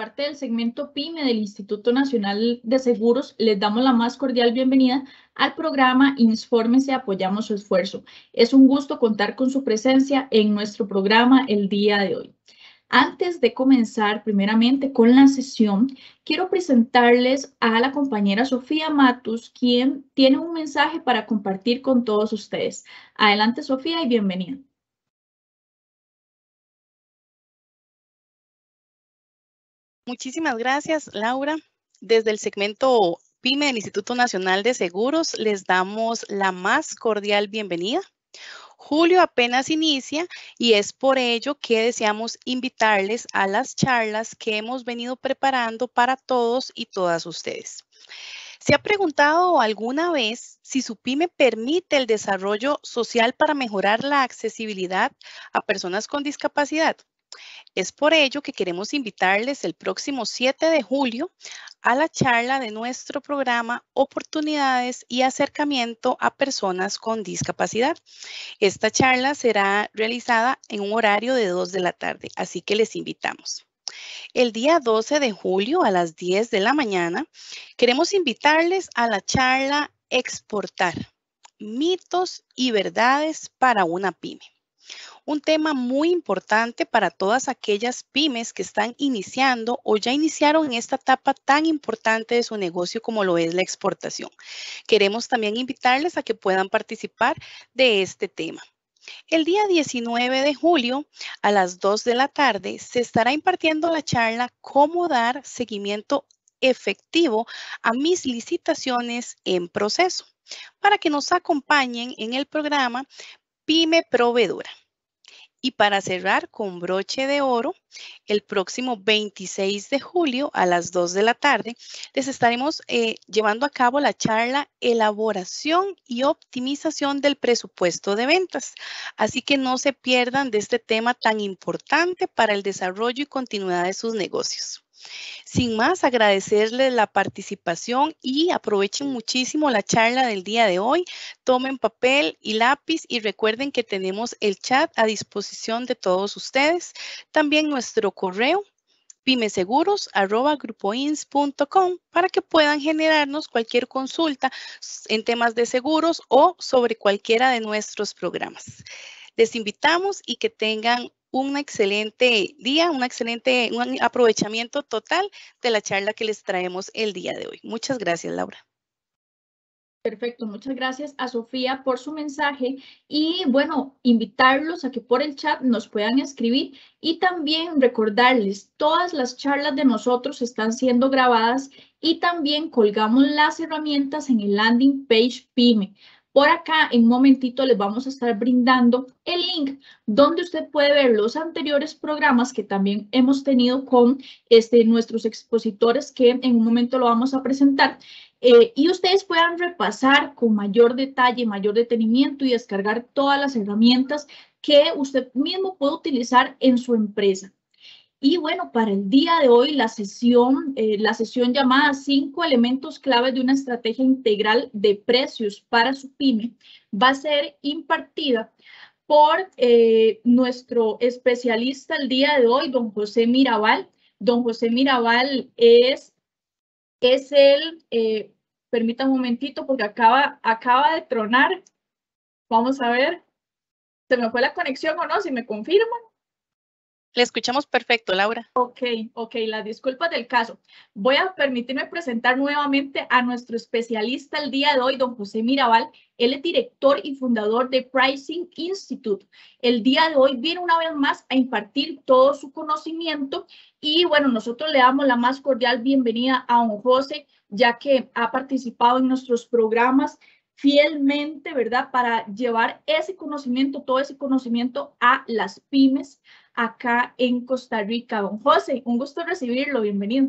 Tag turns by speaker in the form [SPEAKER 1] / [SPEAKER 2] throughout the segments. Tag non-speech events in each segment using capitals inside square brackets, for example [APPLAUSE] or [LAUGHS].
[SPEAKER 1] parte del segmento PYME del Instituto Nacional de Seguros, les damos la más cordial bienvenida al programa si apoyamos su esfuerzo. Es un gusto contar con su presencia en nuestro programa el día de hoy. Antes de comenzar primeramente con la sesión, quiero presentarles a la compañera Sofía Matus, quien tiene un mensaje para compartir con todos ustedes. Adelante, Sofía, y bienvenida.
[SPEAKER 2] Muchísimas gracias, Laura. Desde el segmento PYME del Instituto Nacional de Seguros, les damos la más cordial bienvenida. Julio apenas inicia y es por ello que deseamos invitarles a las charlas que hemos venido preparando para todos y todas ustedes. ¿Se ha preguntado alguna vez si su pyme permite el desarrollo social para mejorar la accesibilidad a personas con discapacidad? Es por ello que queremos invitarles el próximo 7 de julio a la charla de nuestro programa Oportunidades y acercamiento a personas con discapacidad. Esta charla será realizada en un horario de 2 de la tarde, así que les invitamos. El día 12 de julio a las 10 de la mañana queremos invitarles a la charla Exportar, mitos y verdades para una pyme. Un tema muy importante para todas aquellas pymes que están iniciando o ya iniciaron esta etapa tan importante de su negocio como lo es la exportación. Queremos también invitarles a que puedan participar de este tema. El día 19 de julio a las 2 de la tarde se estará impartiendo la charla Cómo dar seguimiento efectivo a mis licitaciones en proceso. Para que nos acompañen en el programa, pyme proveedora. Y para cerrar con broche de oro, el próximo 26 de julio a las 2 de la tarde les estaremos eh, llevando a cabo la charla Elaboración y Optimización del Presupuesto de Ventas. Así que no se pierdan de este tema tan importante para el desarrollo y continuidad de sus negocios. Sin más, agradecerles la participación y aprovechen muchísimo la charla del día de hoy. Tomen papel y lápiz y recuerden que tenemos el chat a disposición de todos ustedes. También nuestro correo pimeseguros.grupoins.com para que puedan generarnos cualquier consulta en temas de seguros o sobre cualquiera de nuestros programas. Les invitamos y que tengan un excelente día, un excelente aprovechamiento total de la charla que les traemos el día de hoy. Muchas gracias, Laura.
[SPEAKER 1] Perfecto, muchas gracias a Sofía por su mensaje y bueno, invitarlos a que por el chat nos puedan escribir y también recordarles, todas las charlas de nosotros están siendo grabadas y también colgamos las herramientas en el landing page PyME. Por acá en un momentito les vamos a estar brindando el link donde usted puede ver los anteriores programas que también hemos tenido con este, nuestros expositores que en un momento lo vamos a presentar. Eh, y ustedes puedan repasar con mayor detalle, mayor detenimiento y descargar todas las herramientas que usted mismo puede utilizar en su empresa. Y bueno, para el día de hoy, la sesión, eh, la sesión llamada Cinco elementos claves de una estrategia integral de precios para su PYME va a ser impartida por eh, nuestro especialista el día de hoy, don José Mirabal. Don José Mirabal es, es el, eh, permita un momentito porque acaba, acaba de tronar. Vamos a ver, ¿se me fue la conexión o no? Si me confirman. Le escuchamos perfecto, Laura. Ok, ok, La disculpa del caso. Voy a permitirme presentar nuevamente a nuestro especialista el día de hoy, don José Mirabal. Él es director y fundador de Pricing Institute. El día de hoy viene una vez más a impartir todo su conocimiento y bueno, nosotros le damos la más cordial bienvenida a don José, ya que ha participado en nuestros programas fielmente, ¿verdad? Para llevar ese conocimiento, todo ese conocimiento a las pymes, acá en Costa Rica. Don José, un gusto recibirlo, bienvenido.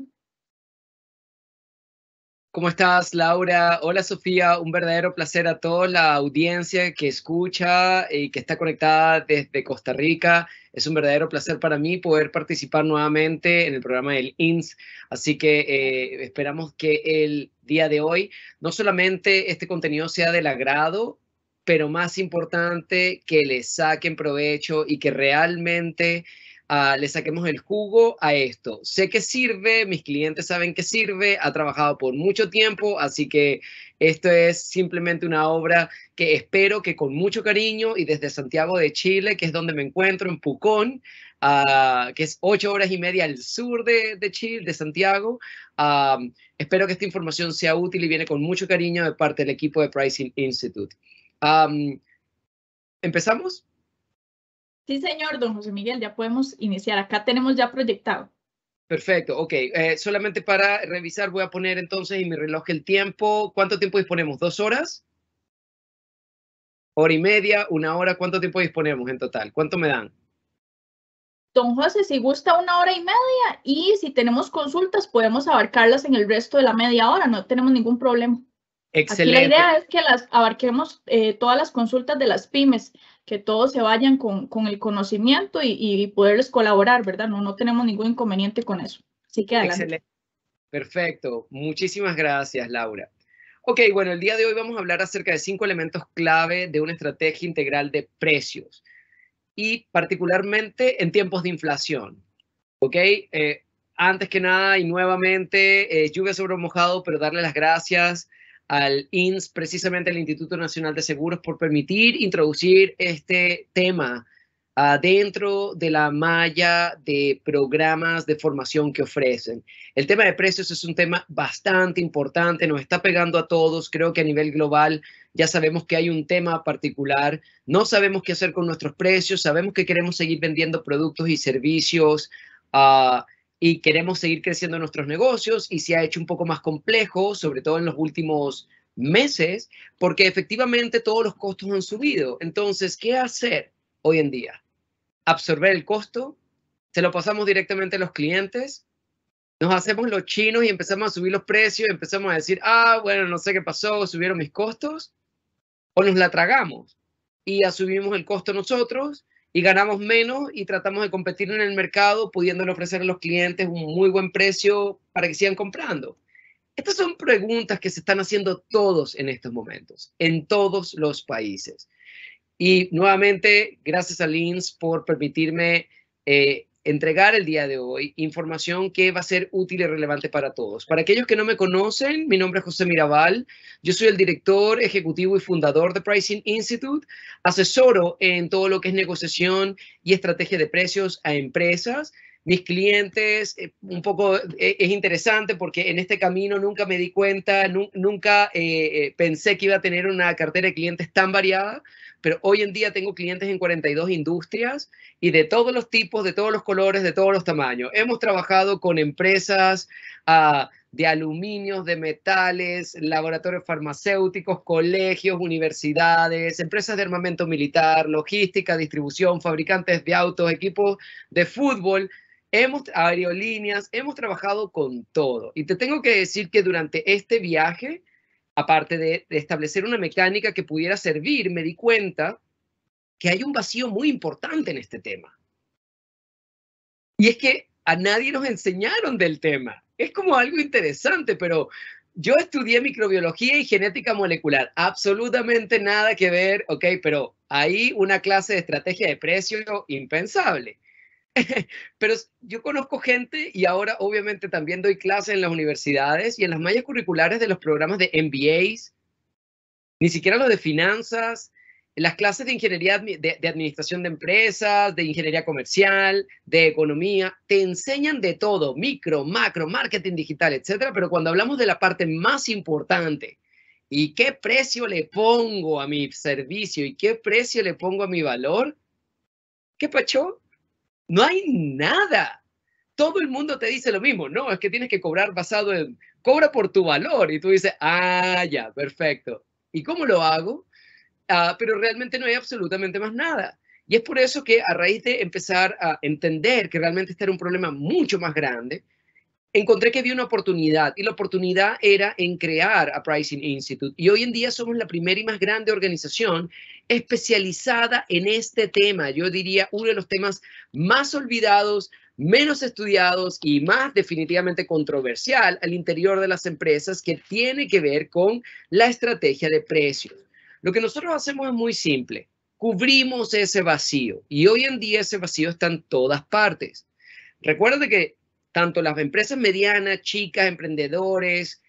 [SPEAKER 3] ¿Cómo estás, Laura? Hola, Sofía. Un verdadero placer a toda la audiencia que escucha y que está conectada desde Costa Rica. Es un verdadero placer para mí poder participar nuevamente en el programa del INS. Así que eh, esperamos que el día de hoy no solamente este contenido sea del agrado pero más importante que le saquen provecho y que realmente ah, le saquemos el jugo a esto. Sé que sirve, mis clientes saben que sirve, ha trabajado por mucho tiempo, así que esto es simplemente una obra que espero que con mucho cariño y desde Santiago de Chile, que es donde me encuentro, en Pucón, ah, que es ocho horas y media al sur de, Chile, de Santiago, ah, espero que esta información sea útil y viene con mucho cariño de parte del equipo de Pricing Institute. ¿Empezamos?
[SPEAKER 1] Sí, señor, don José Miguel, ya podemos iniciar. Acá tenemos ya proyectado.
[SPEAKER 3] Perfecto, ok. Eh, solamente para revisar, voy a poner entonces en mi reloj el tiempo. ¿Cuánto tiempo disponemos? ¿Dos horas? ¿Hora y media? ¿Una hora? ¿Cuánto tiempo disponemos en total? ¿Cuánto me dan? Don
[SPEAKER 1] José, si gusta una hora y media y si tenemos consultas podemos abarcarlas en el resto de la media hora, no tenemos ningún problema.
[SPEAKER 3] Excelente. la idea
[SPEAKER 1] es que abarquemos eh, todas las consultas de las pymes, que todos se vayan con, el conocimiento y, poderles colaborar, ¿verdad? No, no tenemos ningún inconveniente con eso. Así que adelante.
[SPEAKER 3] Excelente. Perfecto. Muchísimas gracias, Laura. Ok, bueno, el día de hoy vamos a hablar acerca de cinco elementos clave de una estrategia integral de precios y particularmente en tiempos de inflación. Ok, eh, antes que nada y nuevamente, eh, lluvia sobre mojado, pero darle las gracias al INS, precisamente al Instituto Nacional de Seguros, por permitir introducir este tema dentro de la malla de programas de formación que ofrecen. El tema de precios es un tema bastante importante, nos está pegando a todos, creo que a nivel global ya sabemos que hay un tema particular, no sabemos qué hacer con nuestros precios, sabemos que queremos seguir vendiendo productos y servicios a. Ah, y queremos seguir creciendo nuestros negocios y se ha hecho un poco más complejo, sobre todo en los últimos meses, porque efectivamente todos los costos han subido. Entonces, ¿qué hacer hoy en día? ¿Absorber el costo? ¿Se lo pasamos directamente a los clientes? ¿Nos hacemos los chinos y empezamos a subir los precios? ¿Empezamos a decir, ah, bueno, no sé qué pasó, subieron mis costos? ¿O nos la tragamos y asumimos el costo nosotros y ganamos menos y tratamos de competir en el mercado pudiéndole ofrecer a los clientes un muy buen precio para que sigan comprando. Estas son preguntas que se están haciendo todos en estos momentos, en todos los países. Y nuevamente, gracias a Lins por permitirme eh, entregar el día de hoy información que va a ser útil y relevante para todos. Para aquellos que no me conocen, mi nombre es José Mirabal, yo soy el director ejecutivo y fundador de Pricing Institute, asesoro en todo lo que es negociación y estrategia de precios a empresas. Mis clientes, eh, un poco eh, es interesante porque en este camino nunca me di cuenta, nunca eh, pensé que iba a tener una cartera de clientes tan variada, pero hoy en día tengo clientes en 42 industrias y de todos los tipos, de todos los colores, de todos los tamaños. Hemos trabajado con empresas ah, de aluminios, de metales, laboratorios farmacéuticos, colegios, universidades, empresas de armamento militar, logística, distribución, fabricantes de autos, equipos de fútbol. Hemos, aerolíneas, hemos trabajado con todo. Y te tengo que decir que durante este viaje, aparte de, establecer una mecánica que pudiera servir, me di cuenta que hay un vacío muy importante en este tema. Y es que a nadie nos enseñaron del tema. Es como algo interesante, pero yo estudié microbiología y genética molecular, absolutamente nada que ver, ok, pero hay una clase de estrategia de precio impensable. [LAUGHS] Pero yo conozco gente y ahora obviamente también doy clases en las universidades y en las mallas curriculares de los programas de MBAs, ni siquiera los de finanzas, las clases de ingeniería de, administración de empresas, de ingeniería comercial, de economía, te enseñan de todo, micro, macro, marketing digital, etcétera, pero cuando hablamos de la parte más importante, ¿y qué precio le pongo a mi servicio y qué precio le pongo a mi valor? ¿Qué pacho? No hay nada. Todo el mundo te dice lo mismo. No, es que tienes que cobrar basado en, cobra por tu valor. Y tú dices, ah, ya, perfecto. ¿Y cómo lo hago? Ah, pero realmente no hay absolutamente más nada. Y es por eso que a raíz de empezar a entender que realmente este era un problema mucho más grande, encontré que había una oportunidad y la oportunidad era en crear a Pricing Institute. Y hoy en día somos la primera y más grande organización especializada en este tema. Yo diría uno de los temas más olvidados, menos estudiados y más definitivamente controversial al interior de las empresas que tiene que ver con la estrategia de precios. Lo que nosotros hacemos es muy simple. Cubrimos ese vacío y hoy en día ese vacío está en todas partes. Recuerda que tanto las empresas medianas, chicas, emprendedores,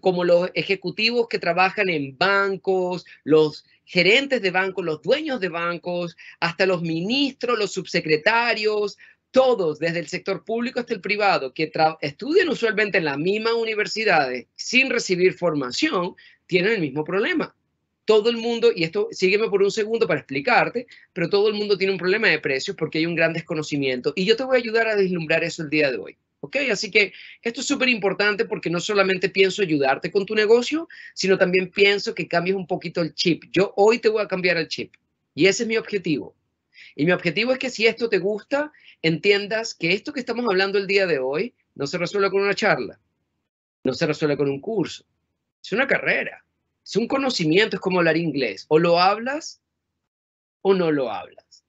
[SPEAKER 3] como los ejecutivos que trabajan en bancos, los gerentes de bancos, los dueños de bancos, hasta los ministros, los subsecretarios, todos, desde el sector público hasta el privado, que estudian usualmente en las mismas universidades sin recibir formación, tienen el mismo problema todo el mundo, y esto sígueme por un segundo para explicarte, pero todo el mundo tiene un problema de precios porque hay un gran desconocimiento y yo te voy a ayudar a deslumbrar eso el día de hoy. ¿Ok? Así que esto es súper importante porque no solamente pienso ayudarte con tu negocio, sino también pienso que cambies un poquito el chip. Yo hoy te voy a cambiar el chip y ese es mi objetivo. Y mi objetivo es que si esto te gusta, entiendas que esto que estamos hablando el día de hoy no se resuelve con una charla, no se resuelve con un curso, es una carrera es un conocimiento, es como hablar inglés. O lo hablas o no lo hablas.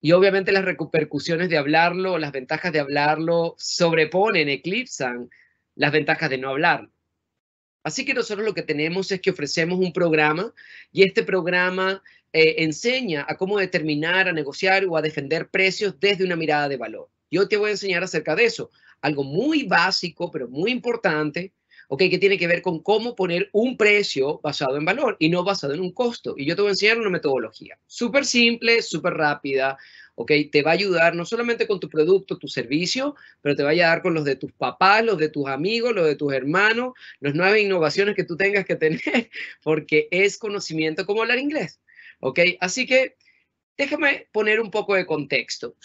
[SPEAKER 3] Y obviamente las repercusiones de hablarlo, las ventajas de hablarlo, sobreponen, eclipsan las ventajas de no hablarlo. Así que nosotros lo que tenemos es que ofrecemos un programa y este programa eh, enseña a cómo determinar, a negociar o a defender precios desde una mirada de valor. Yo te voy a enseñar acerca de eso. Algo muy básico, pero muy importante, ¿ok? Que tiene que ver con cómo poner un precio basado en valor y no basado en un costo. Y yo te voy a enseñar una metodología súper simple, súper rápida, ¿ok? Te va a ayudar no solamente con tu producto, tu servicio, pero te va a ayudar con los de tus papás, los de tus amigos, los de tus hermanos, las nuevas innovaciones que tú tengas que tener, [LAUGHS] porque es conocimiento como hablar inglés, ¿ok? Así que déjame poner un poco de contexto.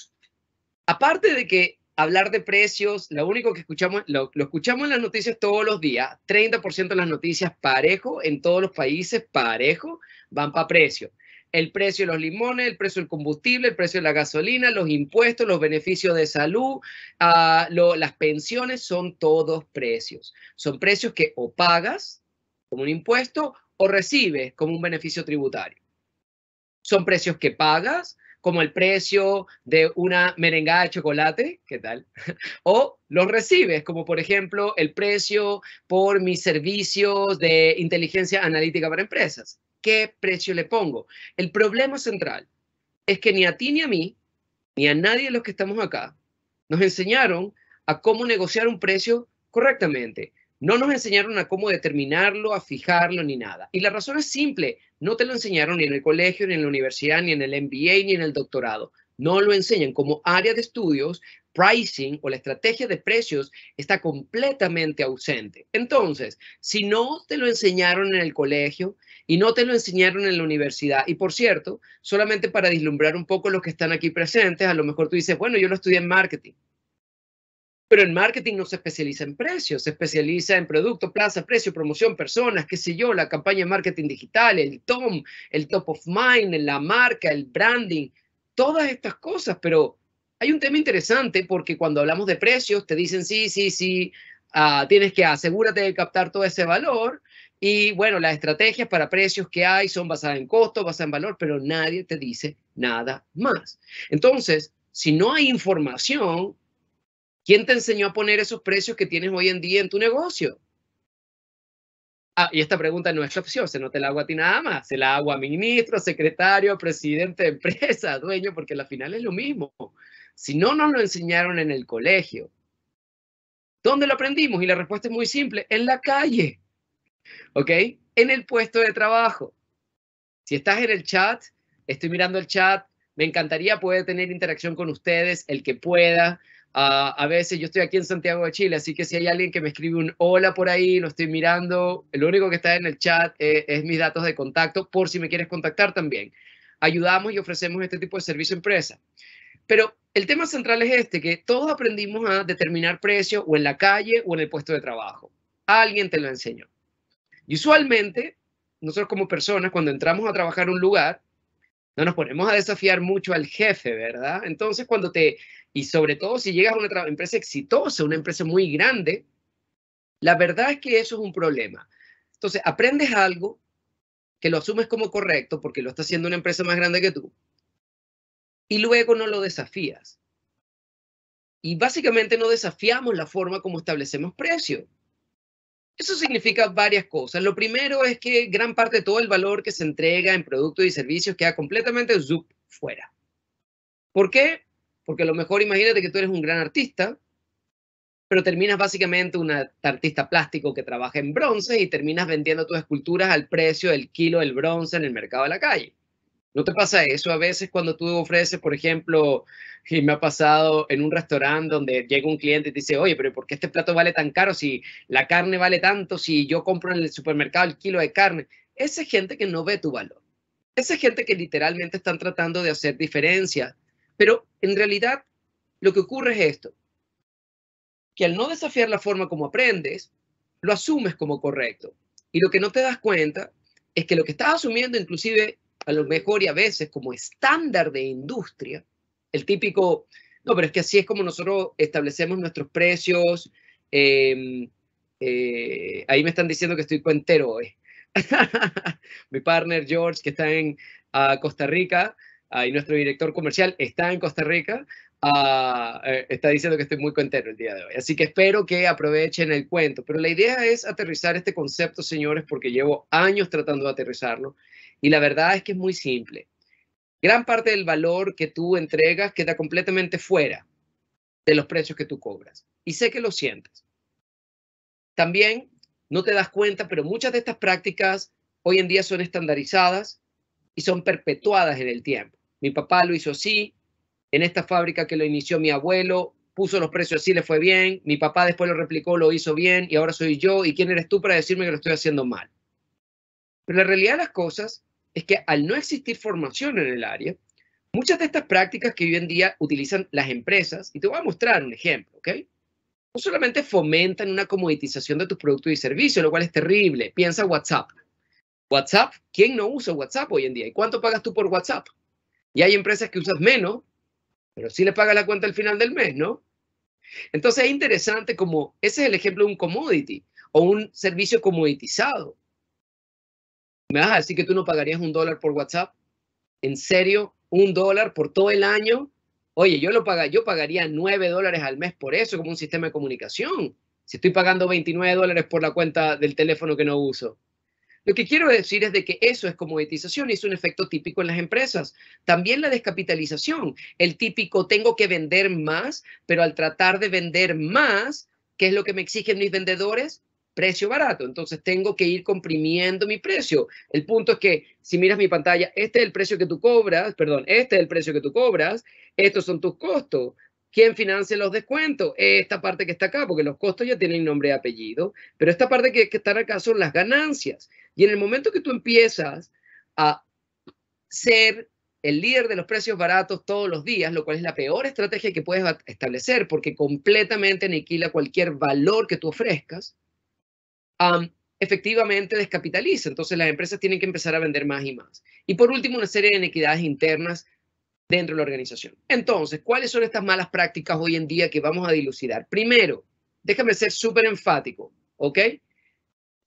[SPEAKER 3] Aparte de que hablar de precios, lo único que escuchamos, lo, escuchamos en las noticias todos los días, 30% de las noticias parejo, en todos los países parejo, van para precio. El precio de los limones, el precio del combustible, el precio de la gasolina, los impuestos, los beneficios de salud, ah, las pensiones, son todos precios. Son precios que o pagas como un impuesto o recibes como un beneficio tributario. Son precios que pagas, como el precio de una merengada de chocolate, ¿qué tal? [LAUGHS] o los recibes, como por ejemplo el precio por mis servicios de inteligencia analítica para empresas. ¿Qué precio le pongo? El problema central es que ni a ti ni a mí, ni a nadie de los que estamos acá, nos enseñaron a cómo negociar un precio correctamente. No nos enseñaron a cómo determinarlo, a fijarlo, ni nada. Y la razón es simple, no te lo enseñaron ni en el colegio, ni en la universidad, ni en el MBA, ni en el doctorado. No lo enseñan como área de estudios, pricing o la estrategia de precios está completamente ausente. Entonces, si no te lo enseñaron en el colegio y no te lo enseñaron en la universidad, y por cierto, solamente para dislumbrar un poco los que están aquí presentes, a lo mejor tú dices, bueno, yo lo estudié en marketing. Pero en marketing no se especializa en precios, se especializa en producto, plaza, precio, promoción, personas, qué sé yo, la campaña de marketing digital, el TOM, el top of mind, la marca, el branding, todas estas cosas. Pero hay un tema interesante porque cuando hablamos de precios te dicen, sí, sí, sí, ah, tienes que asegúrate de captar todo ese valor. Y bueno, las estrategias para precios que hay son basadas en costo, basadas en valor, pero nadie te dice nada más. Entonces, si no hay información, ¿Quién te enseñó a poner esos precios que tienes hoy en día en tu negocio? Ah, y esta pregunta no es opción, se no te la hago a ti nada más, se la hago a ministro, secretario, presidente de empresa, [LAUGHS] dueño, porque al final es lo mismo. Si no nos lo enseñaron en el colegio, ¿dónde lo aprendimos? Y la respuesta es muy simple, en la calle, ¿ok? En el puesto de trabajo. Si estás en el chat, estoy mirando el chat, me encantaría poder tener interacción con ustedes, el que pueda. Ah, a veces yo estoy aquí en Santiago de Chile, así que si hay alguien que me escribe un hola por ahí, lo estoy mirando, lo único que está en el chat es mis datos de contacto por si me quieres contactar también. Ayudamos y ofrecemos este tipo de servicio empresa. Pero el tema central es este, que todos aprendimos a determinar precio o en la calle o en el puesto de trabajo. Alguien te lo enseñó. Y usualmente, nosotros como personas, cuando entramos a trabajar un lugar, no nos ponemos a desafiar mucho al jefe, ¿verdad? Entonces, cuando te, y sobre todo si llegas a una empresa exitosa, una empresa muy grande, la verdad es que eso es un problema. Entonces, aprendes algo que lo asumes como correcto porque lo está haciendo una empresa más grande que tú y luego no lo desafías. Y básicamente no desafiamos la forma como establecemos precio. Eso significa varias cosas. Lo primero es que gran parte de todo el valor que se entrega en productos y servicios queda completamente zup fuera. ¿Por qué? Porque a lo mejor imagínate que tú eres un gran artista, pero terminas básicamente un artista plástico que trabaja en bronce y terminas vendiendo tus esculturas al precio del kilo del bronce en el mercado de la calle. ¿No te pasa eso a veces cuando tú ofreces, por ejemplo, y me ha pasado en un restaurante donde llega un cliente y dice, oye, pero ¿por qué este plato vale tan caro si la carne vale tanto, si yo compro en el supermercado el kilo de carne? Esa es gente que no ve tu valor. Esa es gente que literalmente están tratando de hacer diferencia. Pero en realidad lo que ocurre es esto, que al no desafiar la forma como aprendes, lo asumes como correcto. Y lo que no te das cuenta es que lo que estás asumiendo inclusive a lo mejor y a veces como estándar de industria, el típico, no, pero es que así es como nosotros establecemos nuestros precios. Em, eh, ahí me están diciendo que estoy cuentero hoy. [LAUGHS] Mi partner George, que está en Costa Rica, ah, y nuestro director comercial está en Costa Rica, ah, eh, está diciendo que estoy muy cuentero el día de hoy. Así que espero que aprovechen el cuento. Pero la idea es aterrizar este concepto, señores, porque llevo años tratando de aterrizarlo. Y la verdad es que es muy simple. Gran parte del valor que tú entregas queda completamente fuera de los precios que tú cobras. Y sé que lo sientes. También no te das cuenta, pero muchas de estas prácticas hoy en día son estandarizadas y son perpetuadas en el tiempo. Mi papá lo hizo así, en esta fábrica que lo inició mi abuelo, puso los precios así, le fue bien, mi papá después lo replicó, lo hizo bien y ahora soy yo y quién eres tú para decirme que lo estoy haciendo mal. Pero la realidad de las cosas es que al no existir formación en el área, muchas de estas prácticas que hoy en día utilizan las empresas, y te voy a mostrar un ejemplo, ¿ok? No solamente fomentan una comoditización de tus productos y servicios, lo cual es terrible. Piensa WhatsApp. WhatsApp, ¿quién no usa WhatsApp hoy en día? ¿Y cuánto pagas tú por WhatsApp? Y hay empresas que usas menos, pero sí le pagas la cuenta al final del mes, ¿no? Entonces es interesante como ese es el ejemplo de un commodity o un servicio comoditizado. ¿Me vas a decir que tú no pagarías un dólar por WhatsApp? ¿En serio? ¿Un dólar por todo el año? Oye, yo, lo pagaría, yo pagaría 9 dólares al mes por eso como un sistema de comunicación. Si estoy pagando 29 dólares por la cuenta del teléfono que no uso. Lo que quiero decir es de que eso es comoditización y es un efecto típico en las empresas. También la descapitalización, el típico tengo que vender más, pero al tratar de vender más, ¿qué es lo que me exigen mis vendedores? precio barato. Entonces tengo que ir comprimiendo mi precio. El punto es que si miras mi pantalla, este es el precio que tú cobras, perdón, este es el precio que tú cobras, estos son tus costos. ¿Quién financia los descuentos? Esta parte que está acá, porque los costos ya tienen nombre y apellido, pero esta parte que, está acá son las ganancias. Y en el momento que tú empiezas a ser el líder de los precios baratos todos los días, lo cual es la peor estrategia que puedes establecer porque completamente aniquila cualquier valor que tú ofrezcas efectivamente descapitaliza. Entonces las empresas tienen que empezar a vender más y más. Y por último, una serie de inequidades internas dentro de la organización. Entonces, ¿cuáles son estas malas prácticas hoy en día que vamos a dilucidar? Primero, déjame ser súper enfático, ¿ok?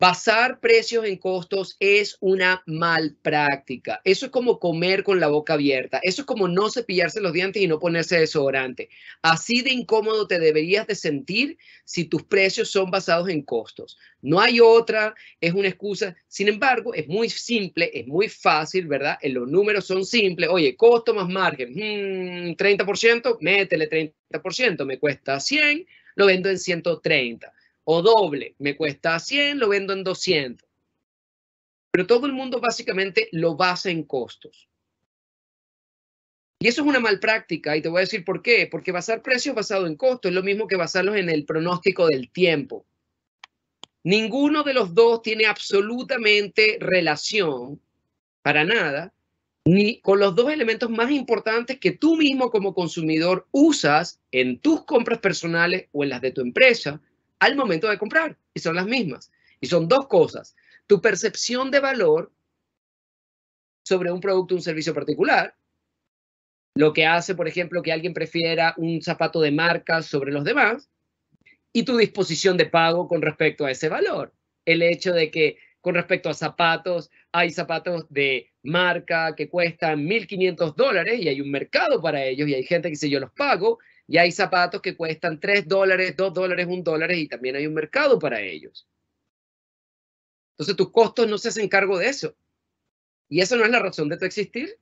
[SPEAKER 3] Basar precios en costos es una mal práctica. Eso es como comer con la boca abierta. Eso es como no cepillarse los dientes y no ponerse desodorante. Así de incómodo te deberías de sentir si tus precios son basados en costos. No hay otra, es una excusa. Sin embargo, es muy simple, es muy fácil, ¿verdad? Eh, los números son simples. Oye, costo más margen, 30%, mm, métele 30%, me cuesta 100, lo vendo en 130 o doble, me cuesta 100, lo vendo en 200. Pero todo el mundo básicamente lo basa en costos. Y eso es una mal práctica y te voy a decir por qué. Porque basar precios basados en costos es lo mismo que basarlos en el pronóstico del tiempo. Ninguno de los dos tiene absolutamente relación, para nada, ni con los dos elementos más importantes que tú mismo como consumidor usas en tus compras personales o en las de tu empresa al momento de comprar y son las mismas. Y son dos cosas. Tu percepción de valor sobre un producto o un servicio particular, lo que hace, por ejemplo, que alguien prefiera un zapato de marca sobre los demás, y tu disposición de pago con respecto a ese valor. El hecho de que con respecto a zapatos, hay zapatos de marca que cuestan 1.500 dólares y hay un mercado para ellos y hay gente que dice yo los pago y hay zapatos que cuestan 3 dólares, 2 dólares, 1 dólar y también hay un mercado para ellos. Entonces tus costos no se hacen cargo de eso. Y eso no es la razón de tu existir.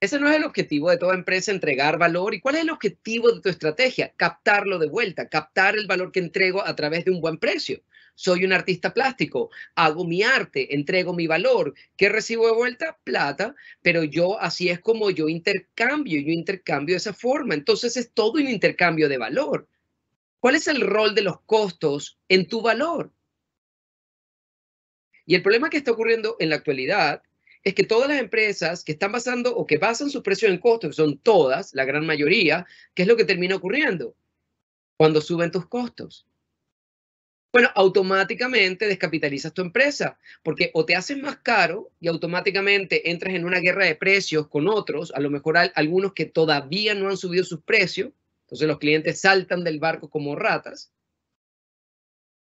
[SPEAKER 3] Ese no es el objetivo de toda empresa, entregar valor. ¿Y cuál es el objetivo de tu estrategia? Captarlo de vuelta, captar el valor que entrego a través de un buen precio. Soy un artista plástico, hago mi arte, entrego mi valor. ¿Qué recibo de vuelta? Plata, pero yo así es como yo intercambio, yo intercambio de esa forma. Entonces es todo un intercambio de valor. ¿Cuál es el rol de los costos en tu valor? Y el problema que está ocurriendo en la actualidad es que todas las empresas que están basando o que basan su precio en costos, son todas, la gran mayoría, ¿qué es lo que termina ocurriendo? Cuando suben tus costos bueno, automáticamente descapitalizas tu empresa, porque o te haces más caro y automáticamente entras en una guerra de precios con otros, a lo mejor algunos que todavía no han subido sus precios, entonces los clientes saltan del barco como ratas,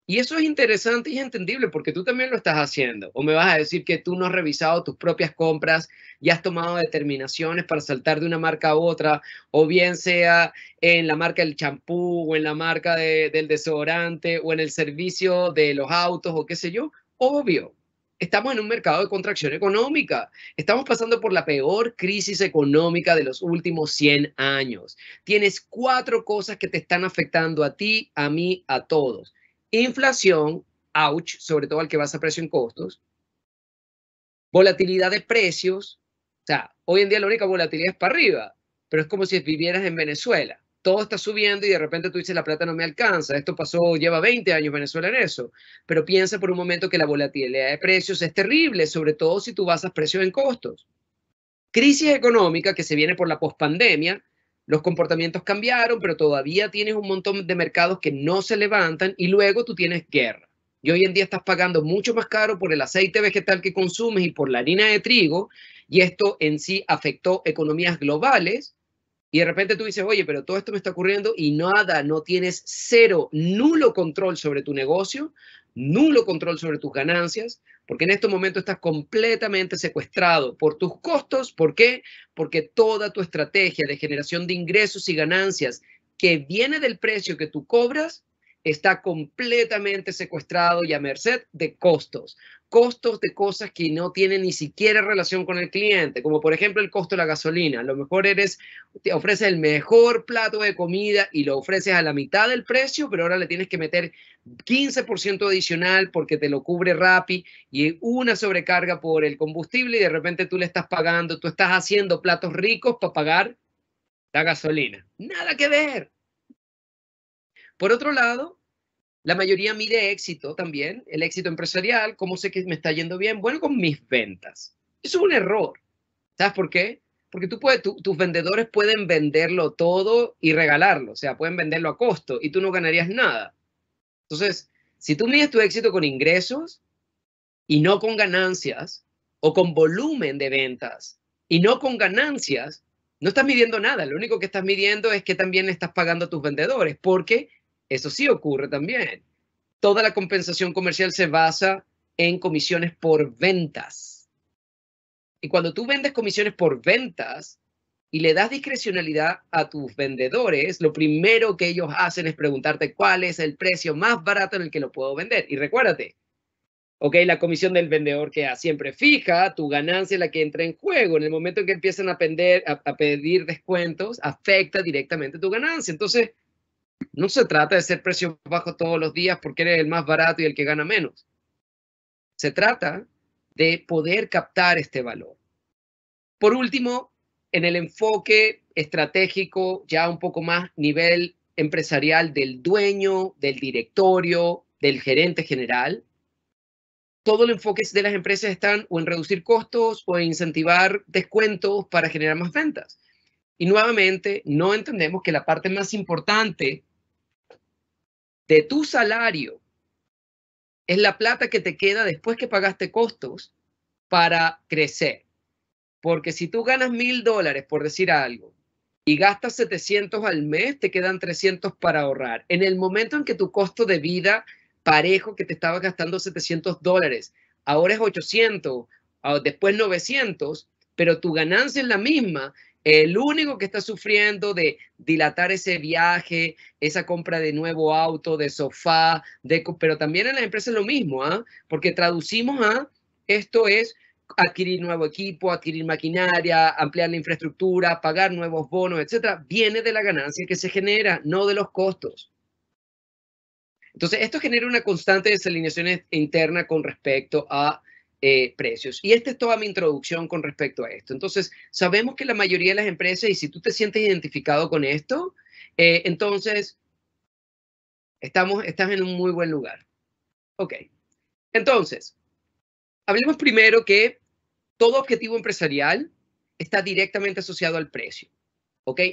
[SPEAKER 3] y eso es interesante y entendible porque tú también lo estás haciendo. O me vas a decir que tú no has revisado tus propias compras y has tomado determinaciones para saltar de una marca a otra, o bien sea en la marca del champú o en la marca del desodorante o en el servicio de los autos o qué sé yo. Obvio, estamos en un mercado de contracción económica. Estamos pasando por la peor crisis económica de los últimos 100 años. Tienes cuatro cosas que te están afectando a ti, a mí, a todos. Inflación, ouch, sobre todo al que basa precio en costos. Volatilidad de precios. O sea, hoy en día la única volatilidad es para arriba, pero es como si vivieras en Venezuela. Todo está subiendo y de repente tú dices, la plata no me alcanza. Esto pasó, lleva 20 años Venezuela en eso. Pero piensa por un momento que la volatilidad de precios es terrible, sobre todo si tú basas precios en costos crisis económica que se viene por la pospandemia, los comportamientos cambiaron, pero todavía tienes un montón de mercados que no se levantan y luego tú tienes guerra. Y hoy en día estás pagando mucho más caro por el aceite vegetal que consumes y por la harina de trigo, y esto en sí afectó economías globales y de repente tú dices, oye, pero todo esto me está ocurriendo y nada, no tienes cero, nulo control sobre tu negocio, nulo control sobre tus ganancias, porque en este momento estás completamente secuestrado por tus costos. ¿Por qué? Porque toda tu estrategia de generación de ingresos y ganancias que viene del precio que tú cobras está completamente secuestrado y a merced de costos costos de cosas que no tienen ni siquiera relación con el cliente, como por ejemplo el costo de la gasolina. A lo mejor eres, te ofreces el mejor plato de comida y lo ofreces a la mitad del precio, pero ahora le tienes que meter 15% adicional porque te lo cubre Rappi y una sobrecarga por el combustible y de repente tú le estás pagando, tú estás haciendo platos ricos para pagar la gasolina. Nada que ver. Por otro lado, la mayoría mide éxito también, el éxito empresarial, cómo sé que me está yendo bien, bueno, con mis ventas. Eso es un error. ¿Sabes por qué? Porque tú puedes, tus vendedores pueden venderlo todo y regalarlo, o sea, pueden venderlo a costo y tú no ganarías nada. Entonces, si tú mides tu éxito con ingresos y no con ganancias, o con volumen de ventas y no con ganancias, no estás midiendo nada. Lo único que estás midiendo es que también estás pagando a tus vendedores, porque eso sí ocurre también. Toda la compensación comercial se basa en comisiones por ventas. Y cuando tú vendes comisiones por ventas y le das discrecionalidad a tus vendedores, lo primero que ellos hacen es preguntarte cuál es el precio más barato en el que lo puedo vender. Y recuérdate, ok, la comisión del vendedor que siempre fija, tu ganancia es la que entra en juego. En el momento en que empiezan a, a pedir descuentos, afecta directamente tu ganancia. Entonces, no se trata de ser precios bajos todos los días porque eres el más barato y el que gana menos. Se trata de poder captar este valor. Por último, en el enfoque estratégico, ya un poco más nivel empresarial del dueño, del directorio, del gerente general, todo el enfoque de las empresas están o en reducir costos o en incentivar descuentos para generar más ventas. Y nuevamente, no entendemos que la parte más importante tu salario es la plata que te queda después que pagaste costos para crecer. Porque si tú ganas mil dólares, por decir algo, y gastas 700 al mes, te quedan 300 para ahorrar. En el momento en que tu costo de vida parejo que te estaba gastando 700 dólares, ahora es 800, ah, después 900, pero tu ganancia es la misma, el único que está sufriendo de dilatar ese viaje, esa compra de nuevo auto, de sofá, pero también en las empresas lo mismo, ¿ah? porque traducimos a esto es adquirir nuevo equipo, adquirir maquinaria, ampliar la infraestructura, pagar nuevos bonos, etcétera, viene de la ganancia que se genera, no de los costos. Entonces, esto genera una constante desalineación e interna con respecto a eh, precios. Y esta es toda mi introducción con respecto a esto. Entonces, sabemos que la mayoría de las empresas, y si tú te sientes identificado con esto, eh, entonces estamos, estás en un muy buen lugar. Ok. Entonces, hablemos primero que todo objetivo empresarial está directamente asociado al precio.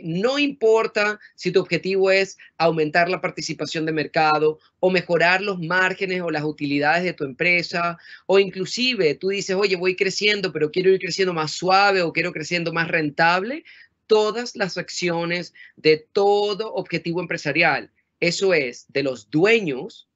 [SPEAKER 3] No importa si tu objetivo es aumentar la participación de mercado o mejorar los márgenes o las utilidades de tu empresa o inclusive tú dices, oye, voy creciendo, pero quiero ir creciendo más suave o quiero creciendo más rentable. Todas las acciones de todo objetivo empresarial, eso es, de los dueños,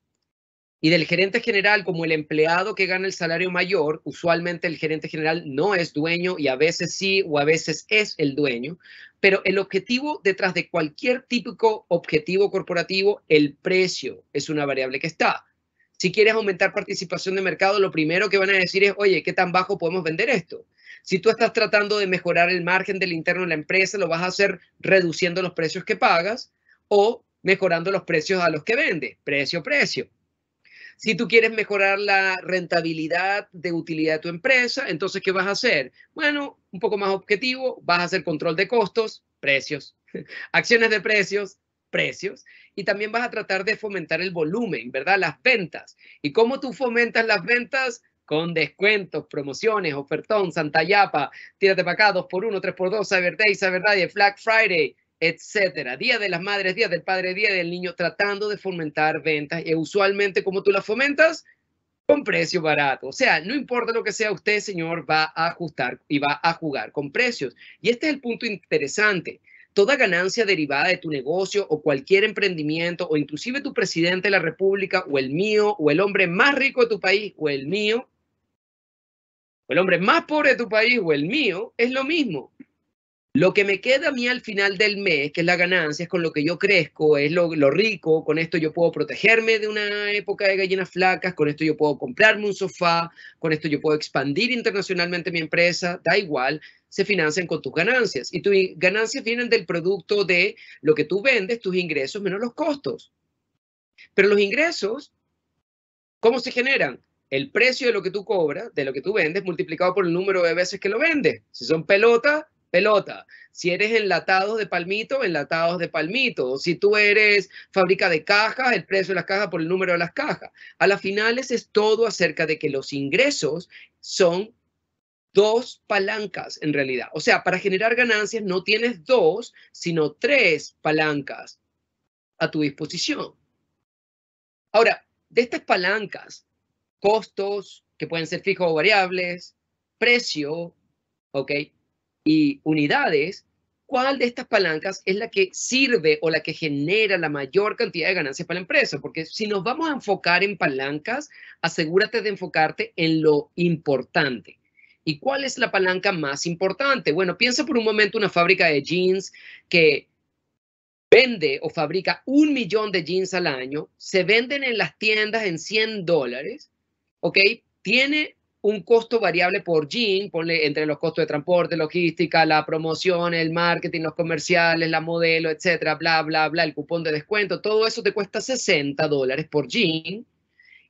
[SPEAKER 3] y del gerente general como el empleado que gana el salario mayor, usualmente el gerente general no es dueño y a veces sí o a veces es el dueño, pero el objetivo detrás de cualquier típico objetivo corporativo, el precio es una variable que está. Si quieres aumentar participación de mercado, lo primero que van a decir es, oye, ¿qué tan bajo podemos vender esto? Si tú estás tratando de mejorar el margen del interno de la empresa, lo vas a hacer reduciendo los precios que pagas o mejorando los precios a los que vende. precio, precio. Si tú quieres mejorar la rentabilidad de utilidad de tu empresa, entonces, ¿qué vas a hacer? Bueno, un poco más objetivo, vas a hacer control de costos, precios, [LAUGHS] acciones de precios, precios, y también vas a tratar de fomentar el volumen, ¿verdad? Las ventas. ¿Y cómo tú fomentas las ventas? con descuentos, promociones, ofertón, Yapa, tírate para acá, 2x1, 3x2, Cyber Day, Cyber Day, Black Friday, etcétera. Día de las Madres, Día del Padre, Día del Niño, tratando de fomentar ventas. Y usualmente, como tú las fomentas? Con precio barato. O sea, no importa lo que sea, usted, señor, va a ajustar y va a jugar con precios. Y este es el punto interesante. Toda ganancia derivada de tu negocio o cualquier emprendimiento o inclusive tu presidente de la República o el mío o el hombre más rico de tu país o el mío o el hombre más pobre de tu país o el mío es lo mismo. Lo que me queda a mí al final del mes, que es la ganancia, es con lo que yo crezco, es lo, rico, con esto yo puedo protegerme de una época de gallinas flacas, con esto yo puedo comprarme un sofá, con esto yo puedo expandir internacionalmente mi empresa, da igual, se financian con tus ganancias. Y tus ganancias vienen del producto de lo que tú vendes, tus ingresos menos los costos. Pero los ingresos, ¿cómo se generan? El precio de lo que tú cobras, de lo que tú vendes, multiplicado por el número de veces que lo vendes. Si son pelotas, pelota. Si eres enlatados de palmito, enlatados de palmito. Si tú eres fábrica de cajas, el precio de las cajas por el número de las cajas. A las finales es todo acerca de que los ingresos son dos palancas en realidad. O sea, para generar ganancias no tienes dos, sino tres palancas a tu disposición. Ahora, de estas palancas, costos, que pueden ser fijos o variables, precio, ¿ok? y unidades, ¿cuál de estas palancas es la que sirve o la que genera la mayor cantidad de ganancias para la empresa? Porque si nos vamos a enfocar en palancas, asegúrate de enfocarte en lo importante. ¿Y cuál es la palanca más importante? Bueno, piensa por un momento una fábrica de jeans que vende o fabrica un millón de jeans al año, se venden en las tiendas en 100 dólares, ¿ok? Tiene un costo variable por jean, ponle entre los costos de transporte, logística, la promoción, el marketing, los comerciales, la modelo, etcétera, bla, bla, bla, el cupón de descuento, todo eso te cuesta 60 dólares por jean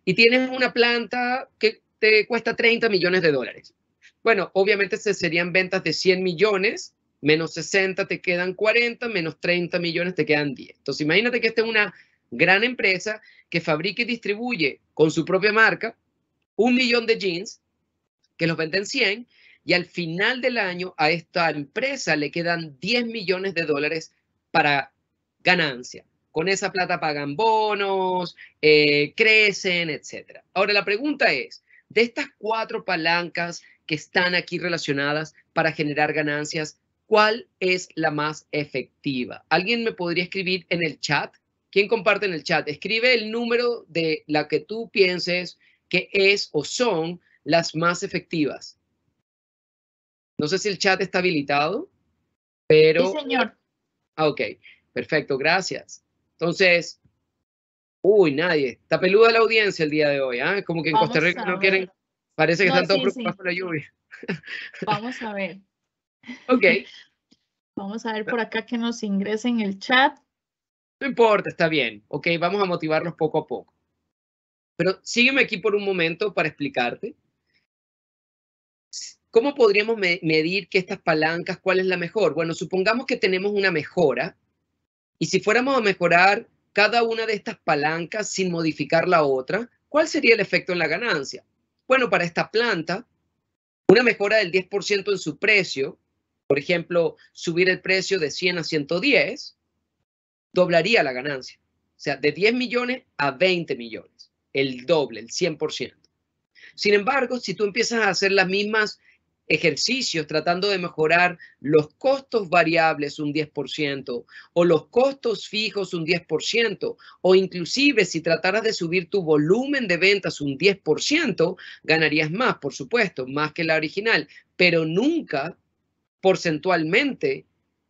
[SPEAKER 3] y tienes una planta que te cuesta 30 millones de dólares. Bueno, obviamente serían ventas de 100 millones, menos 60 te quedan 40, menos 30 millones te quedan 10. Entonces imagínate que esta es una gran empresa que fabrica y distribuye con su propia marca un millón de jeans que los venden 100 y al final del año a esta empresa le quedan 10 millones de dólares para ganancia. Con esa plata pagan bonos, eh, crecen, etc. Ahora la pregunta es, de estas cuatro palancas que están aquí relacionadas para generar ganancias, ¿cuál es la más efectiva? ¿Alguien me podría escribir en el chat? ¿Quién comparte en el chat? Escribe el número de la que tú pienses que es o son las más efectivas. No sé si el chat está habilitado, pero... Sí, señor. Ah, ok. Perfecto, gracias. Entonces, uy, nadie. Está peluda la audiencia el día de hoy, ¿ah? Como que en Costa Rica no quieren... Parece que están todos preocupados por la lluvia. [LAUGHS] Vamos a ver.
[SPEAKER 1] Ok. Vamos a ver por acá que nos ingresen el chat.
[SPEAKER 3] No importa, está bien. Ok, vamos a motivarlos poco a poco. Pero sígueme aquí por un momento para explicarte. ¿Cómo podríamos medir que estas palancas, cuál es la mejor? Bueno, supongamos que tenemos una mejora y si fuéramos a mejorar cada una de estas palancas sin modificar la otra, ¿cuál sería el efecto en la ganancia? Bueno, para esta planta, una mejora del 10% en su precio, por ejemplo, subir el precio de 100 a 110, doblaría la ganancia. O sea, de 10 millones a 20 millones, el doble, el 100%. Sin embargo, si tú empiezas a hacer las mismas ejercicios tratando de mejorar los costos variables un 10% o los costos fijos un 10% o inclusive si trataras de subir tu volumen de ventas un 10%, ganarías más, por supuesto, más que la original, pero nunca porcentualmente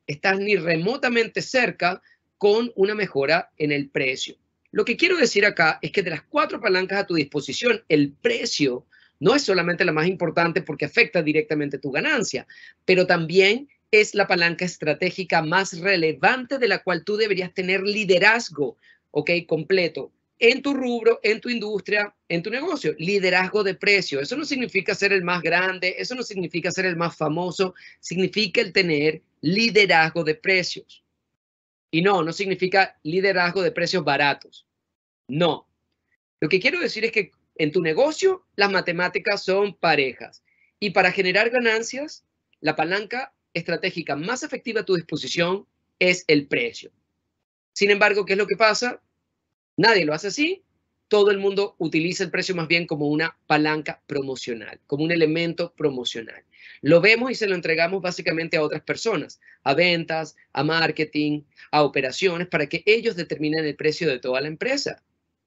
[SPEAKER 3] estás ni remotamente cerca con una mejora en el precio. Lo que quiero decir acá es que de las cuatro palancas a tu disposición, el precio no es solamente la más importante porque afecta directamente tu ganancia, pero también es la palanca estratégica más relevante de la cual tú deberías tener liderazgo, ¿ok? Completo en tu rubro, en tu industria, en tu negocio. Liderazgo de precio. Eso no significa ser el más grande, eso no significa ser el más famoso, significa el tener liderazgo de precios. Y no, no significa liderazgo de precios baratos. No. Lo que quiero decir es que en tu negocio, las matemáticas son parejas. Y para generar ganancias, la palanca estratégica más efectiva a tu disposición es el precio. Sin embargo, ¿qué es lo que pasa? Nadie lo hace así. Todo el mundo utiliza el precio más bien como una palanca promocional, como un elemento promocional. Lo vemos y se lo entregamos básicamente a otras personas, a ventas, a marketing, a operaciones, para que ellos determinen el precio de toda la empresa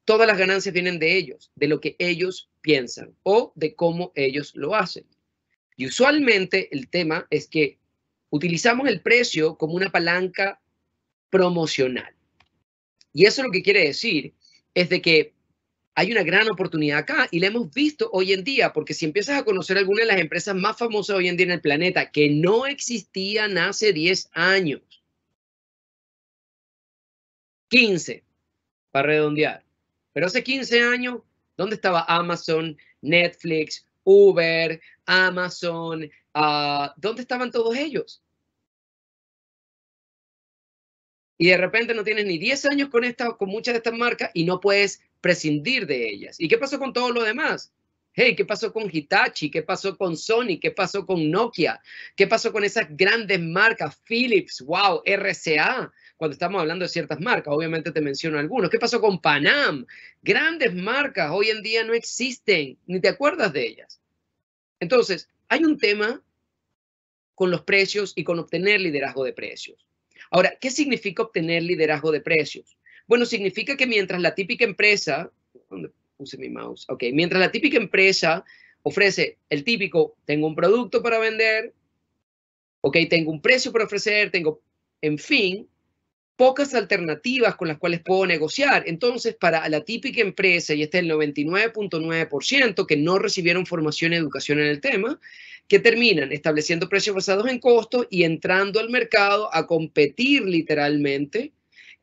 [SPEAKER 3] todas las ganancias vienen de ellos, de lo que ellos piensan o de cómo ellos lo hacen. Y usualmente el tema es que utilizamos el precio como una palanca promocional. Y eso lo que quiere decir es de que hay una gran oportunidad acá y la hemos visto hoy en día, porque si empiezas a conocer alguna de las empresas más famosas hoy en día en el planeta que no existían hace 10 años, 15, para redondear, pero hace 15 años, ¿dónde estaba Amazon, Netflix, Uber, Amazon? Ah, ¿Dónde estaban todos ellos? Y de repente no tienes ni 10 años con, esta, con muchas de estas marcas y no puedes prescindir de ellas. ¿Y qué pasó con todo lo demás? Hey, ¿qué pasó con Hitachi? ¿Qué pasó con Sony? ¿Qué pasó con Nokia? ¿Qué pasó con esas grandes marcas? Philips, wow, RCA cuando estamos hablando de ciertas marcas. Obviamente te menciono algunos. ¿Qué pasó con Panam? Grandes marcas hoy en día no existen, ni te acuerdas de ellas. Entonces, hay un tema con los precios y con obtener liderazgo de precios. Ahora, ¿qué significa obtener liderazgo de precios? Bueno, significa que mientras la típica empresa, ¿dónde puse mi mouse? mientras la típica empresa ofrece el típico, tengo un producto para vender, ok, tengo un precio para ofrecer, tengo, en fin, pocas alternativas con las cuales puedo negociar. Entonces, para la típica empresa, y este es el 99.9% que no recibieron formación y educación en el tema, que terminan estableciendo precios basados en costos y entrando al mercado a competir literalmente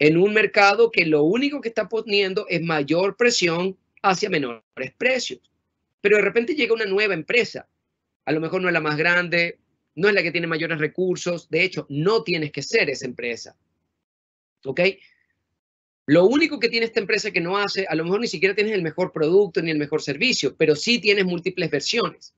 [SPEAKER 3] en un mercado que lo único que está poniendo es mayor presión hacia menores precios. Pero de repente llega una nueva empresa, a lo mejor no es la más grande, no es la que tiene mayores recursos, de hecho, no tienes que ser esa empresa ¿ok? Lo único que tiene esta empresa que no hace, a lo mejor ni siquiera tienes el mejor producto ni el mejor servicio, pero sí tienes múltiples versiones,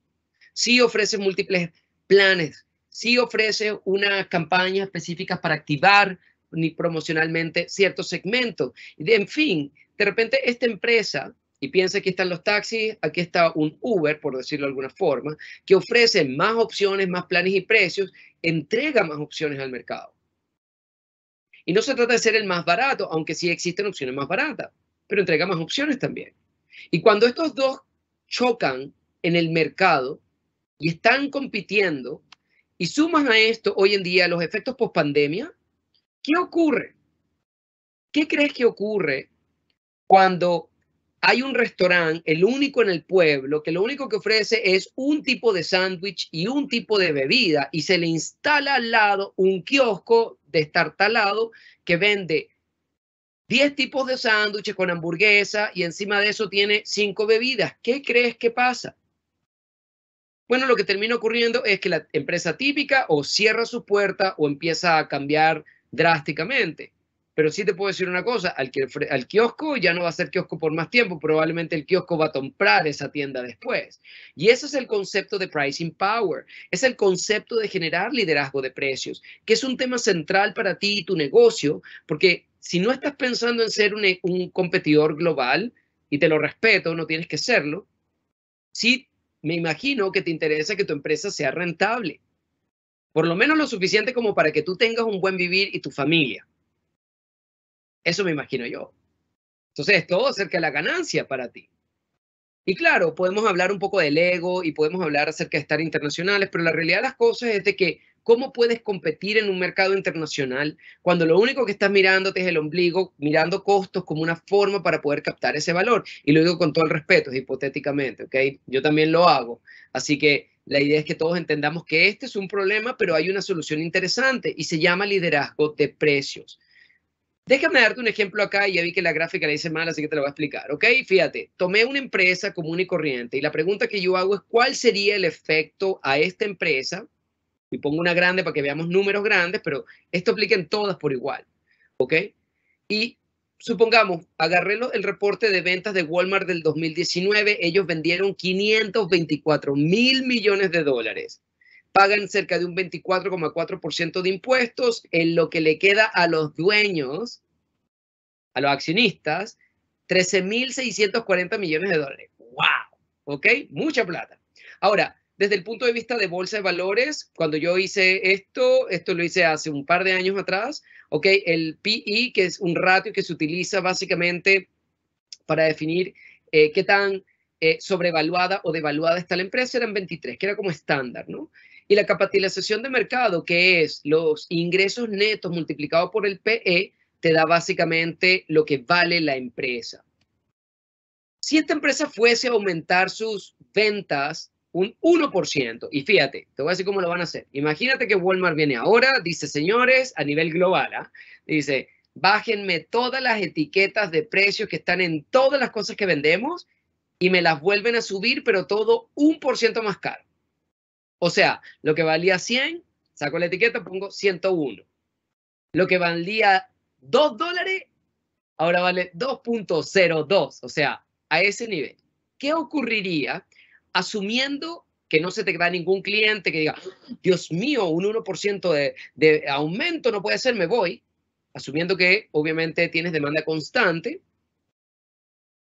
[SPEAKER 3] sí ofrece múltiples planes, sí ofrece una campaña específica para activar ni promocionalmente ciertos segmentos. En fin, de repente esta empresa, y piensa aquí están los taxis, aquí está un Uber, por decirlo de alguna forma, que ofrece más opciones, más planes y precios, entrega más opciones al mercado. Y no se trata de ser el más barato, aunque sí existen opciones más baratas, pero entrega más opciones también. Y cuando estos dos chocan en el mercado y están compitiendo, y suman a esto hoy en día los efectos post-pandemia, ¿qué ocurre? ¿Qué crees que ocurre cuando hay un restaurante, el único en el pueblo, que lo único que ofrece es un tipo de sándwich y un tipo de bebida, y se le instala al lado un kiosco de estar talado que vende 10 tipos de sándwiches con hamburguesa y encima de eso tiene 5 bebidas. ¿Qué crees que pasa? Bueno, lo que termina ocurriendo es que la empresa típica o cierra su puerta o empieza a cambiar drásticamente. Pero sí te puedo decir una cosa, al, kiosco ya no va a ser kiosco por más tiempo, probablemente el kiosco va a comprar esa tienda después. Y ese es el concepto de pricing power, es el concepto de generar liderazgo de precios, que es un tema central para ti y tu negocio, porque si no estás pensando en ser un e-, competidor global, y te lo respeto, no tienes que serlo, sí me imagino que te interesa que tu empresa sea rentable, por lo menos lo suficiente como para que tú tengas un buen vivir y tu familia. Eso me imagino yo. Entonces, todo acerca de la ganancia para ti. Y claro, podemos hablar un poco del ego y podemos hablar acerca de estar internacionales, pero la realidad de las cosas es de que ¿cómo puedes competir en un mercado internacional cuando lo único que estás mirándote es el ombligo, mirando costos como una forma para poder captar ese valor? Y lo digo con todo el respeto, es hipotéticamente, ¿ok? Yo también lo hago. Así que la idea es que todos entendamos que este es un problema, pero hay una solución interesante y se llama liderazgo de precios. Déjame darte un ejemplo acá, y ya vi que la gráfica la hice mal, así que te lo voy a explicar, ¿ok? Fíjate, tomé una empresa común y corriente y la pregunta que yo hago es cuál sería el efecto a esta empresa, y pongo una grande para que veamos números grandes, pero esto aplique en todas por igual, ¿ok? Y supongamos, agarré el reporte de ventas de Walmart del 2019, ellos vendieron 524 mil millones de dólares pagan cerca de un 24,4% de impuestos, en lo que le queda a los dueños, a los accionistas, 13.640 millones de dólares. ¡Wow! ¿Ok? Mucha plata. Ahora, desde el punto de vista de bolsa de valores, cuando yo hice esto, esto lo hice hace un par de años atrás, ¿ok? El PI, e, que es un ratio que se utiliza básicamente para definir eh, qué tan eh, sobrevaluada o devaluada está la empresa, eran 23, que era como estándar, ¿no? Y la capitalización de mercado, que es los ingresos netos multiplicados por el PE, te da básicamente lo que vale la empresa. Si esta empresa fuese a aumentar sus ventas un 1%, y fíjate, te voy a decir cómo lo van a hacer. Imagínate que Walmart viene ahora, dice, señores, a nivel global, ¿ah? dice, bájenme todas las etiquetas de precios que están en todas las cosas que vendemos y me las vuelven a subir, pero todo un por ciento más caro. O sea, lo que valía 100, saco la etiqueta, pongo 101. Lo que valía 2 dólares, ahora vale 2.02. O sea, a ese nivel. ¿Qué ocurriría asumiendo que no se te queda ningún cliente que diga, Dios mío, un 1% de, de aumento no puede ser, me voy? Asumiendo que obviamente tienes demanda constante,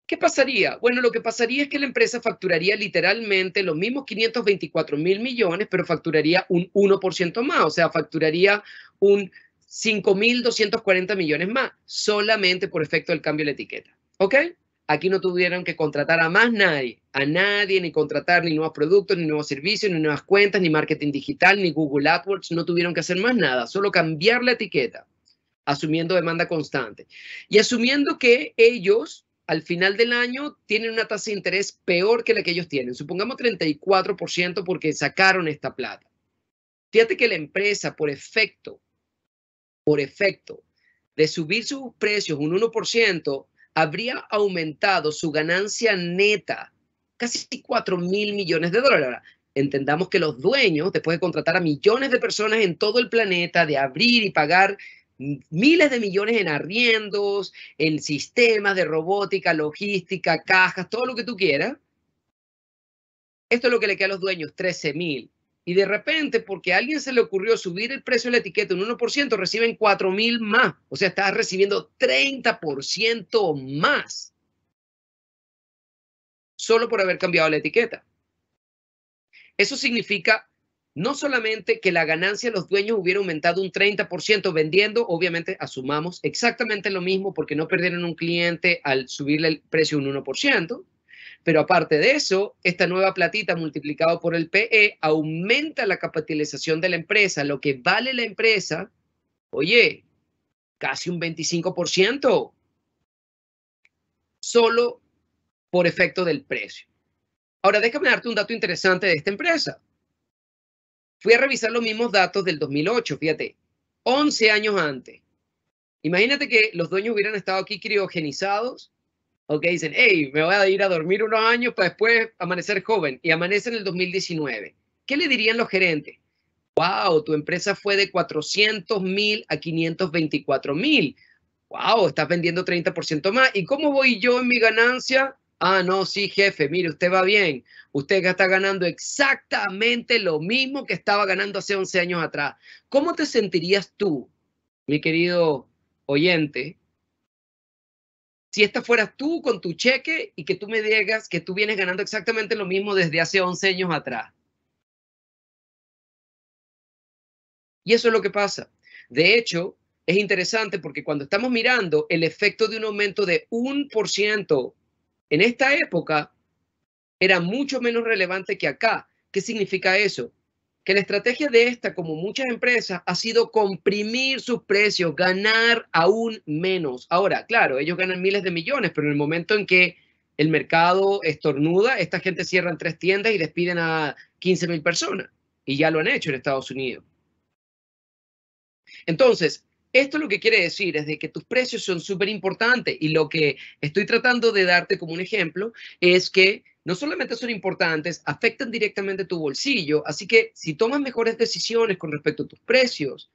[SPEAKER 3] ¿Qué pasaría? Bueno, lo que pasaría es que la empresa facturaría literalmente los mismos 524 mil millones, pero facturaría un 1% más, o sea, facturaría un 5.240 millones más, solamente por efecto del cambio de la etiqueta. ¿Ok? Aquí no tuvieron que contratar a más nadie, a nadie, ni contratar ni nuevos productos, ni nuevos servicios, ni nuevas cuentas, ni marketing digital, ni Google AdWords, no tuvieron que hacer más nada, solo cambiar la etiqueta, asumiendo demanda constante y asumiendo que ellos al final del año tienen una tasa de interés peor que la que ellos tienen, supongamos 34% porque sacaron esta plata. Fíjate que la empresa, por efecto, por efecto, de subir sus precios un 1%, habría aumentado su ganancia neta casi 4 mil millones de dólares. entendamos que los dueños, después de contratar a millones de personas en todo el planeta, de abrir y pagar miles de millones en arriendos, en sistemas de robótica, logística, cajas, todo lo que tú quieras. Esto es lo que le queda a los dueños, 13 mil. Y de repente, porque a alguien se le ocurrió subir el precio de la etiqueta un 1%, reciben 4 mil más. O sea, estás recibiendo 30% más. Solo por haber cambiado la etiqueta. Eso significa no solamente que la ganancia de los dueños hubiera aumentado un 30% vendiendo, obviamente asumamos exactamente lo mismo porque no perdieron un cliente al subirle el precio un 1%, pero aparte de eso, esta nueva platita multiplicado por el PE aumenta la capitalización de la empresa, lo que vale la empresa, oye, casi un 25%, solo por efecto del precio. Ahora, déjame darte un dato interesante de esta empresa. Fui a revisar los mismos datos del 2008, fíjate, 11 años antes. Imagínate que los dueños hubieran estado aquí criogenizados, ok, dicen, hey, me voy a ir a dormir unos años para después amanecer joven, y amanece en el 2019. ¿Qué le dirían los gerentes? Wow, tu empresa fue de 400 mil a 524 mil. Wow, estás vendiendo 30% más. ¿Y cómo voy yo en mi ganancia? Ah, no, sí, jefe, mire, usted va bien. Usted está ganando exactamente lo mismo que estaba ganando hace 11 años atrás. ¿Cómo te sentirías tú, mi querido oyente, si esta fueras tú con tu cheque y que tú me digas que tú vienes ganando exactamente lo mismo desde hace 11 años atrás? Y eso es lo que pasa. De hecho, es interesante porque cuando estamos mirando el efecto de un aumento de un por ciento en esta época era mucho menos relevante que acá. ¿Qué significa eso? Que la estrategia de esta, como muchas empresas, ha sido comprimir sus precios, ganar aún menos. Ahora, claro, ellos ganan miles de millones, pero en el momento en que el mercado estornuda, esta gente cierra tres tiendas y despiden a 15 mil personas. Y ya lo han hecho en Estados Unidos. Entonces, esto lo que quiere decir es de que tus precios son súper importantes y lo que estoy tratando de darte como un ejemplo es que no solamente son importantes, afectan directamente tu bolsillo, así que si tomas mejores decisiones con respecto a tus precios,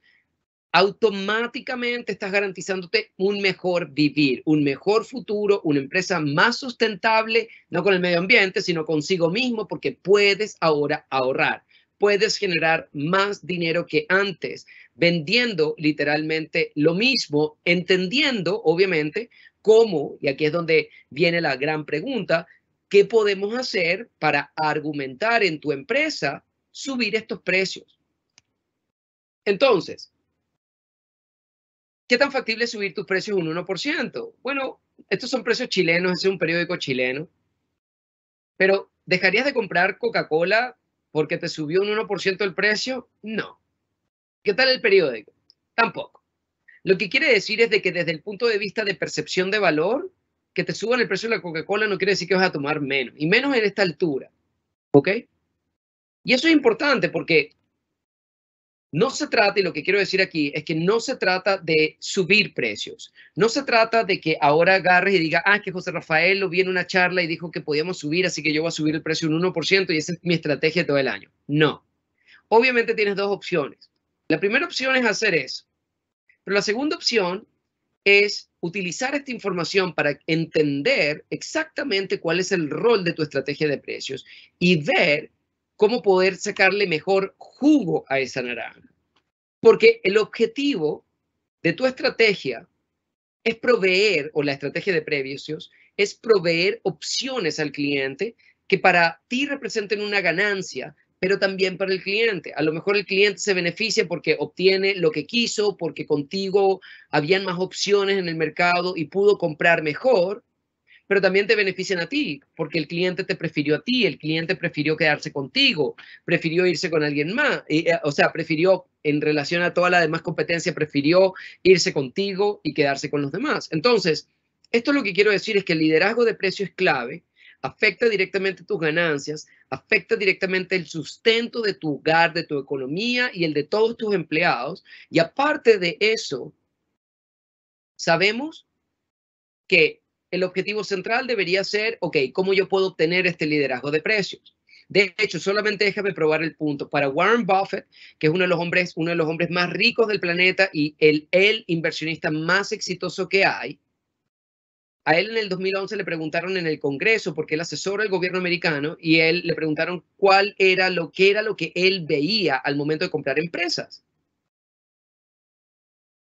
[SPEAKER 3] automáticamente estás garantizándote un mejor vivir, un mejor futuro, una empresa más sustentable, no con el medio ambiente, sino consigo mismo, porque puedes ahora ahorrar puedes generar más dinero que antes, vendiendo literalmente lo mismo, entendiendo, obviamente, cómo, y aquí es donde viene la gran pregunta, ¿qué podemos hacer para argumentar en tu empresa subir estos precios? Entonces, ¿qué tan factible es subir tus precios un 1%? Bueno, estos son precios chilenos, es un periódico chileno. Pero, ¿dejarías de comprar Coca-Cola porque te subió un 1% el precio, no. ¿Qué tal el periódico? Tampoco. Lo que quiere decir es de que desde el punto de vista de percepción de valor, que te suban el precio de la Coca-Cola no quiere decir que vas a tomar menos, y menos en esta altura. ¿Ok? Y eso es importante porque no se trata, y lo que quiero decir aquí, es que no se trata de subir precios. No se trata de que ahora agarres y diga, ah, que José Rafael lo vi en una charla y dijo que podíamos subir, así que yo voy a subir el precio un 1% y esa es mi estrategia todo el año. No. Obviamente tienes dos opciones. La primera opción es hacer eso. Pero la segunda opción es utilizar esta información para entender exactamente cuál es el rol de tu estrategia de precios y ver cómo poder sacarle mejor jugo a esa naranja. Porque el objetivo de tu estrategia es proveer, o la estrategia de previos es proveer opciones al cliente que para ti representen una ganancia, pero también para el cliente. A lo mejor el cliente se beneficia porque obtiene lo que quiso, porque contigo habían más opciones en el mercado y pudo comprar mejor, pero también te benefician a ti, porque el cliente te prefirió a ti, el cliente prefirió quedarse contigo, prefirió irse con alguien más, eh, o sea, prefirió en relación a toda la demás competencia, prefirió irse contigo y quedarse con los demás. Entonces, esto lo que quiero decir, es que el liderazgo de precio es clave, afecta directamente tus ganancias, afecta directamente el sustento de tu hogar, de tu economía y el de todos tus empleados. Y aparte de eso, sabemos que el objetivo central debería ser, ok, ¿cómo yo puedo obtener este liderazgo de precios? De hecho, solamente déjame probar el punto. Para Warren Buffett, que es uno de los hombres, uno de los hombres más ricos del planeta y el, inversionista más exitoso que hay, a él en el 2011 le preguntaron en el Congreso, porque él asesora del gobierno americano, y él le preguntaron cuál era lo que era lo que él veía al momento de comprar empresas.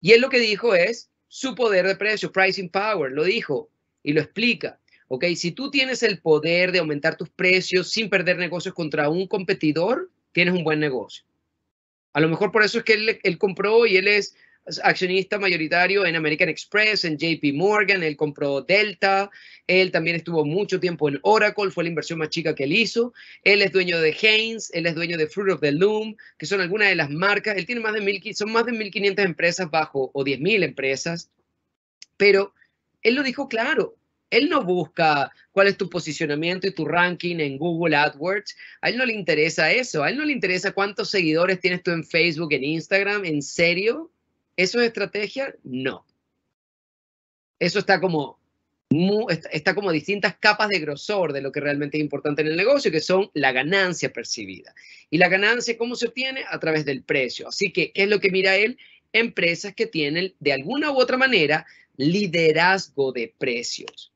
[SPEAKER 3] Y él lo que dijo es su poder de precio, pricing power, lo dijo y lo explica. ¿Ok? Si tú tienes el poder de aumentar tus precios sin perder negocios contra un competidor, tienes un buen negocio. A lo mejor por eso es que él, compró y él es accionista mayoritario en American Express, en JP Morgan, él compró Delta, él también estuvo mucho tiempo en Oracle, fue la inversión más chica que él hizo, él es dueño de Haynes, él es dueño de Fruit of the Loom, que son algunas de las marcas, él tiene más de mil, son más de 1.500 empresas bajo o 10.000 empresas, pero él lo dijo claro, él no busca cuál es tu posicionamiento y tu ranking en Google AdWords. A él no le interesa eso. A él no le interesa cuántos seguidores tienes tú en Facebook, en Instagram. ¿En serio? ¿Eso es estrategia? No. Eso está como, está como distintas capas de grosor de lo que realmente es importante en el negocio, que son la ganancia percibida. Y la ganancia, ¿cómo se obtiene? A través del precio. Así que, ¿qué es lo que mira él? Empresas que tienen, de alguna u otra manera, liderazgo de precios.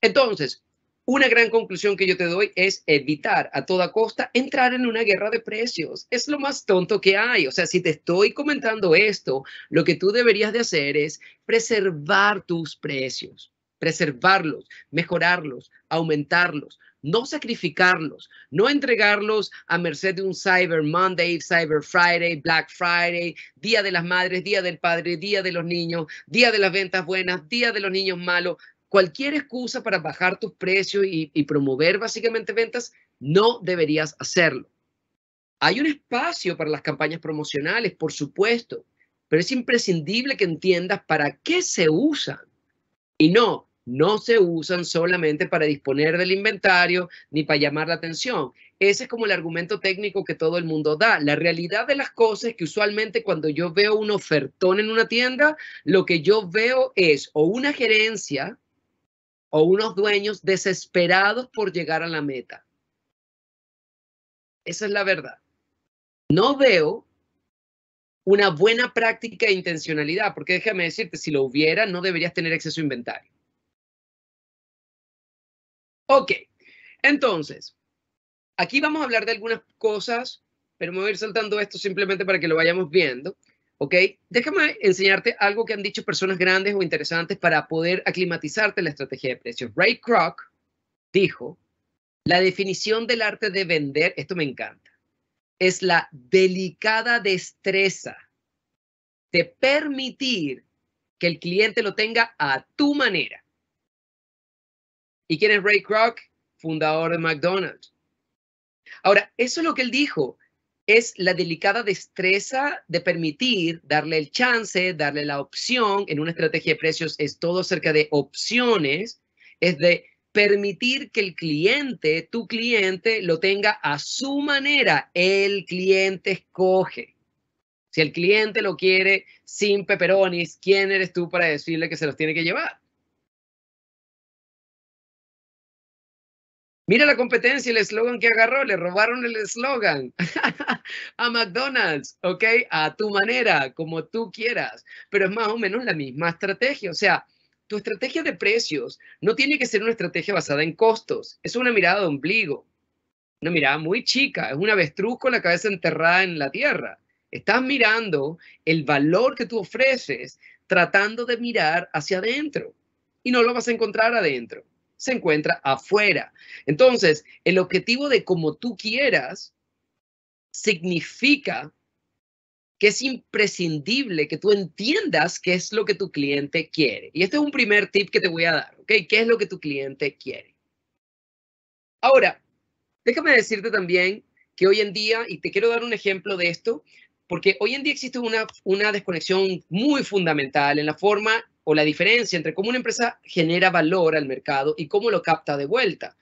[SPEAKER 3] Entonces, una gran conclusión que yo te doy es evitar a toda costa entrar en una guerra de precios. Es lo más tonto que hay. O sea, si te estoy comentando esto, lo que tú deberías de hacer es preservar tus precios, preservarlos, mejorarlos, aumentarlos, no sacrificarlos, no entregarlos a merced de un Cyber Monday, Cyber Friday, Black Friday, Día de las Madres, Día del Padre, Día de los Niños, Día de las Ventas Buenas, Día de los Niños Malos, cualquier excusa para bajar tus precios y, promover básicamente ventas, no deberías hacerlo. Hay un espacio para las campañas promocionales, por supuesto, pero es imprescindible que entiendas para qué se usan. Y no, no se usan solamente para disponer del inventario ni para llamar la atención. Ese es como el argumento técnico que todo el mundo da. La realidad de las cosas es que usualmente cuando yo veo un ofertón en una tienda, lo que yo veo es o una gerencia o unos dueños desesperados por llegar a la meta. Esa es la verdad. No veo una buena práctica de intencionalidad, porque déjame decirte, si lo hubiera, no deberías tener exceso de inventario. Ok, entonces, aquí vamos a hablar de algunas cosas, pero me voy a ir saltando esto simplemente para que lo vayamos viendo. ¿Ok? Déjame enseñarte algo que han dicho personas grandes o interesantes para poder aclimatizarte la estrategia de precios. Ray Kroc dijo, la definición del arte de vender, esto me encanta, es la delicada destreza de permitir que el cliente lo tenga a tu manera. ¿Y quién es Ray Kroc? Fundador de McDonald's. Ahora, eso es lo que él dijo es la delicada destreza de permitir, darle el chance, darle la opción. En una estrategia de precios es todo cerca de opciones, es de permitir que el cliente, tu cliente, lo tenga a su manera. El cliente escoge. Si el cliente lo quiere sin peperonis, ¿quién eres tú para decirle que se los tiene que llevar? Mira la competencia, y el eslogan que agarró, le robaron el eslogan [LAUGHS] a McDonald's, ¿ok? A tu manera, como tú quieras, pero es más o menos la misma estrategia. O sea, tu estrategia de precios no tiene que ser una estrategia basada en costos, es una mirada de ombligo, una mirada muy chica, es un avestruz con la cabeza enterrada en la tierra. Estás mirando el valor que tú ofreces tratando de mirar hacia adentro y no lo vas a encontrar adentro se encuentra afuera. Entonces, el objetivo de como tú quieras significa que es imprescindible que tú entiendas qué es lo que tu cliente quiere. Y este es un primer tip que te voy a dar, ¿ok? ¿Qué es lo que tu cliente quiere? Ahora, déjame decirte también que hoy en día, y te quiero dar un ejemplo de esto, porque hoy en día existe una, una desconexión muy fundamental en la forma o la diferencia entre cómo una empresa genera valor al mercado y cómo lo capta de vuelta.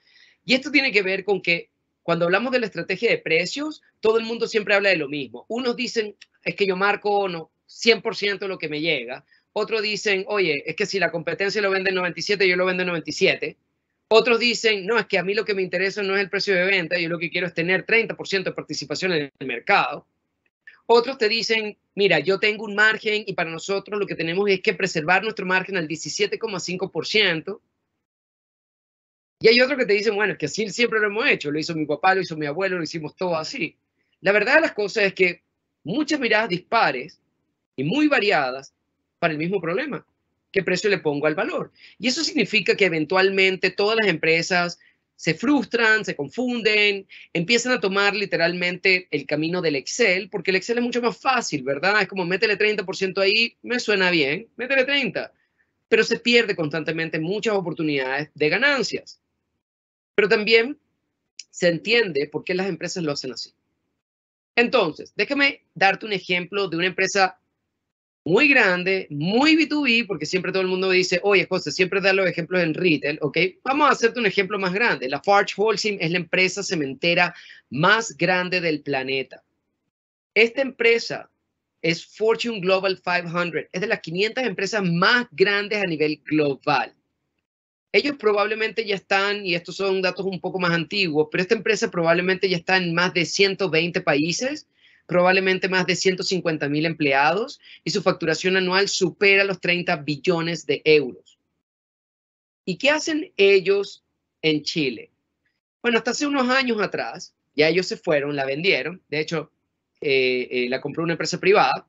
[SPEAKER 3] Y esto tiene que ver con que cuando hablamos de la estrategia de precios, todo el mundo siempre habla de lo mismo. Unos dicen, es que yo marco no, 100% lo que me llega. Otros dicen, oye, es que si la competencia lo vende en 97, yo lo vendo en 97. Otros dicen, no, es que a mí lo que me interesa no es el precio de venta, yo lo que quiero es tener 30% de participación en el mercado. Otros te dicen, mira, yo tengo un margen y para nosotros lo que tenemos es que preservar nuestro margen al 17,5%. Y hay otros que te dicen, bueno, es que así siempre lo hemos hecho, lo hizo mi papá, lo hizo mi abuelo, lo hicimos todo así. La verdad de las cosas es que muchas miradas dispares y muy variadas para el mismo problema. ¿Qué precio le pongo al valor? Y eso significa que eventualmente todas las empresas se frustran, se confunden, empiezan a tomar literalmente el camino del Excel, porque el Excel es mucho más fácil, ¿verdad? Es como métele 30% ahí, me suena bien, métele 30, pero se pierde constantemente muchas oportunidades de ganancias. Pero también se entiende por qué las empresas lo hacen así. Entonces, déjame darte un ejemplo de una empresa muy grande, muy B2B, porque siempre todo el mundo dice, oye, José, siempre da los ejemplos en retail, ¿ok? Vamos a hacerte un ejemplo más grande. La Farge Holcim es la empresa cementera más grande del planeta. Esta empresa es Fortune Global 500, es de las 500 empresas más grandes a nivel global. Ellos probablemente ya están, y estos son datos un poco más antiguos, pero esta empresa probablemente ya está en más de 120 países probablemente más de 150 mil empleados y su facturación anual supera los 30 billones de euros. ¿Y qué hacen ellos en Chile? Bueno, hasta hace unos años atrás, ya ellos se fueron, la vendieron, de hecho, eh, eh, la compró una empresa privada,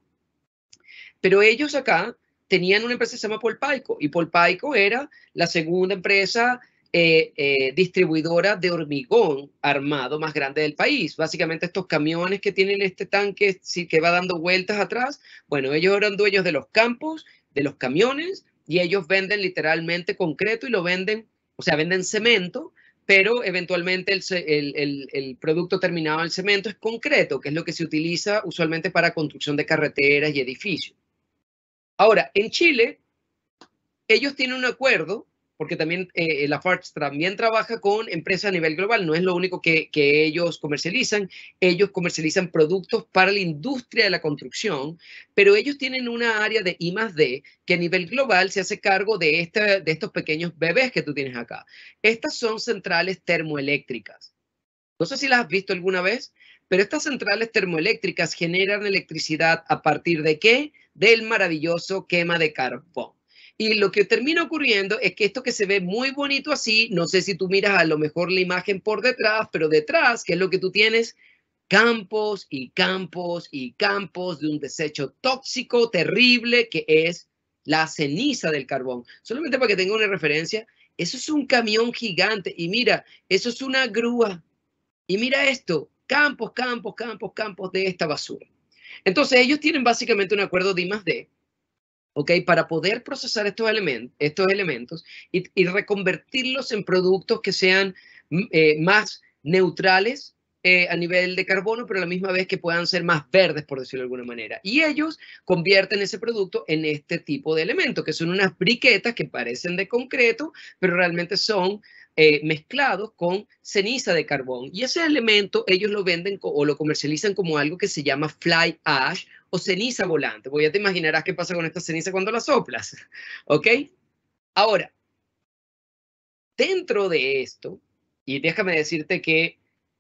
[SPEAKER 3] pero ellos acá tenían una empresa que se llama Polpaico y Polpaico era la segunda empresa eh, eh, distribuidora de hormigón armado más grande del país. Básicamente estos camiones que tienen este tanque que va dando vueltas atrás, bueno, ellos eran dueños de los campos, de los camiones, y ellos venden literalmente concreto y lo venden, o sea, venden cemento, pero eventualmente el, el, producto terminado del cemento es concreto, que es lo que se utiliza usualmente para construcción de carreteras y edificios. Ahora, en Chile, ellos tienen un acuerdo porque también eh, eh, la FARC también trabaja con empresas a nivel global, no es lo único que, ellos comercializan, ellos comercializan productos para la industria de la construcción, pero ellos tienen una área de I más D que a nivel global se hace cargo de, de estos pequeños bebés que tú tienes acá. Estas son centrales termoeléctricas. No sé si las has visto alguna vez, pero estas centrales termoeléctricas generan electricidad a partir de qué? Del maravilloso quema de carbón. Y lo que termina ocurriendo es que esto que se ve muy bonito así, no sé si tú miras a lo mejor la imagen por detrás, pero detrás, ¿qué es lo que tú tienes? Campos y campos y campos de un desecho tóxico, terrible, que es la ceniza del carbón. Solamente para que tenga una referencia, eso es un camión gigante y mira, eso es una grúa. Y mira esto, campos, campos, campos, campos de esta basura. Entonces ellos tienen básicamente un acuerdo de I más D ¿ok? Para poder procesar estos, elementos, estos elementos y, reconvertirlos en productos que sean mm, eh, más neutrales eh, a nivel de carbono, pero a la misma vez que puedan ser más verdes, por decirlo de alguna manera. Y ellos convierten ese producto en este tipo de elementos, que son unas briquetas que parecen de concreto, pero realmente son eh, mezclados con ceniza de carbón. Y ese elemento ellos lo venden o lo comercializan como algo que se llama fly ash o ceniza volante. Pues ya te imaginarás qué pasa con esta ceniza cuando la soplas. [LAUGHS] ¿Ok? Ahora, dentro de esto, y déjame decirte que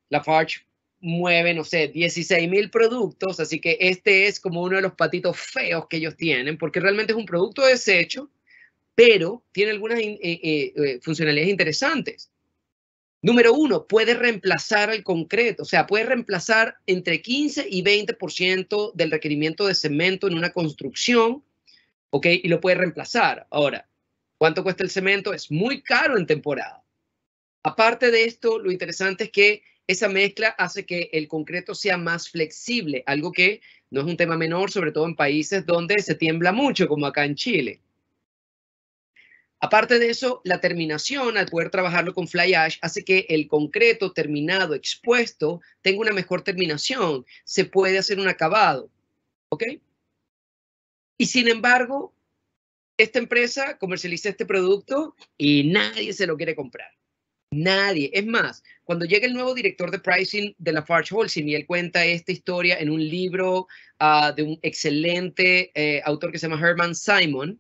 [SPEAKER 3] la Lafarge mueve, no sé, 16 mil productos, así que este es como uno de los patitos feos que ellos tienen, porque realmente es un producto desecho pero tiene algunas eh, eh, eh, funcionalidades interesantes. Número uno, puede reemplazar el concreto, o sea, puede reemplazar entre 15 y 20% del requerimiento de cemento en una construcción, ¿ok? Y lo puede reemplazar. Ahora, ¿cuánto cuesta el cemento? Es muy caro en temporada. Aparte de esto, lo interesante es que esa mezcla hace que el concreto sea más flexible, algo que no es un tema menor, sobre todo en países donde se tiembla mucho, como acá en Chile. Aparte de eso, la terminación, al poder trabajarlo con fly ash, hace que el concreto terminado, expuesto, tenga una mejor terminación. Se puede hacer un acabado. ¿Ok? Y sin embargo, esta empresa comercializa este producto y nadie se lo quiere comprar. Nadie. Es más, cuando llega el nuevo director de pricing de la Farge Holcim y él cuenta esta historia en un libro ah, de un excelente eh, autor que se llama Herman Simon,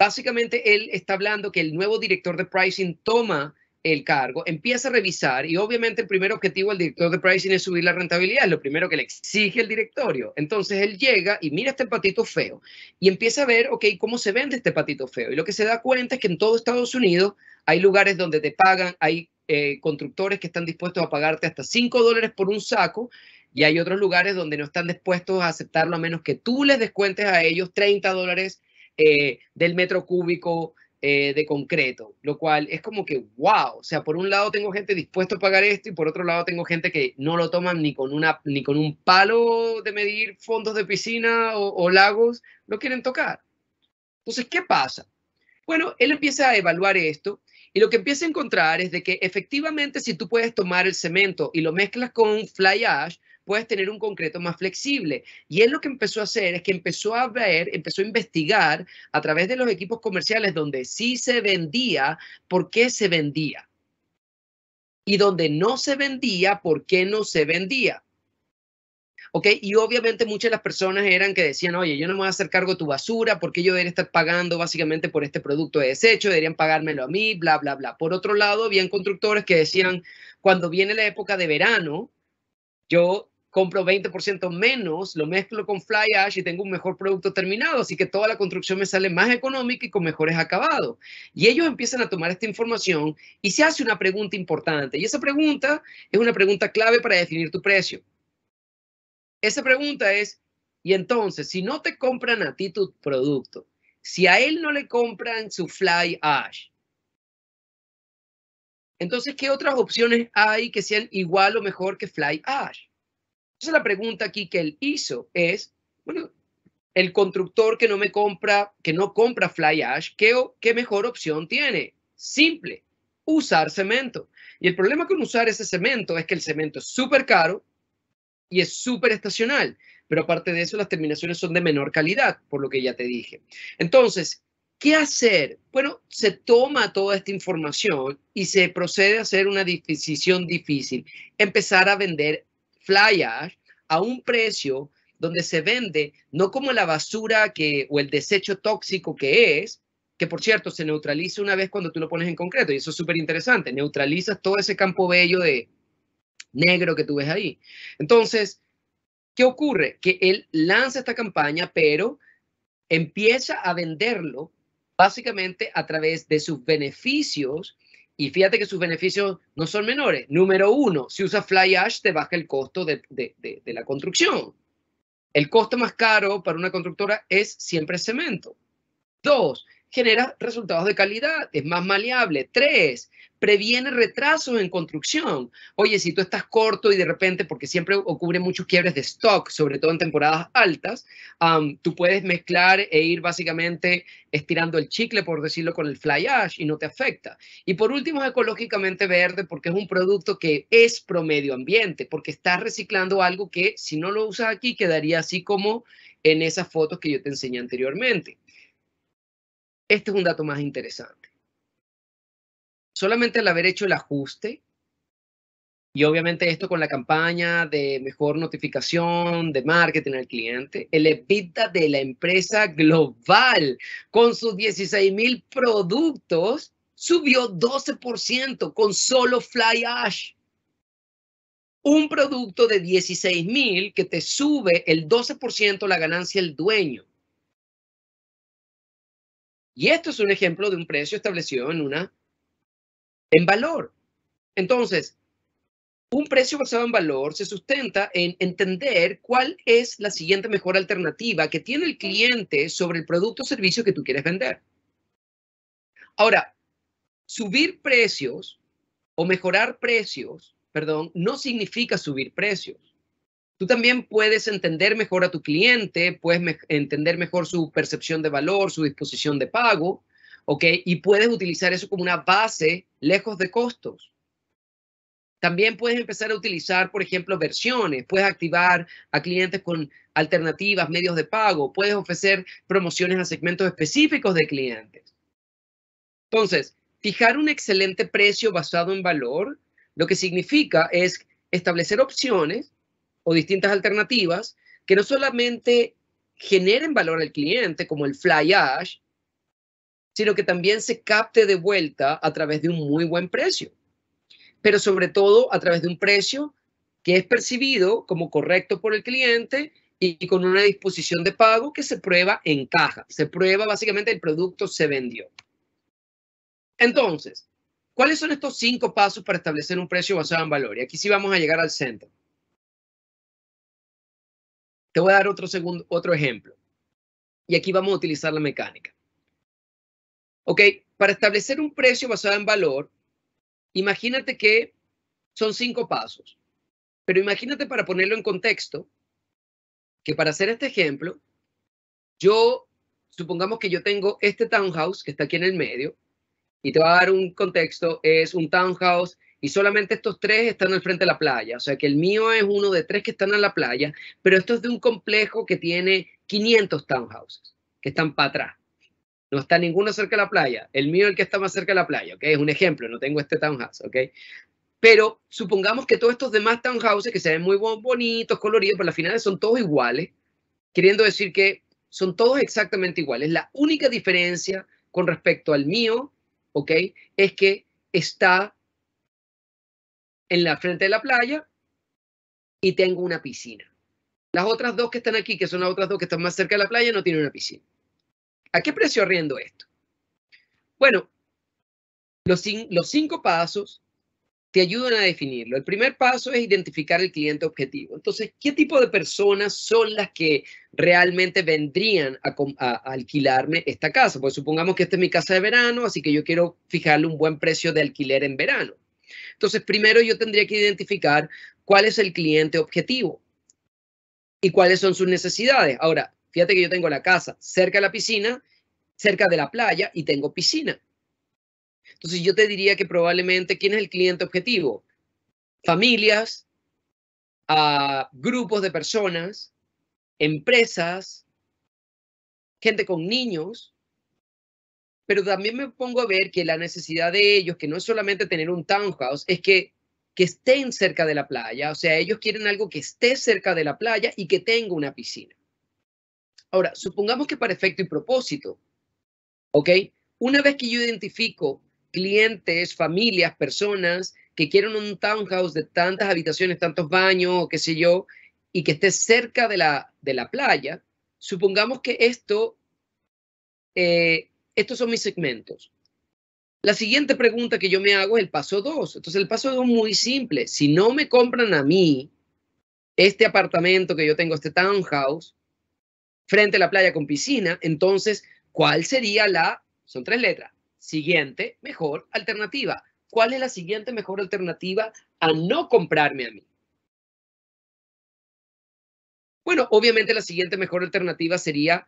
[SPEAKER 3] Básicamente, él está hablando que el nuevo director de pricing toma el cargo, empieza a revisar y obviamente el primer objetivo del director de pricing es subir la rentabilidad, es lo primero que le exige el directorio. Entonces él llega y mira este patito feo y empieza a ver, ok, cómo se vende este patito feo. Y lo que se da cuenta es que en todo Estados Unidos hay lugares donde te pagan, hay eh, constructores que están dispuestos a pagarte hasta 5 dólares por un saco y hay otros lugares donde no están dispuestos a aceptarlo a menos que tú les descuentes a ellos 30 dólares eh, del metro cúbico eh, de concreto, lo cual es como que, wow, o sea, por un lado tengo gente dispuesta a pagar esto y por otro lado tengo gente que no lo toman ni con, una, ni con un palo de medir fondos de piscina o, lagos, lo quieren tocar. Entonces, ¿qué pasa? Bueno, él empieza a evaluar esto y lo que empieza a encontrar es de que efectivamente si tú puedes tomar el cemento y lo mezclas con fly ash, puedes tener un concreto más flexible. Y él lo que empezó a hacer es que empezó a ver, empezó a investigar a través de los equipos comerciales donde sí se vendía, por qué se vendía. Y donde no se vendía, por qué no se vendía. ¿ok? Y obviamente muchas de las personas eran que decían, oye, yo no me voy a hacer cargo de tu basura, porque yo debería estar pagando básicamente por este producto de desecho, deberían pagármelo a mí, bla, bla, bla. Por otro lado, habían constructores que decían, cuando viene la época de verano, yo compro 20% menos, lo mezclo con fly ash y tengo un mejor producto terminado, así que toda la construcción me sale más económica y con mejores acabados. Y ellos empiezan a tomar esta información y se hace una pregunta importante. Y esa pregunta es una pregunta clave para definir tu precio. Esa pregunta es, y entonces, si no te compran a ti tu producto, si a él no le compran su fly ash, entonces, ¿qué otras opciones hay que sean igual o mejor que fly ash? Entonces la pregunta aquí que él hizo es, bueno, el constructor que no me compra, que no compra fly ash, ¿qué, qué mejor opción tiene? Simple, usar cemento. Y el problema con usar ese cemento es que el cemento es súper caro y es súper estacional, pero aparte de eso las terminaciones son de menor calidad, por lo que ya te dije. Entonces, ¿Qué hacer? Bueno, se toma toda esta información y se procede a hacer una decisión difícil, empezar a vender Flyers a un precio donde se vende no como la basura que, o el desecho tóxico que es, que por cierto se neutraliza una vez cuando tú lo pones en concreto, y eso es súper interesante, neutralizas todo ese campo bello de negro que tú ves ahí. Entonces, ¿qué ocurre? Que él lanza esta campaña, pero empieza a venderlo básicamente a través de sus beneficios y fíjate que sus beneficios no son menores. Número uno, si usa fly ash, te baja el costo de, de la construcción. El costo más caro para una constructora es siempre cemento. Dos, genera resultados de calidad, es más maleable. Tres, previene retrasos en construcción. Oye, si tú estás corto y de repente, porque siempre ocurren muchos quiebres de stock, sobre todo en temporadas altas, tú puedes mezclar e ir básicamente estirando el chicle, por decirlo, con el fly ash y no te afecta. Y por último, es ecológicamente verde porque es un producto que es promedio ambiente, porque estás reciclando algo que si no lo usas aquí quedaría así como en esas fotos que yo te enseñé anteriormente. Este es un dato más interesante. Solamente al haber hecho el ajuste, y obviamente esto con la campaña de mejor notificación, de marketing al cliente, el EBITDA de la empresa global con sus 16 mil productos subió 12% con solo Fly Ash. Un producto de 16 mil que te sube el 12% la ganancia del dueño. Y esto es un ejemplo de un precio establecido en una en valor. Entonces, un precio basado en valor se sustenta en entender cuál es la siguiente mejor alternativa que tiene el cliente sobre el producto o servicio que tú quieres vender. Ahora, subir precios o mejorar precios, perdón, no significa subir precios. Tú también puedes entender mejor a tu cliente, puedes entender mejor su percepción de valor, su disposición de pago, ¿ok? Y puedes utilizar eso como una base lejos de costos. También puedes empezar a utilizar, por ejemplo, versiones. Puedes activar a clientes con alternativas, medios de pago. Puedes ofrecer promociones a segmentos específicos de clientes. Entonces, fijar un excelente precio basado en valor, lo que significa es establecer opciones o distintas alternativas que no solamente generen valor al cliente, como el fly ash, sino que también se capte de vuelta a través de un muy buen precio, pero sobre todo a través de un precio que es percibido como correcto por el cliente y con una disposición de pago que se prueba en caja, se prueba básicamente el producto se vendió. Entonces, ¿cuáles son estos cinco pasos para establecer un precio basado en valor? Y aquí sí vamos a llegar al centro. Te voy a dar otro, segundo, otro ejemplo. Y aquí vamos a utilizar la mecánica. Ok, para establecer un precio basado en valor, imagínate que son cinco pasos. Pero imagínate para ponerlo en contexto, que para hacer este ejemplo, yo, supongamos que yo tengo este townhouse que está aquí en el medio, y te va a dar un contexto, es un townhouse y solamente estos tres están al frente de la playa. O sea que el mío es uno de tres que están en la playa, pero esto es de un complejo que tiene 500 townhouses que están para atrás. No está ninguno cerca de la playa. El mío es el que está más cerca de la playa, ¿ok? Es un ejemplo, no tengo este townhouse, ¿ok? Pero supongamos que todos estos demás townhouses que se ven muy bonitos, coloridos, pero al final son todos iguales, queriendo decir que son todos exactamente iguales. La única diferencia con respecto al mío, ¿ok? Es que está en la frente de la playa y tengo una piscina. Las otras dos que están aquí, que son las otras dos que están más cerca de la playa, no tienen una piscina. ¿A qué precio arriendo esto? Bueno, los, cinco pasos te ayudan a definirlo. El primer paso es identificar el cliente objetivo. Entonces, ¿qué tipo de personas son las que realmente vendrían a, a, alquilarme esta casa? Pues supongamos que esta es mi casa de verano, así que yo quiero fijarle un buen precio de alquiler en verano. Entonces, primero yo tendría que identificar cuál es el cliente objetivo y cuáles son sus necesidades. Ahora, fíjate que yo tengo la casa cerca de la piscina, cerca de la playa y tengo piscina. Entonces, yo te diría que probablemente, ¿quién es el cliente objetivo? Familias, a ah, grupos de personas, empresas, gente con niños, pero también me pongo a ver que la necesidad de ellos, que no es solamente tener un townhouse, es que, que estén cerca de la playa, o sea, ellos quieren algo que esté cerca de la playa y que tenga una piscina. Ahora, supongamos que para efecto y propósito, ¿ok? Una vez que yo identifico clientes, familias, personas que quieren un townhouse de tantas habitaciones, tantos baños o qué sé yo, y que esté cerca de la, de la playa, supongamos que esto eh, estos son mis segmentos. La siguiente pregunta que yo me hago es el paso 2. Entonces, el paso 2 es muy simple. Si no me compran a mí este apartamento que yo tengo, este townhouse, frente a la playa con piscina, entonces, ¿cuál sería la, son tres letras, siguiente mejor alternativa? ¿Cuál es la siguiente mejor alternativa a no comprarme a mí? Bueno, obviamente la siguiente mejor alternativa sería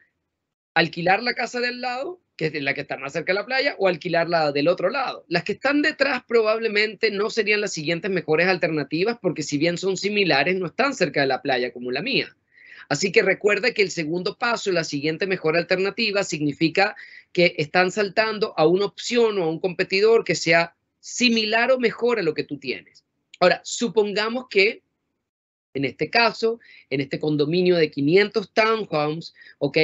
[SPEAKER 3] alquilar la casa de al lado que es la que está más cerca de la playa, o alquilarla del otro lado. Las que están detrás probablemente no serían las siguientes mejores alternativas porque si bien son similares, no están cerca de la playa como la mía. Así que recuerda que el segundo paso, la siguiente mejor alternativa, significa que están saltando a una opción o a un competidor que sea similar o mejor a lo que tú tienes. Ahora, supongamos que en este caso, en este condominio de 500 townhomes, ok,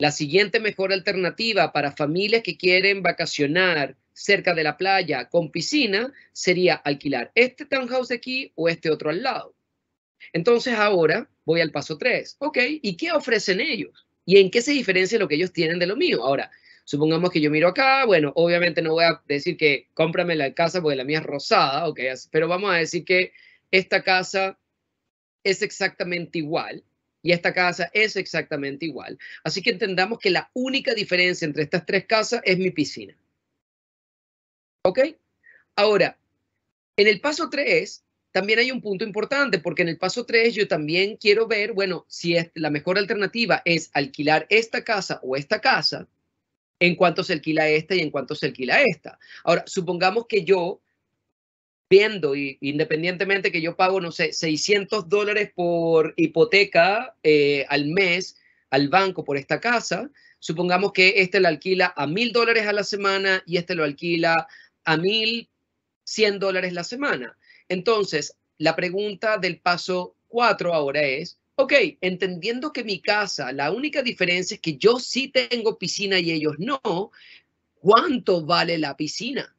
[SPEAKER 3] la siguiente mejor alternativa para familias que quieren vacacionar cerca de la playa con piscina sería alquilar este townhouse aquí o este otro al lado. Entonces ahora voy al paso 3. Ok, ¿y qué ofrecen ellos? ¿Y en qué se diferencia lo que ellos tienen de lo mío? Ahora, supongamos que yo miro acá, bueno, obviamente no voy a decir que cómprame la casa porque la mía es rosada, ok, pero vamos a decir que esta casa es exactamente igual y esta casa es exactamente igual. Así que entendamos que la única diferencia entre estas tres casas es mi piscina. ¿Ok? Ahora, en el paso 3 también hay un punto importante, porque en el paso 3 yo también quiero ver, bueno, si la mejor alternativa es alquilar esta casa o esta casa, en cuánto se alquila esta y en cuánto se alquila esta. Ahora, supongamos que yo viendo, y, independientemente que yo pago, no sé, 600 dólares por hipoteca eh, al mes al banco por esta casa, supongamos que este lo alquila a 1000 dólares a la semana y este lo alquila a 1100 dólares la semana. Entonces, la pregunta del paso 4 ahora es, ok, entendiendo que mi casa, la única diferencia es que yo sí tengo piscina y ellos no, ¿cuánto vale la piscina?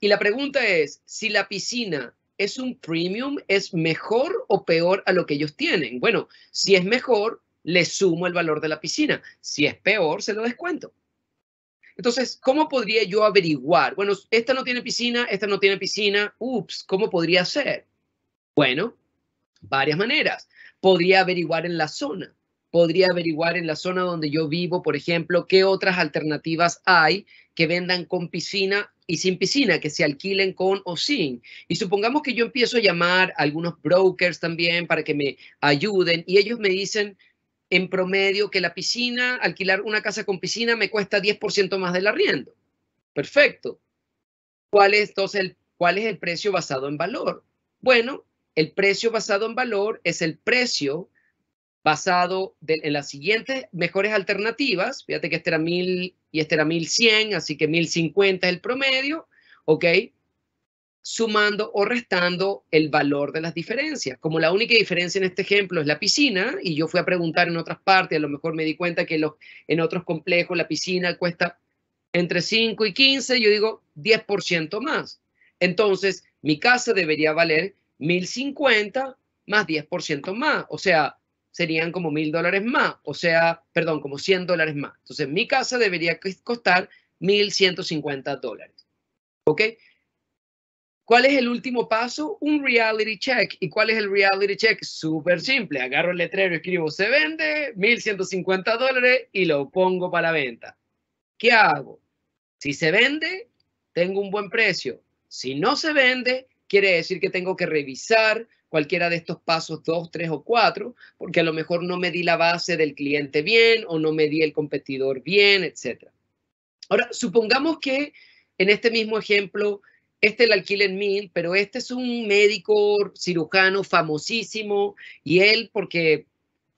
[SPEAKER 3] Y la pregunta es, si la piscina es un premium, ¿es mejor o peor a lo que ellos tienen? Bueno, si es mejor, le sumo el valor de la piscina. Si es peor, se lo descuento. Entonces, ¿cómo podría yo averiguar? Bueno, esta no tiene piscina, esta no tiene piscina. Ups, ¿cómo podría ser? Bueno, varias maneras. Podría averiguar en la zona podría averiguar en la zona donde yo vivo, por ejemplo, qué otras alternativas hay que vendan con piscina y sin piscina, que se alquilen con o sin. Y supongamos que yo empiezo a llamar a algunos brokers también para que me ayuden y ellos me dicen en promedio que la piscina, alquilar una casa con piscina me cuesta 10% más del arriendo. Perfecto. ¿Cuál es entonces el, cuál es el precio basado en valor? Bueno, el precio basado en valor es el precio basado en las siguientes mejores alternativas. Fíjate que este era 1000 y este era 1100, así que 1050 es el promedio, ¿ok? Sumando o restando el valor de las diferencias. Como la única diferencia en este ejemplo es la piscina, y yo fui a preguntar en otras partes, a lo mejor me di cuenta que los, en otros complejos la piscina cuesta entre 5 y 15, yo digo 10% más. Entonces, mi casa debería valer 1050 más 10% más. O sea, serían como mil dólares más, o sea, perdón, como 100 dólares más. Entonces, mi casa debería costar 1.150 dólares. ¿Ok? ¿Cuál es el último paso? Un reality check. ¿Y cuál es el reality check? Súper simple. Agarro el letrero, escribo se vende, 1.150 dólares y lo pongo para la venta. ¿Qué hago? Si se vende, tengo un buen precio. Si no se vende, quiere decir que tengo que revisar cualquiera de estos pasos, dos, tres o cuatro, porque a lo mejor no me di la base del cliente bien o no me di el competidor bien, etc. Ahora, supongamos que en este mismo ejemplo, este el alquiler mil, pero este es un médico cirujano famosísimo y él, porque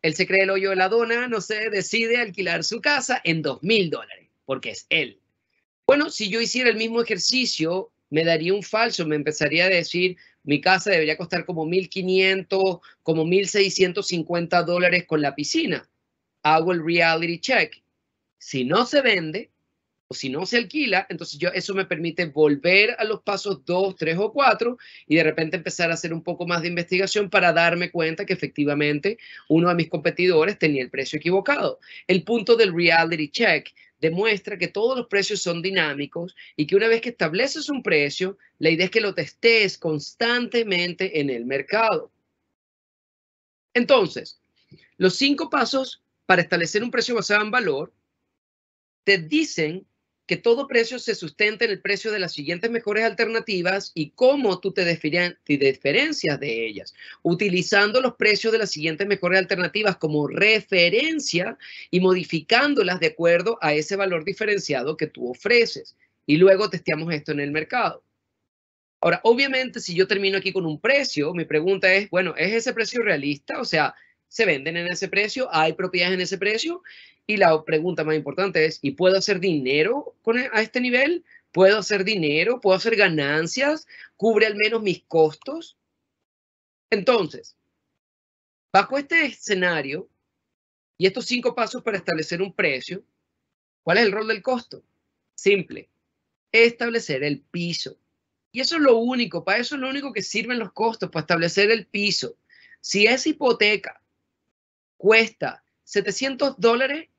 [SPEAKER 3] él se cree el hoyo de la dona, no sé, decide alquilar su casa en dos mil dólares, porque es él. Bueno, si yo hiciera el mismo ejercicio, me daría un falso, me empezaría a decir, mi casa debería costar como 1.500, como 1.650 dólares con la piscina. Hago el reality check. Si no se vende o si no se alquila, entonces yo eso me permite volver a los pasos 2, 3 o 4 y de repente empezar a hacer un poco más de investigación para darme cuenta que efectivamente uno de mis competidores tenía el precio equivocado. El punto del reality check demuestra que todos los precios son dinámicos y que una vez que estableces un precio, la idea es que lo testees constantemente en el mercado. Entonces, los cinco pasos para establecer un precio basado en valor te dicen que todo precio se sustenta en el precio de las siguientes mejores alternativas y cómo tú te, diferencias de ellas, utilizando los precios de las siguientes mejores alternativas como referencia y modificándolas de acuerdo a ese valor diferenciado que tú ofreces. Y luego testeamos esto en el mercado. Ahora, obviamente, si yo termino aquí con un precio, mi pregunta es, bueno, ¿es ese precio realista? O sea, ¿se venden en ese precio? ¿Hay propiedades en ese precio? Y la pregunta más importante es, ¿y puedo hacer dinero e, a este nivel? ¿Puedo hacer dinero? ¿Puedo hacer ganancias? ¿Cubre al menos mis costos? Entonces, bajo este escenario y estos cinco pasos para establecer un precio, ¿cuál es el rol del costo? Simple, establecer el piso. Y eso es lo único, para eso es lo único que sirven los costos, para establecer el piso. Si esa hipoteca cuesta 700 dólares,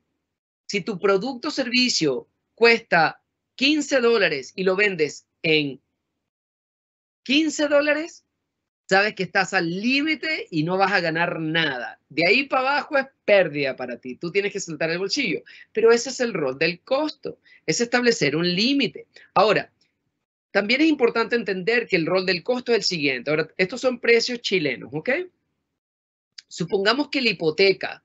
[SPEAKER 3] si tu producto o servicio cuesta 15 dólares y lo vendes en 15 dólares, sabes que estás al límite y no vas a ganar nada. De ahí para abajo es pérdida para ti. Tú tienes que saltar el bolsillo. Pero ese es el rol del costo, es establecer un límite. Ahora, también es importante entender que el rol del costo es el siguiente. Ahora, estos son precios chilenos, ¿ok? Supongamos que la hipoteca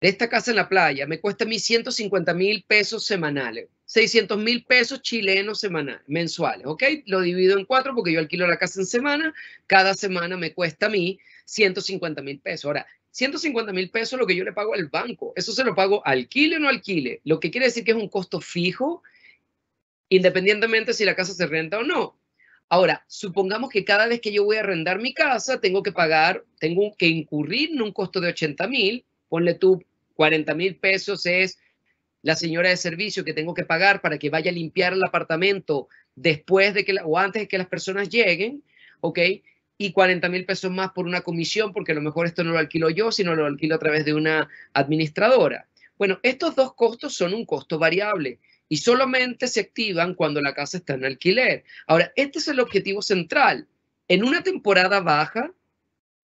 [SPEAKER 3] de esta casa en la playa me cuesta mis 150 mil pesos semanales, 600 mil pesos chilenos semanales, mensuales, ¿ok? Lo divido en cuatro porque yo alquilo la casa en semana, cada semana me cuesta a mí 150 mil pesos. Ahora, 150 mil pesos lo que yo le pago al banco, eso se lo pago alquile o no alquile, lo que quiere decir que es un costo fijo, independientemente si la casa se renta o no. Ahora, supongamos que cada vez que yo voy a arrendar mi casa, tengo que pagar, tengo que incurrir en un costo de 80 mil, ponle tú 40 mil pesos es la señora de servicio que tengo que pagar para que vaya a limpiar el apartamento después de que o antes de que las personas lleguen, ¿ok? Y 40 mil pesos más por una comisión, porque a lo mejor esto no lo alquilo yo, sino lo alquilo a través de una administradora. Bueno, estos dos costos son un costo variable y solamente se activan cuando la casa está en alquiler. Ahora, este es el objetivo central. En una temporada baja,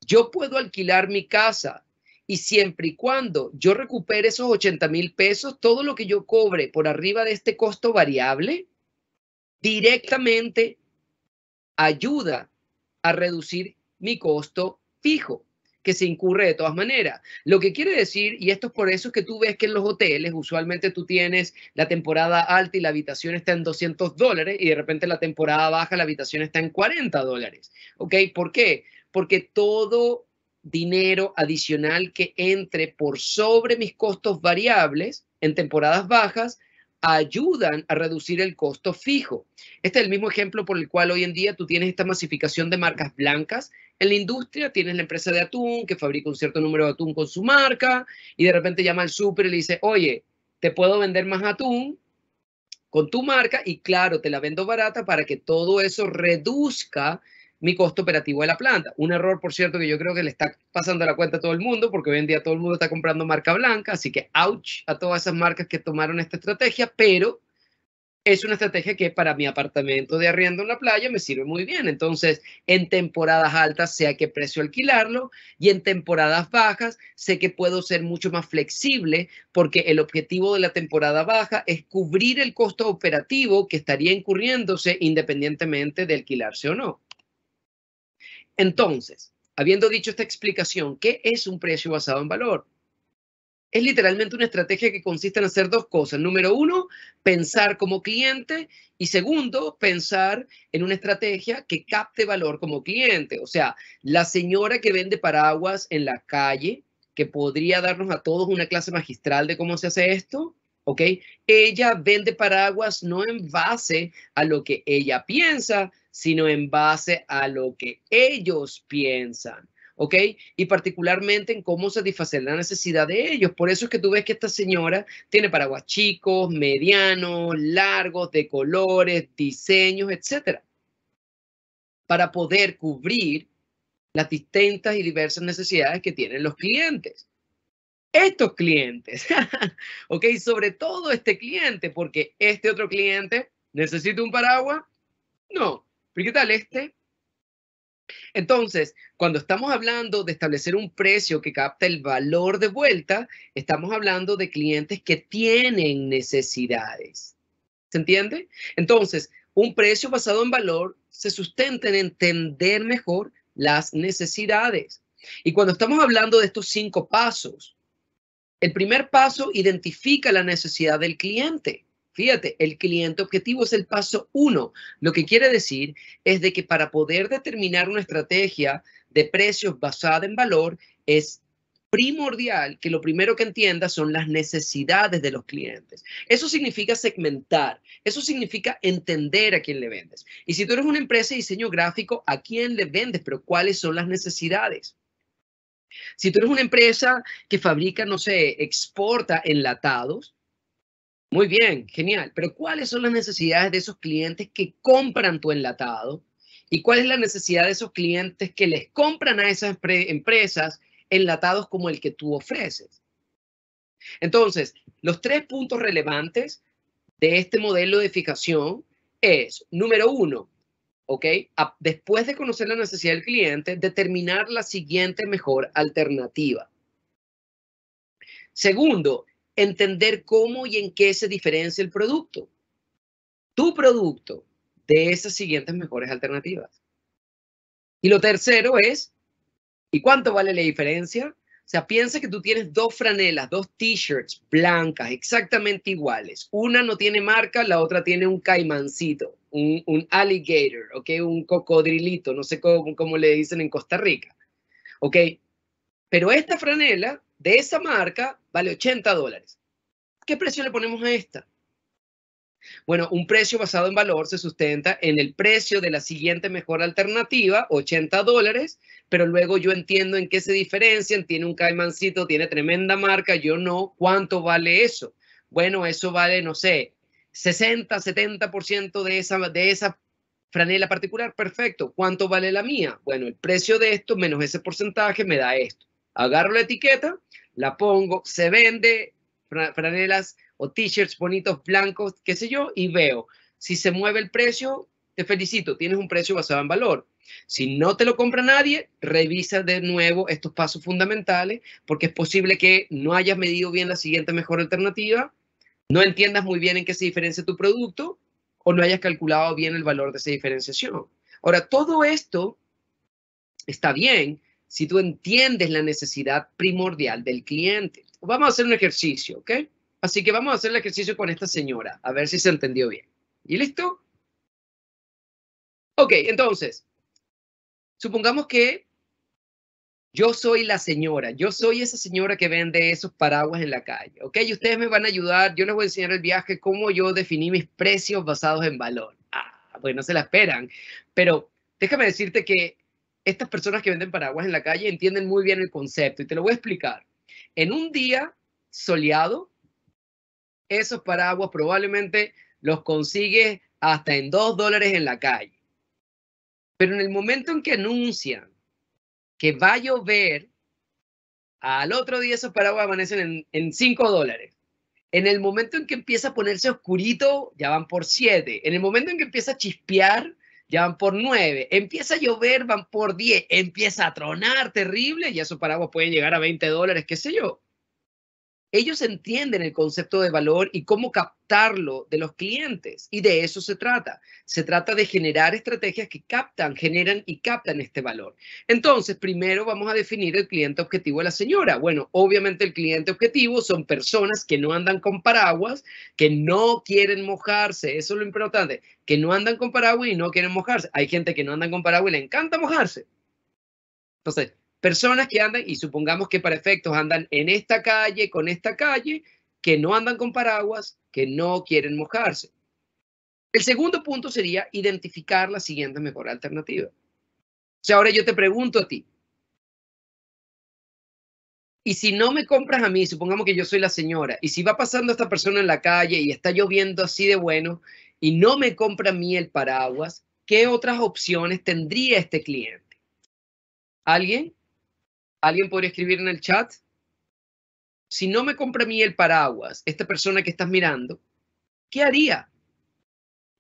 [SPEAKER 3] yo puedo alquilar mi casa y siempre y cuando yo recupere esos 80 mil pesos, todo lo que yo cobre por arriba de este costo variable, directamente ayuda a reducir mi costo fijo que se incurre de todas maneras. Lo que quiere decir, y esto es por eso que tú ves que en los hoteles usualmente tú tienes la temporada alta y la habitación está en 200 dólares y de repente la temporada baja la habitación está en 40 dólares. ¿Ok? ¿Por qué? Porque todo dinero adicional que entre por sobre mis costos variables en temporadas bajas ayudan a reducir el costo fijo. Este es el mismo ejemplo por el cual hoy en día tú tienes esta masificación de marcas blancas. En la industria tienes la empresa de atún que fabrica un cierto número de atún con su marca y de repente llama al súper y le dice, oye, te puedo vender más atún con tu marca y claro, te la vendo barata para que todo eso reduzca mi costo operativo de la planta. Un error, por cierto, que yo creo que le está pasando a la cuenta a todo el mundo, porque hoy en día todo el mundo está comprando marca blanca, así que ouch a todas esas marcas que tomaron esta estrategia, pero es una estrategia que para mi apartamento de arriendo en la playa me sirve muy bien. Entonces, en temporadas altas sé a qué precio alquilarlo y en temporadas bajas sé que puedo ser mucho más flexible porque el objetivo de la temporada baja es cubrir el costo operativo que estaría incurriéndose independientemente de alquilarse o no. Entonces, habiendo dicho esta explicación, ¿qué es un precio basado en valor? Es literalmente una estrategia que consiste en hacer dos cosas. Número uno, pensar como cliente y segundo, pensar en una estrategia que capte valor como cliente. O sea, la señora que vende paraguas en la calle, que podría darnos a todos una clase magistral de cómo se hace esto, ¿ok? Ella vende paraguas no en base a lo que ella piensa, sino en base a lo que ellos piensan. ¿ok? Y particularmente en cómo satisfacer la necesidad de ellos. Por eso es que tú ves que esta señora tiene paraguas chicos, medianos, largos, de colores, diseños, etcétera, para poder cubrir las distintas y diversas necesidades que tienen los clientes. Estos clientes, [LAUGHS] ¿ok? Sobre todo este cliente, porque este otro cliente necesita un paraguas. No, pero ¿qué tal este? Entonces, cuando estamos hablando de establecer un precio que capta el valor de vuelta, estamos hablando de clientes que tienen necesidades. ¿Se entiende? Entonces, un precio basado en valor se sustenta en entender mejor las necesidades. Y cuando estamos hablando de estos cinco pasos, el primer paso identifica la necesidad del cliente. Fíjate, el cliente objetivo es el paso uno. Lo que quiere decir es de que para poder determinar una estrategia de precios basada en valor es primordial que lo primero que entienda son las necesidades de los clientes. Eso significa segmentar, eso significa entender a quién le vendes. Y si tú eres una empresa de diseño gráfico, ¿a quién le vendes? Pero ¿cuáles son las necesidades? Si tú eres una empresa que fabrica, no sé, exporta enlatados, muy bien, genial. Pero ¿cuáles son las necesidades de esos clientes que compran tu enlatado? ¿Y cuál es la necesidad de esos clientes que les compran a esas empresas enlatados como el que tú ofreces? Entonces, los tres puntos relevantes de este modelo de fijación es, número uno, ¿ok? después de conocer la necesidad del cliente, determinar la siguiente mejor alternativa. Segundo, entender cómo y en qué se diferencia el producto, tu producto, de esas siguientes mejores alternativas. Y lo tercero es, ¿y cuánto vale la diferencia? O sea, piensa que tú tienes dos franelas, dos t-shirts blancas, exactamente iguales. Una no tiene marca, la otra tiene un caimancito, un, alligator, ¿okay? un cocodrilito, no sé cómo, cómo, le dicen en Costa Rica. ¿ok? Pero esta franela de esa marca vale 80 dólares. ¿Qué precio le ponemos a esta? Bueno, un precio basado en valor se sustenta en el precio de la siguiente mejor alternativa, 80 dólares, pero luego yo entiendo en qué se diferencian, tiene un caimancito, tiene tremenda marca, yo no, ¿cuánto vale eso? Bueno, eso vale, no sé, 60, 70% de esa, de esa franela particular, perfecto, ¿cuánto vale la mía? Bueno, el precio de esto menos ese porcentaje me da esto. Agarro la etiqueta la pongo, se vende franelas o t-shirts bonitos blancos, qué sé yo, y veo. Si se mueve el precio, te felicito, tienes un precio basado en valor. Si no te lo compra nadie, revisa de nuevo estos pasos fundamentales porque es posible que no hayas medido bien la siguiente mejor alternativa, no entiendas muy bien en qué se diferencia tu producto o no hayas calculado bien el valor de esa diferenciación. Ahora, todo esto está bien, si tú entiendes la necesidad primordial del cliente. Vamos a hacer un ejercicio, ¿ok? Así que vamos a hacer el ejercicio con esta señora, a ver si se entendió bien. ¿Y listo? Ok, entonces, supongamos que yo soy la señora, yo soy esa señora que vende esos paraguas en la calle, ¿ok? Y ustedes me van a ayudar, yo les voy a enseñar el viaje, cómo yo definí mis precios basados en valor. Ah, pues no se la esperan, pero déjame decirte que estas personas que venden paraguas en la calle entienden muy bien el concepto y te lo voy a explicar. En un día soleado, esos paraguas probablemente los consigues hasta en dos dólares en la calle. Pero en el momento en que anuncian que va a llover, al otro día esos paraguas amanecen en, cinco dólares. En el momento en que empieza a ponerse oscurito, ya van por siete En el momento en que empieza a chispear, ya van por nueve, empieza a llover, van por diez, empieza a tronar terrible y esos paraguas pueden llegar a 20 dólares, qué sé yo ellos entienden el concepto de valor y cómo captarlo de los clientes. Y de eso se trata. Se trata de generar estrategias que captan, generan y captan este valor. Entonces, primero vamos a definir el cliente objetivo de la señora. Bueno, obviamente el cliente objetivo son personas que no andan con paraguas, que no quieren mojarse. Eso es lo importante, que no andan con paraguas y no quieren mojarse. Hay gente que no andan con paraguas y le encanta mojarse. Entonces, personas que andan, y supongamos que para efectos andan en esta calle, con esta calle, que no andan con paraguas, que no quieren mojarse. El segundo punto sería identificar la siguiente mejor alternativa. O sea, ahora yo te pregunto a ti. Y si no me compras a mí, supongamos que yo soy la señora, y si va pasando esta persona en la calle y está lloviendo así de bueno y no me compra a mí el paraguas, ¿qué otras opciones tendría este cliente? ¿Alguien? alguien podría escribir en el chat, si no me compra mi mí el paraguas, esta persona que estás mirando, ¿qué haría?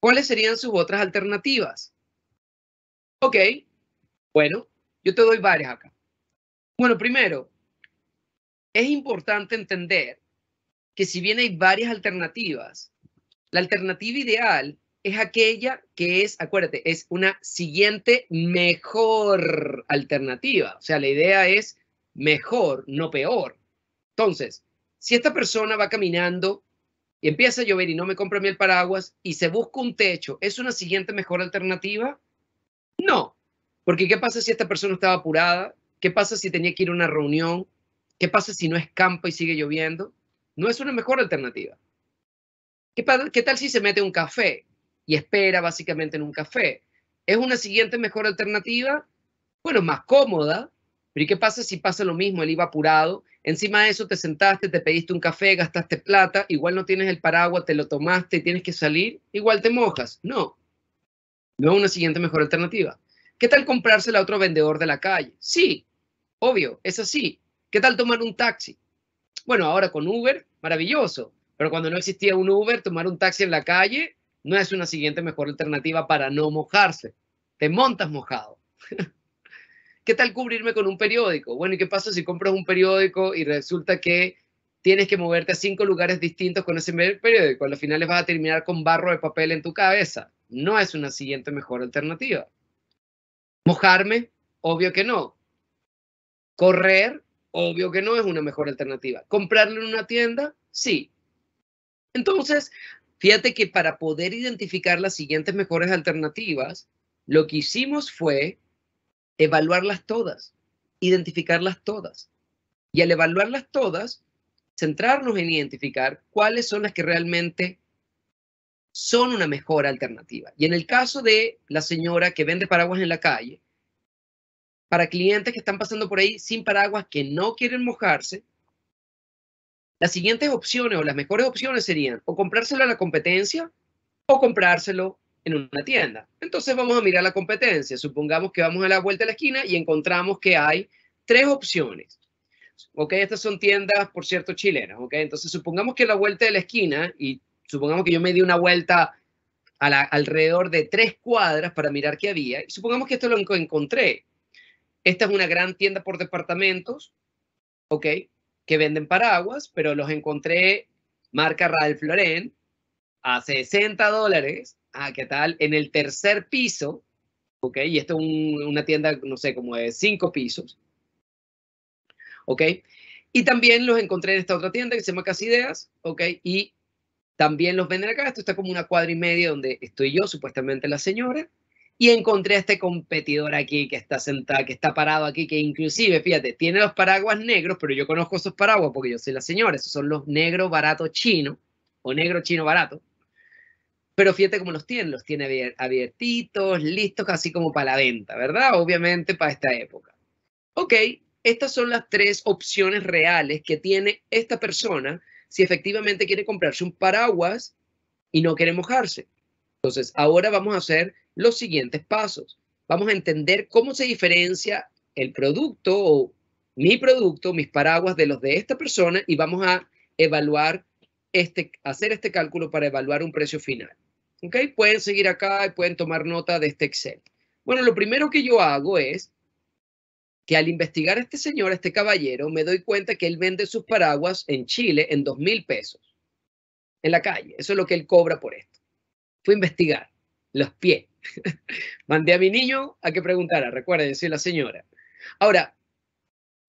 [SPEAKER 3] ¿Cuáles serían sus otras alternativas? Ok, bueno, yo te doy varias acá. Bueno, primero, es importante entender que si bien hay varias alternativas, la alternativa ideal es aquella que es, acuérdate, es una siguiente mejor alternativa. O sea, la idea es mejor, no peor. Entonces, si esta persona va caminando y empieza a llover y no me compra mi el paraguas y se busca un techo, ¿es una siguiente mejor alternativa? No, porque ¿qué pasa si esta persona estaba apurada? ¿Qué pasa si tenía que ir a una reunión? ¿Qué pasa si no escampa y sigue lloviendo? No es una mejor alternativa. ¿Qué, ¿Qué tal si se mete un café? y espera básicamente en un café. ¿Es una siguiente mejor alternativa? Bueno, más cómoda, pero ¿y qué pasa si pasa lo mismo? Él iba apurado, encima de eso te sentaste, te pediste un café, gastaste plata, igual no tienes el paraguas, te lo tomaste y tienes que salir, igual te mojas. No, no es una siguiente mejor alternativa. ¿Qué tal comprársela a otro vendedor de la calle? Sí, obvio, es así. ¿Qué tal tomar un taxi? Bueno, ahora con Uber, maravilloso, pero cuando no existía un Uber, tomar un taxi en la calle no es una siguiente mejor alternativa para no mojarse. Te montas mojado. [LAUGHS] ¿Qué tal cubrirme con un periódico? Bueno, ¿y qué pasa si compras un periódico y resulta que tienes que moverte a cinco lugares distintos con ese periódico? Al final les vas a terminar con barro de papel en tu cabeza. No es una siguiente mejor alternativa. Mojarme, obvio que no. Correr, obvio que no es una mejor alternativa. Comprarlo en una tienda, sí. Entonces, Fíjate que para poder identificar las siguientes mejores alternativas, lo que hicimos fue evaluarlas todas, identificarlas todas. Y al evaluarlas todas, centrarnos en identificar cuáles son las que realmente son una mejor alternativa. Y en el caso de la señora que vende paraguas en la calle, para clientes que están pasando por ahí sin paraguas, que no quieren mojarse, las siguientes opciones o las mejores opciones serían o comprárselo a la competencia o comprárselo en una tienda. Entonces vamos a mirar la competencia. Supongamos que vamos a la vuelta de la esquina y encontramos que hay tres opciones. Ok, estas son tiendas, por cierto, chilenas. Ok, entonces supongamos que la vuelta de la esquina y supongamos que yo me di una vuelta a alrededor de tres cuadras para mirar qué había. Y supongamos que esto lo encontré. Esta es una gran tienda por departamentos. Ok, que venden paraguas, pero los encontré marca Ralph Lauren a 60 dólares. Ah, ¿qué tal? En el tercer piso, ¿ok? Y esto es una tienda, no sé, como de cinco pisos. ¿Ok? Y también los encontré en esta otra tienda que se llama Casideas, ¿ok? Y también los venden acá. Esto está como una cuadra y media donde estoy yo, supuestamente la señora, y encontré a este competidor aquí que está sentado, que está parado aquí, que inclusive, fíjate, tiene los paraguas negros, pero yo conozco esos paraguas porque yo soy la señora, esos son los negros baratos chinos, o negro chino barato. Pero fíjate cómo los tiene, los tiene abiertitos, listos, casi como para la venta, ¿verdad? Obviamente para esta época. Ok, estas son las tres opciones reales que tiene esta persona si efectivamente quiere comprarse un paraguas y no quiere mojarse. Entonces, ahora vamos a hacer los siguientes pasos. Vamos a entender cómo se diferencia el producto o mi producto, mis paraguas de los de esta persona y vamos a evaluar este, hacer este cálculo para evaluar un precio final. ¿Ok? Pueden seguir acá y pueden tomar nota de este Excel. Bueno, lo primero que yo hago es que al investigar a este señor, este caballero, me doy cuenta que él vende sus paraguas en Chile en dos mil pesos en la calle. Eso es lo que él cobra por esto. Fue investigar los pies. [LAUGHS] Mandé a mi niño a que preguntara, recuerde soy la señora. Ahora,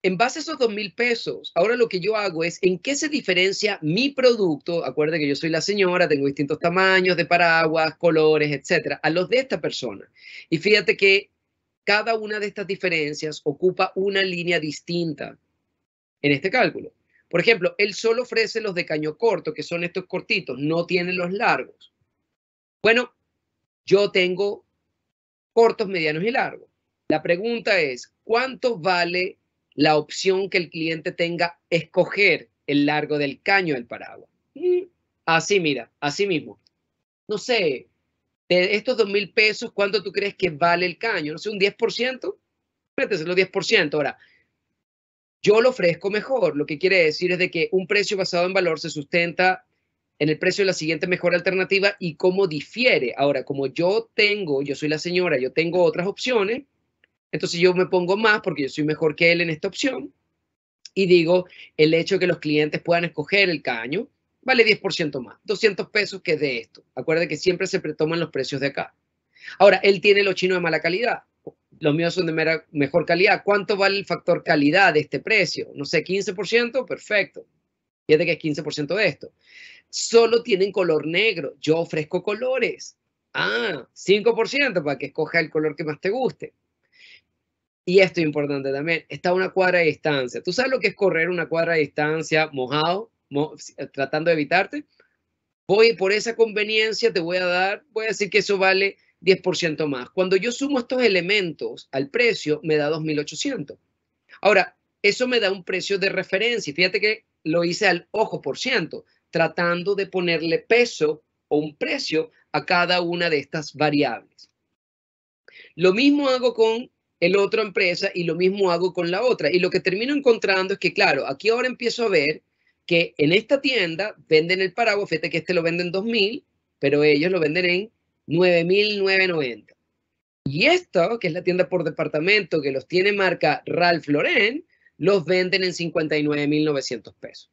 [SPEAKER 3] en base a esos dos mil pesos, ahora lo que yo hago es en qué se diferencia mi producto. Acuérdense que yo soy la señora, tengo distintos tamaños de paraguas, colores, etcétera, a los de esta persona. Y fíjate que cada una de estas diferencias ocupa una línea distinta en este cálculo. Por ejemplo, él solo ofrece los de caño corto, que son estos cortitos, no tienen los largos. Bueno, yo tengo cortos, medianos y largos. La pregunta es, ¿cuánto vale la opción que el cliente tenga escoger el largo del caño del paraguas? Mm, así, mira, así mismo. No sé, de estos dos mil pesos, ¿cuánto tú crees que vale el caño? No sé, un 10%. Métese los 10%. Ahora, yo lo ofrezco mejor. Lo que quiere decir es de que un precio basado en valor se sustenta en el precio de la siguiente mejor alternativa y cómo difiere. Ahora, como yo tengo, yo soy la señora, yo tengo otras opciones, entonces yo me pongo más porque yo soy mejor que él en esta opción y digo, el hecho de que los clientes puedan escoger el caño vale 10% más, 200 pesos que de esto. Acuérdate que siempre se pretoman los precios de acá. Ahora, él tiene los chinos de mala calidad, los míos son de mejor calidad. ¿Cuánto vale el factor calidad de este precio? No sé, 15%, perfecto. Fíjate que es 15% de esto solo tienen color negro. Yo ofrezco colores. Ah, 5% para que escoja el color que más te guste. Y esto es importante también, está una cuadra de distancia. ¿Tú sabes lo que es correr una cuadra de distancia mojado, tratando de evitarte? Voy por esa conveniencia, te voy a dar, voy a decir que eso vale 10% más. Cuando yo sumo estos elementos al precio, me da 2.800. Ahora, eso me da un precio de referencia. Fíjate que lo hice al ojo por ciento tratando de ponerle peso o un precio a cada una de estas variables. Lo mismo hago con el otra empresa y lo mismo hago con la otra. Y lo que termino encontrando es que, claro, aquí ahora empiezo a ver que en esta tienda venden el paraguas, fíjate que este lo venden en 2.000, pero ellos lo venden en 9.990. Y esto, que es la tienda por departamento que los tiene marca Ralph Lauren, los venden en 59.900 pesos.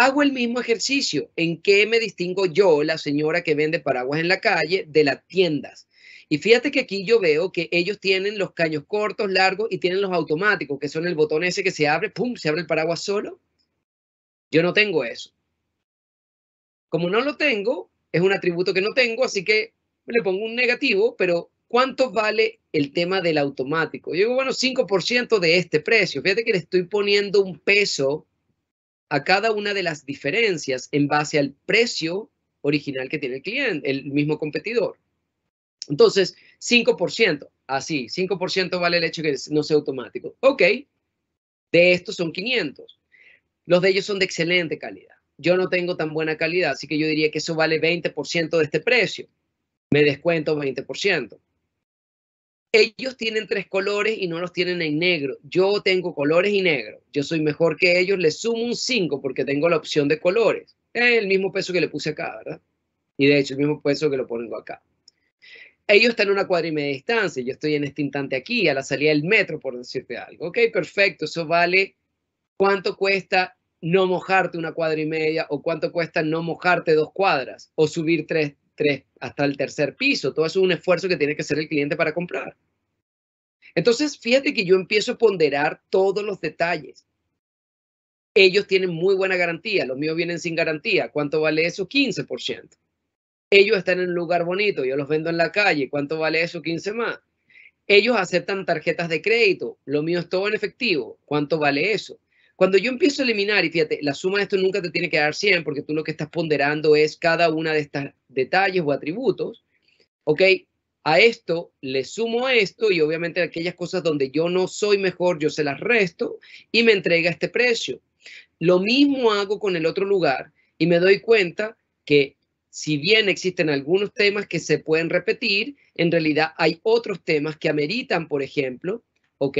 [SPEAKER 3] Hago el mismo ejercicio. ¿En qué me distingo yo, la señora que vende paraguas en la calle, de las tiendas? Y fíjate que aquí yo veo que ellos tienen los caños cortos, largos y tienen los automáticos, que son el botón ese que se abre, ¡pum!, se abre el paraguas solo. Yo no tengo eso. Como no lo tengo, es un atributo que no tengo, así que le pongo un negativo, pero ¿cuánto vale el tema del automático? Yo digo, bueno, 5% de este precio. Fíjate que le estoy poniendo un peso a cada una de las diferencias en base al precio original que tiene el cliente, el mismo competidor. Entonces, 5%, así, 5% vale el hecho que no sea automático. Ok, de estos son 500. Los de ellos son de excelente calidad. Yo no tengo tan buena calidad, así que yo diría que eso vale 20% de este precio. Me descuento 20% ellos tienen tres colores y no los tienen en negro. Yo tengo colores y negro. Yo soy mejor que ellos. Le sumo un 5 porque tengo la opción de colores. Es el mismo peso que le puse acá, ¿verdad? Y de hecho, el mismo peso que lo pongo acá. Ellos están en una cuadra y media de distancia. Yo estoy en este instante aquí, a la salida del metro, por decirte algo. Ok, perfecto. Eso vale. ¿Cuánto cuesta no mojarte una cuadra y media? ¿O cuánto cuesta no mojarte dos cuadras? ¿O subir tres, tres, hasta el tercer piso. Todo eso es un esfuerzo que tiene que hacer el cliente para comprar. Entonces, fíjate que yo empiezo a ponderar todos los detalles. Ellos tienen muy buena garantía, los míos vienen sin garantía. ¿Cuánto vale eso? 15%. Ellos están en un lugar bonito, yo los vendo en la calle. ¿Cuánto vale eso? 15 más. Ellos aceptan tarjetas de crédito, lo mío es todo en efectivo. ¿Cuánto vale eso? Cuando yo empiezo a eliminar, y fíjate, la suma de esto nunca te tiene que dar 100, porque tú lo que estás ponderando es cada una de estas detalles o atributos, ¿ok? A esto le sumo esto y obviamente aquellas cosas donde yo no soy mejor, yo se las resto y me entrega este precio. Lo mismo hago con el otro lugar y me doy cuenta que si bien existen algunos temas que se pueden repetir, en realidad hay otros temas que ameritan, por ejemplo, ¿ok?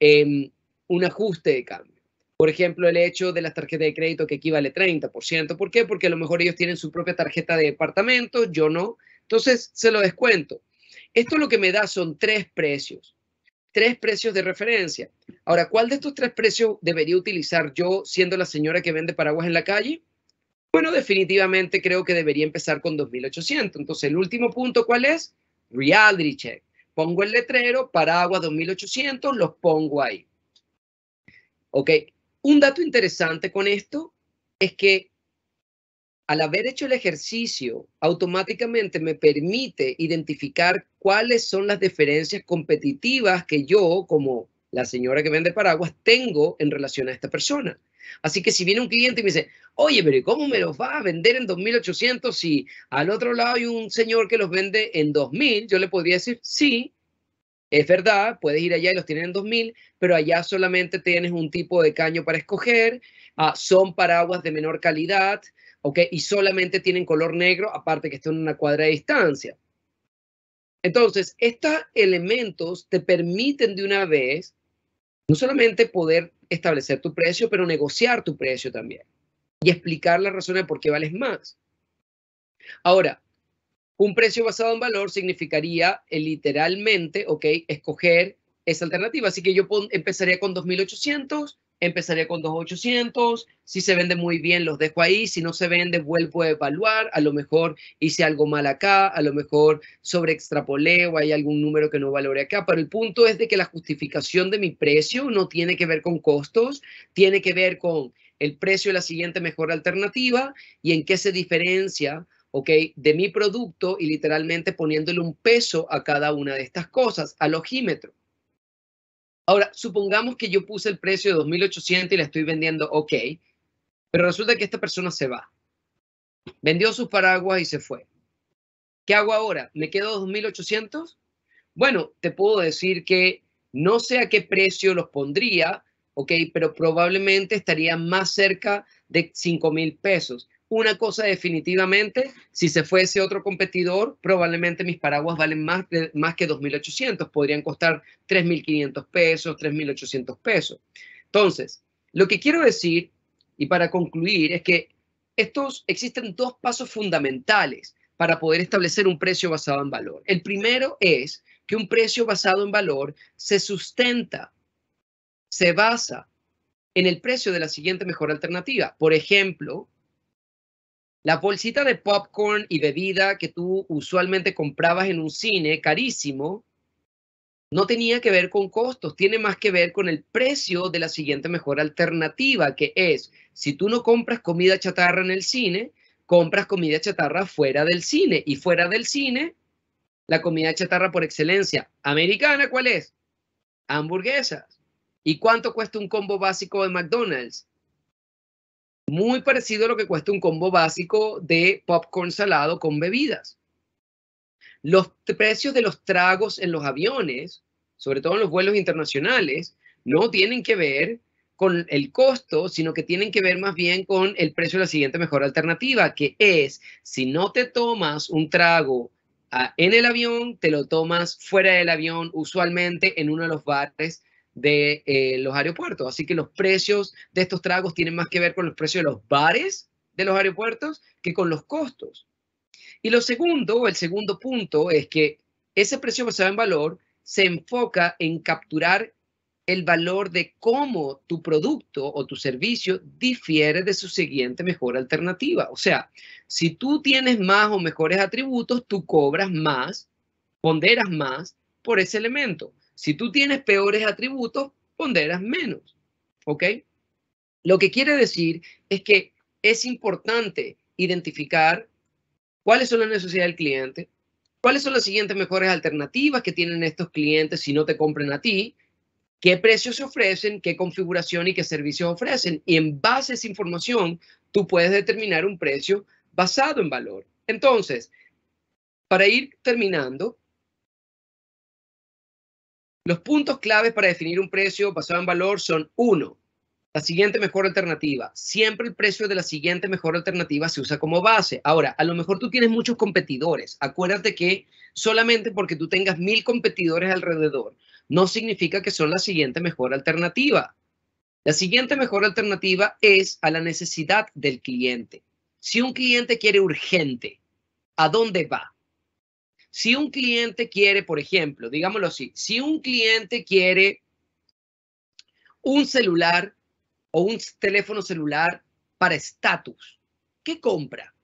[SPEAKER 3] Em, un ajuste de cambio. Por ejemplo, el hecho de las tarjetas de crédito que equivale 30%. ¿Por qué? Porque a lo mejor ellos tienen su propia tarjeta de departamento, yo no. Entonces, se lo descuento. Esto lo que me da son tres precios, tres precios de referencia. Ahora, ¿cuál de estos tres precios debería utilizar yo siendo la señora que vende paraguas en la calle? Bueno, definitivamente creo que debería empezar con 2.800. Entonces, el último punto, ¿cuál es? Real check. Pongo el letrero, paraguas 2.800, los pongo ahí. Ok, un dato interesante con esto es que al haber hecho el ejercicio, automáticamente me permite identificar cuáles son las diferencias competitivas que yo, como la señora que vende paraguas, tengo en relación a esta persona. Así que si viene un cliente y me dice, oye, pero ¿cómo me los va a vender en 2.800 si al otro lado hay un señor que los vende en 2.000? Yo le podría decir, sí, es verdad, puedes ir allá y los tienen en 2000, pero allá solamente tienes un tipo de caño para escoger, ah, son paraguas de menor calidad, ¿ok? Y solamente tienen color negro, aparte que están en una cuadra de distancia. Entonces, estos elementos te permiten de una vez no solamente poder establecer tu precio, pero negociar tu precio también y explicar la razón por qué vales más. Ahora, un precio basado en valor significaría eh, literalmente, ok, escoger esa alternativa. Así que yo empezaría con 2800, empezaría con 2800. Si se vende muy bien, los dejo ahí. Si no se vende, vuelvo a evaluar. A lo mejor hice algo mal acá, a lo mejor sobre extrapolé o hay algún número que no valore acá. Pero el punto es de que la justificación de mi precio no tiene que ver con costos, tiene que ver con el precio de la siguiente mejor alternativa y en qué se diferencia ¿ok? De mi producto y literalmente poniéndole un peso a cada una de estas cosas, al ojímetro. Ahora, supongamos que yo puse el precio de 2.800 y la estoy vendiendo, ok, pero resulta que esta persona se va. Vendió sus paraguas y se fue. ¿Qué hago ahora? ¿Me quedo 2.800? Bueno, te puedo decir que no sé a qué precio los pondría, ok, pero probablemente estaría más cerca de 5000 pesos una cosa definitivamente, si se fuese otro competidor, probablemente mis paraguas valen más, más que 2.800, podrían costar 3.500 pesos, 3.800 pesos. Entonces, lo que quiero decir, y para concluir, es que estos existen dos pasos fundamentales para poder establecer un precio basado en valor. El primero es que un precio basado en valor se sustenta, se basa en el precio de la siguiente mejor alternativa. Por ejemplo, la bolsita de popcorn y bebida que tú usualmente comprabas en un cine carísimo no tenía que ver con costos, tiene más que ver con el precio de la siguiente mejor alternativa, que es, si tú no compras comida chatarra en el cine, compras comida chatarra fuera del cine. Y fuera del cine, la comida chatarra por excelencia americana, ¿cuál es? Hamburguesas. ¿Y cuánto cuesta un combo básico de McDonald's? Muy parecido a lo que cuesta un combo básico de popcorn salado con bebidas. Los precios de los tragos en los aviones, sobre todo en los vuelos internacionales, no tienen que ver con el costo, sino que tienen que ver más bien con el precio de la siguiente mejor alternativa, que es, si no te tomas un trago ah, en el avión, te lo tomas fuera del avión, usualmente en uno de los bares de eh, los aeropuertos. Así que los precios de estos tragos tienen más que ver con los precios de los bares de los aeropuertos que con los costos. Y lo segundo, el segundo punto es que ese precio basado en valor se enfoca en capturar el valor de cómo tu producto o tu servicio difiere de su siguiente mejor alternativa. O sea, si tú tienes más o mejores atributos, tú cobras más, ponderas más por ese elemento. Si tú tienes peores atributos, ponderas menos. ¿Ok? Lo que quiere decir es que es importante identificar cuáles son las necesidades del cliente, cuáles son las siguientes mejores alternativas que tienen estos clientes si no te compran a ti, qué precios se ofrecen, qué configuración y qué servicios ofrecen. Y en base a esa información, tú puedes determinar un precio basado en valor. Entonces, para ir terminando, los puntos claves para definir un precio basado en valor son uno, La siguiente mejor alternativa. Siempre el precio de la siguiente mejor alternativa se usa como base. Ahora, a lo mejor tú tienes muchos competidores. Acuérdate que solamente porque tú tengas mil competidores alrededor, no significa que son la siguiente mejor alternativa. La siguiente mejor alternativa es a la necesidad del cliente. Si un cliente quiere urgente, ¿a dónde va? Si un cliente quiere, por ejemplo, digámoslo así, si un cliente quiere un celular o un teléfono celular para estatus, ¿qué compra?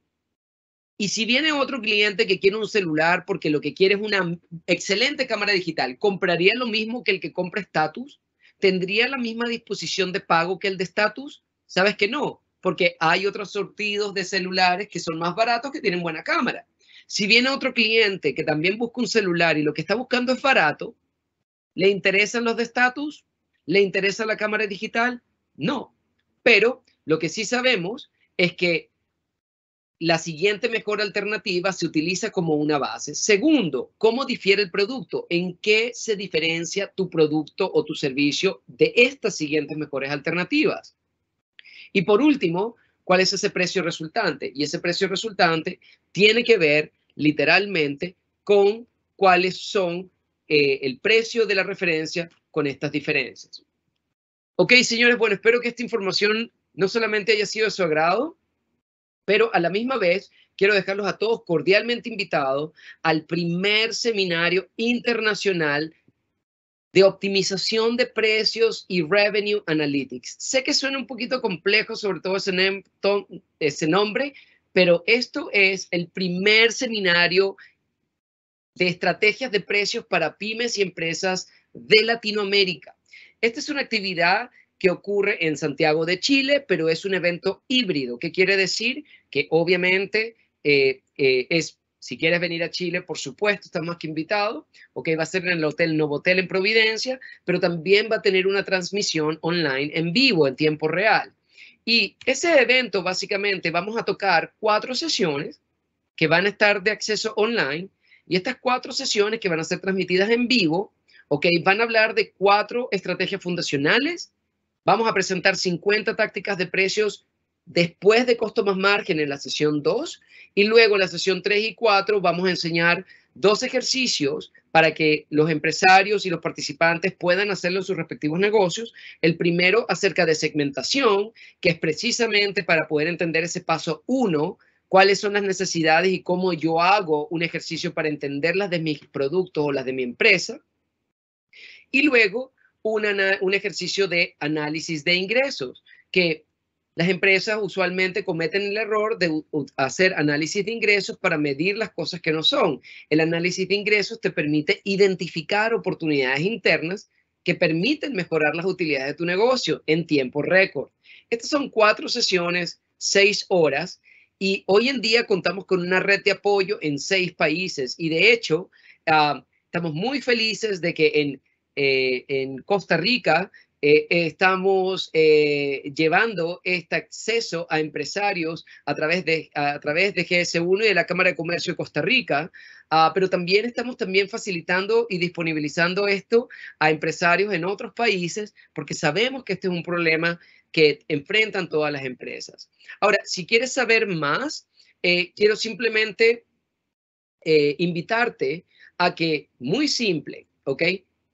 [SPEAKER 3] Y si viene otro cliente que quiere un celular porque lo que quiere es una excelente cámara digital, ¿compraría lo mismo que el que compra estatus? ¿Tendría la misma disposición de pago que el de estatus? Sabes que no, porque hay otros sortidos de celulares que son más baratos que tienen buena cámara. Si viene otro cliente que también busca un celular y lo que está buscando es barato, ¿le interesan los de estatus? ¿Le interesa la cámara digital? No. Pero lo que sí sabemos es que la siguiente mejor alternativa se utiliza como una base. Segundo, ¿cómo difiere el producto? ¿En qué se diferencia tu producto o tu servicio de estas siguientes mejores alternativas? Y por último, cuál es ese precio resultante. Y ese precio resultante tiene que ver literalmente con cuáles son eh, el precio de la referencia con estas diferencias. Ok, señores, bueno, espero que esta información no solamente haya sido de su agrado, pero a la misma vez quiero dejarlos a todos cordialmente invitados al primer seminario internacional de optimización de precios y revenue analytics. Sé que suena un poquito complejo, sobre todo ese, nombre, pero esto es el primer seminario de estrategias de precios para pymes y empresas de Latinoamérica. Esta es una actividad que ocurre en Santiago de Chile, pero es un evento híbrido, que quiere decir que obviamente eh, eh, es si quieres venir a Chile, por supuesto, estás más que invitado. va a ser en el Hotel Hotel en Providencia, pero también va a tener una transmisión online en vivo, en tiempo real. Y ese evento, básicamente, vamos a tocar cuatro sesiones que van a estar de acceso online. Y estas cuatro sesiones que van a ser transmitidas en vivo, ok, van a hablar de cuatro estrategias fundacionales. Vamos a presentar 50 tácticas de precios después de costo más margen en la sesión 2 y luego en la sesión 3 y 4 vamos a enseñar dos ejercicios para que los empresarios y los participantes puedan hacerlo en sus respectivos negocios. El primero acerca de segmentación, que es precisamente para poder entender ese paso 1 cuáles son las necesidades y cómo yo hago un ejercicio para entender las de mis productos o las de mi empresa. Y luego un, un ejercicio de análisis de ingresos, que las empresas usualmente cometen el error de hacer análisis de ingresos para medir las cosas que no son. El análisis de ingresos te permite identificar oportunidades internas que permiten mejorar las utilidades de tu negocio en tiempo récord. Estas son cuatro sesiones, seis horas, y hoy en día contamos con una red de apoyo en seis países. Y de hecho, ah, estamos muy felices de que en, eh, en Costa Rica eh, estamos eh, llevando este acceso a empresarios a través de, a través de GS1 y de la Cámara de Comercio de Costa Rica, ah, pero también estamos también facilitando y disponibilizando esto a empresarios en otros países porque sabemos que este es un problema que enfrentan todas las empresas. Ahora, si quieres saber más, eh, quiero simplemente invitarte a que, muy simple, ¿ok?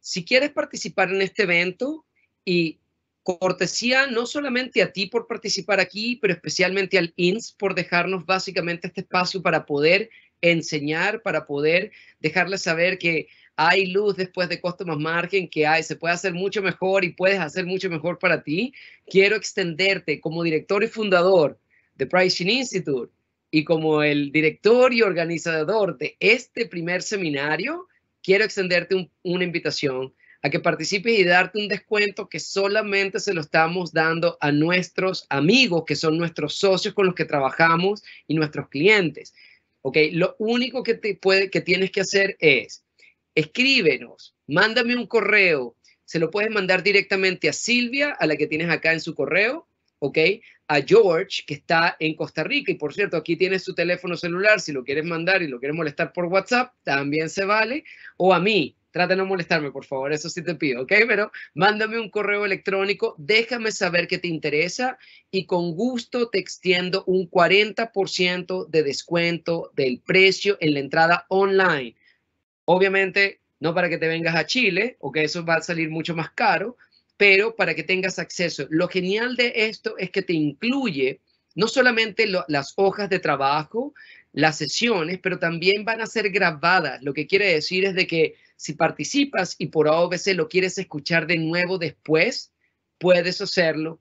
[SPEAKER 3] Si quieres participar en este evento, y cortesía no solamente a ti por participar aquí, pero especialmente al INS por dejarnos básicamente este espacio para poder enseñar, para poder dejarles saber que hay luz después de costo más margen, que hay, se puede hacer mucho mejor y puedes hacer mucho mejor para ti. Quiero extenderte como director y fundador de Pricing Institute y como el director y organizador de este primer seminario, quiero extenderte una invitación a que participes y darte un descuento que solamente se lo estamos dando a nuestros amigos, que son nuestros socios con los que trabajamos y nuestros clientes. ¿Ok? Lo único que, te puede, que tienes que hacer es escríbenos, mándame un correo, se lo puedes mandar directamente a Silvia, a la que tienes acá en su correo, ¿ok? A George, que está en Costa Rica, y por cierto, aquí tienes su teléfono celular, si lo quieres mandar y lo quieres molestar por WhatsApp, también se vale, o a mí, Trata de no molestarme, por favor, eso sí te pido, ¿ok? Pero mándame un correo electrónico, déjame saber qué te interesa y con gusto te extiendo un 40% de descuento del precio en la entrada online. Obviamente, no para que te vengas a Chile, o que eso va a salir mucho más caro, pero para que tengas acceso. Lo genial de esto es que te incluye no solamente las hojas de trabajo, las sesiones, pero también van a ser grabadas. Lo que quiere decir es de que si participas y por AOBC lo quieres escuchar de nuevo después, puedes hacerlo.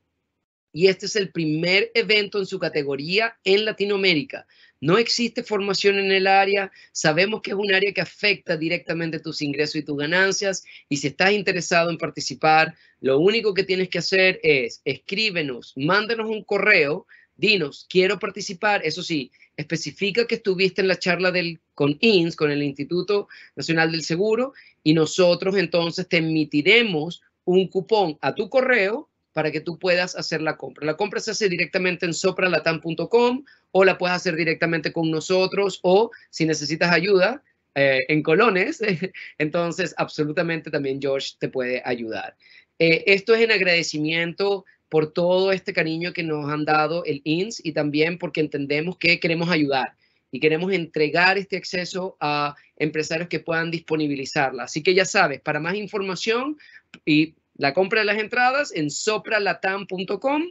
[SPEAKER 3] Y este es el primer evento en su categoría en Latinoamérica. No existe formación en el área. Sabemos que es un área que afecta directamente tus ingresos y tus ganancias. Y si estás interesado en participar, lo único que tienes que hacer es escríbenos, mándanos un correo dinos, quiero participar, eso sí, especifica que estuviste en la charla del, con INS, con el Instituto Nacional del Seguro, y nosotros entonces te emitiremos un cupón a tu correo para que tú puedas hacer la compra. La compra se hace directamente en sopralatam.com o la puedes hacer directamente con nosotros o si necesitas ayuda eh, en colones, [LAUGHS] entonces absolutamente también George te puede ayudar. Eh, esto es en agradecimiento por todo este cariño que nos han dado el INS y también porque entendemos que queremos ayudar y queremos entregar este acceso a empresarios que puedan disponibilizarla. Así que ya sabes, para más información y la compra de las entradas en sopralatam.com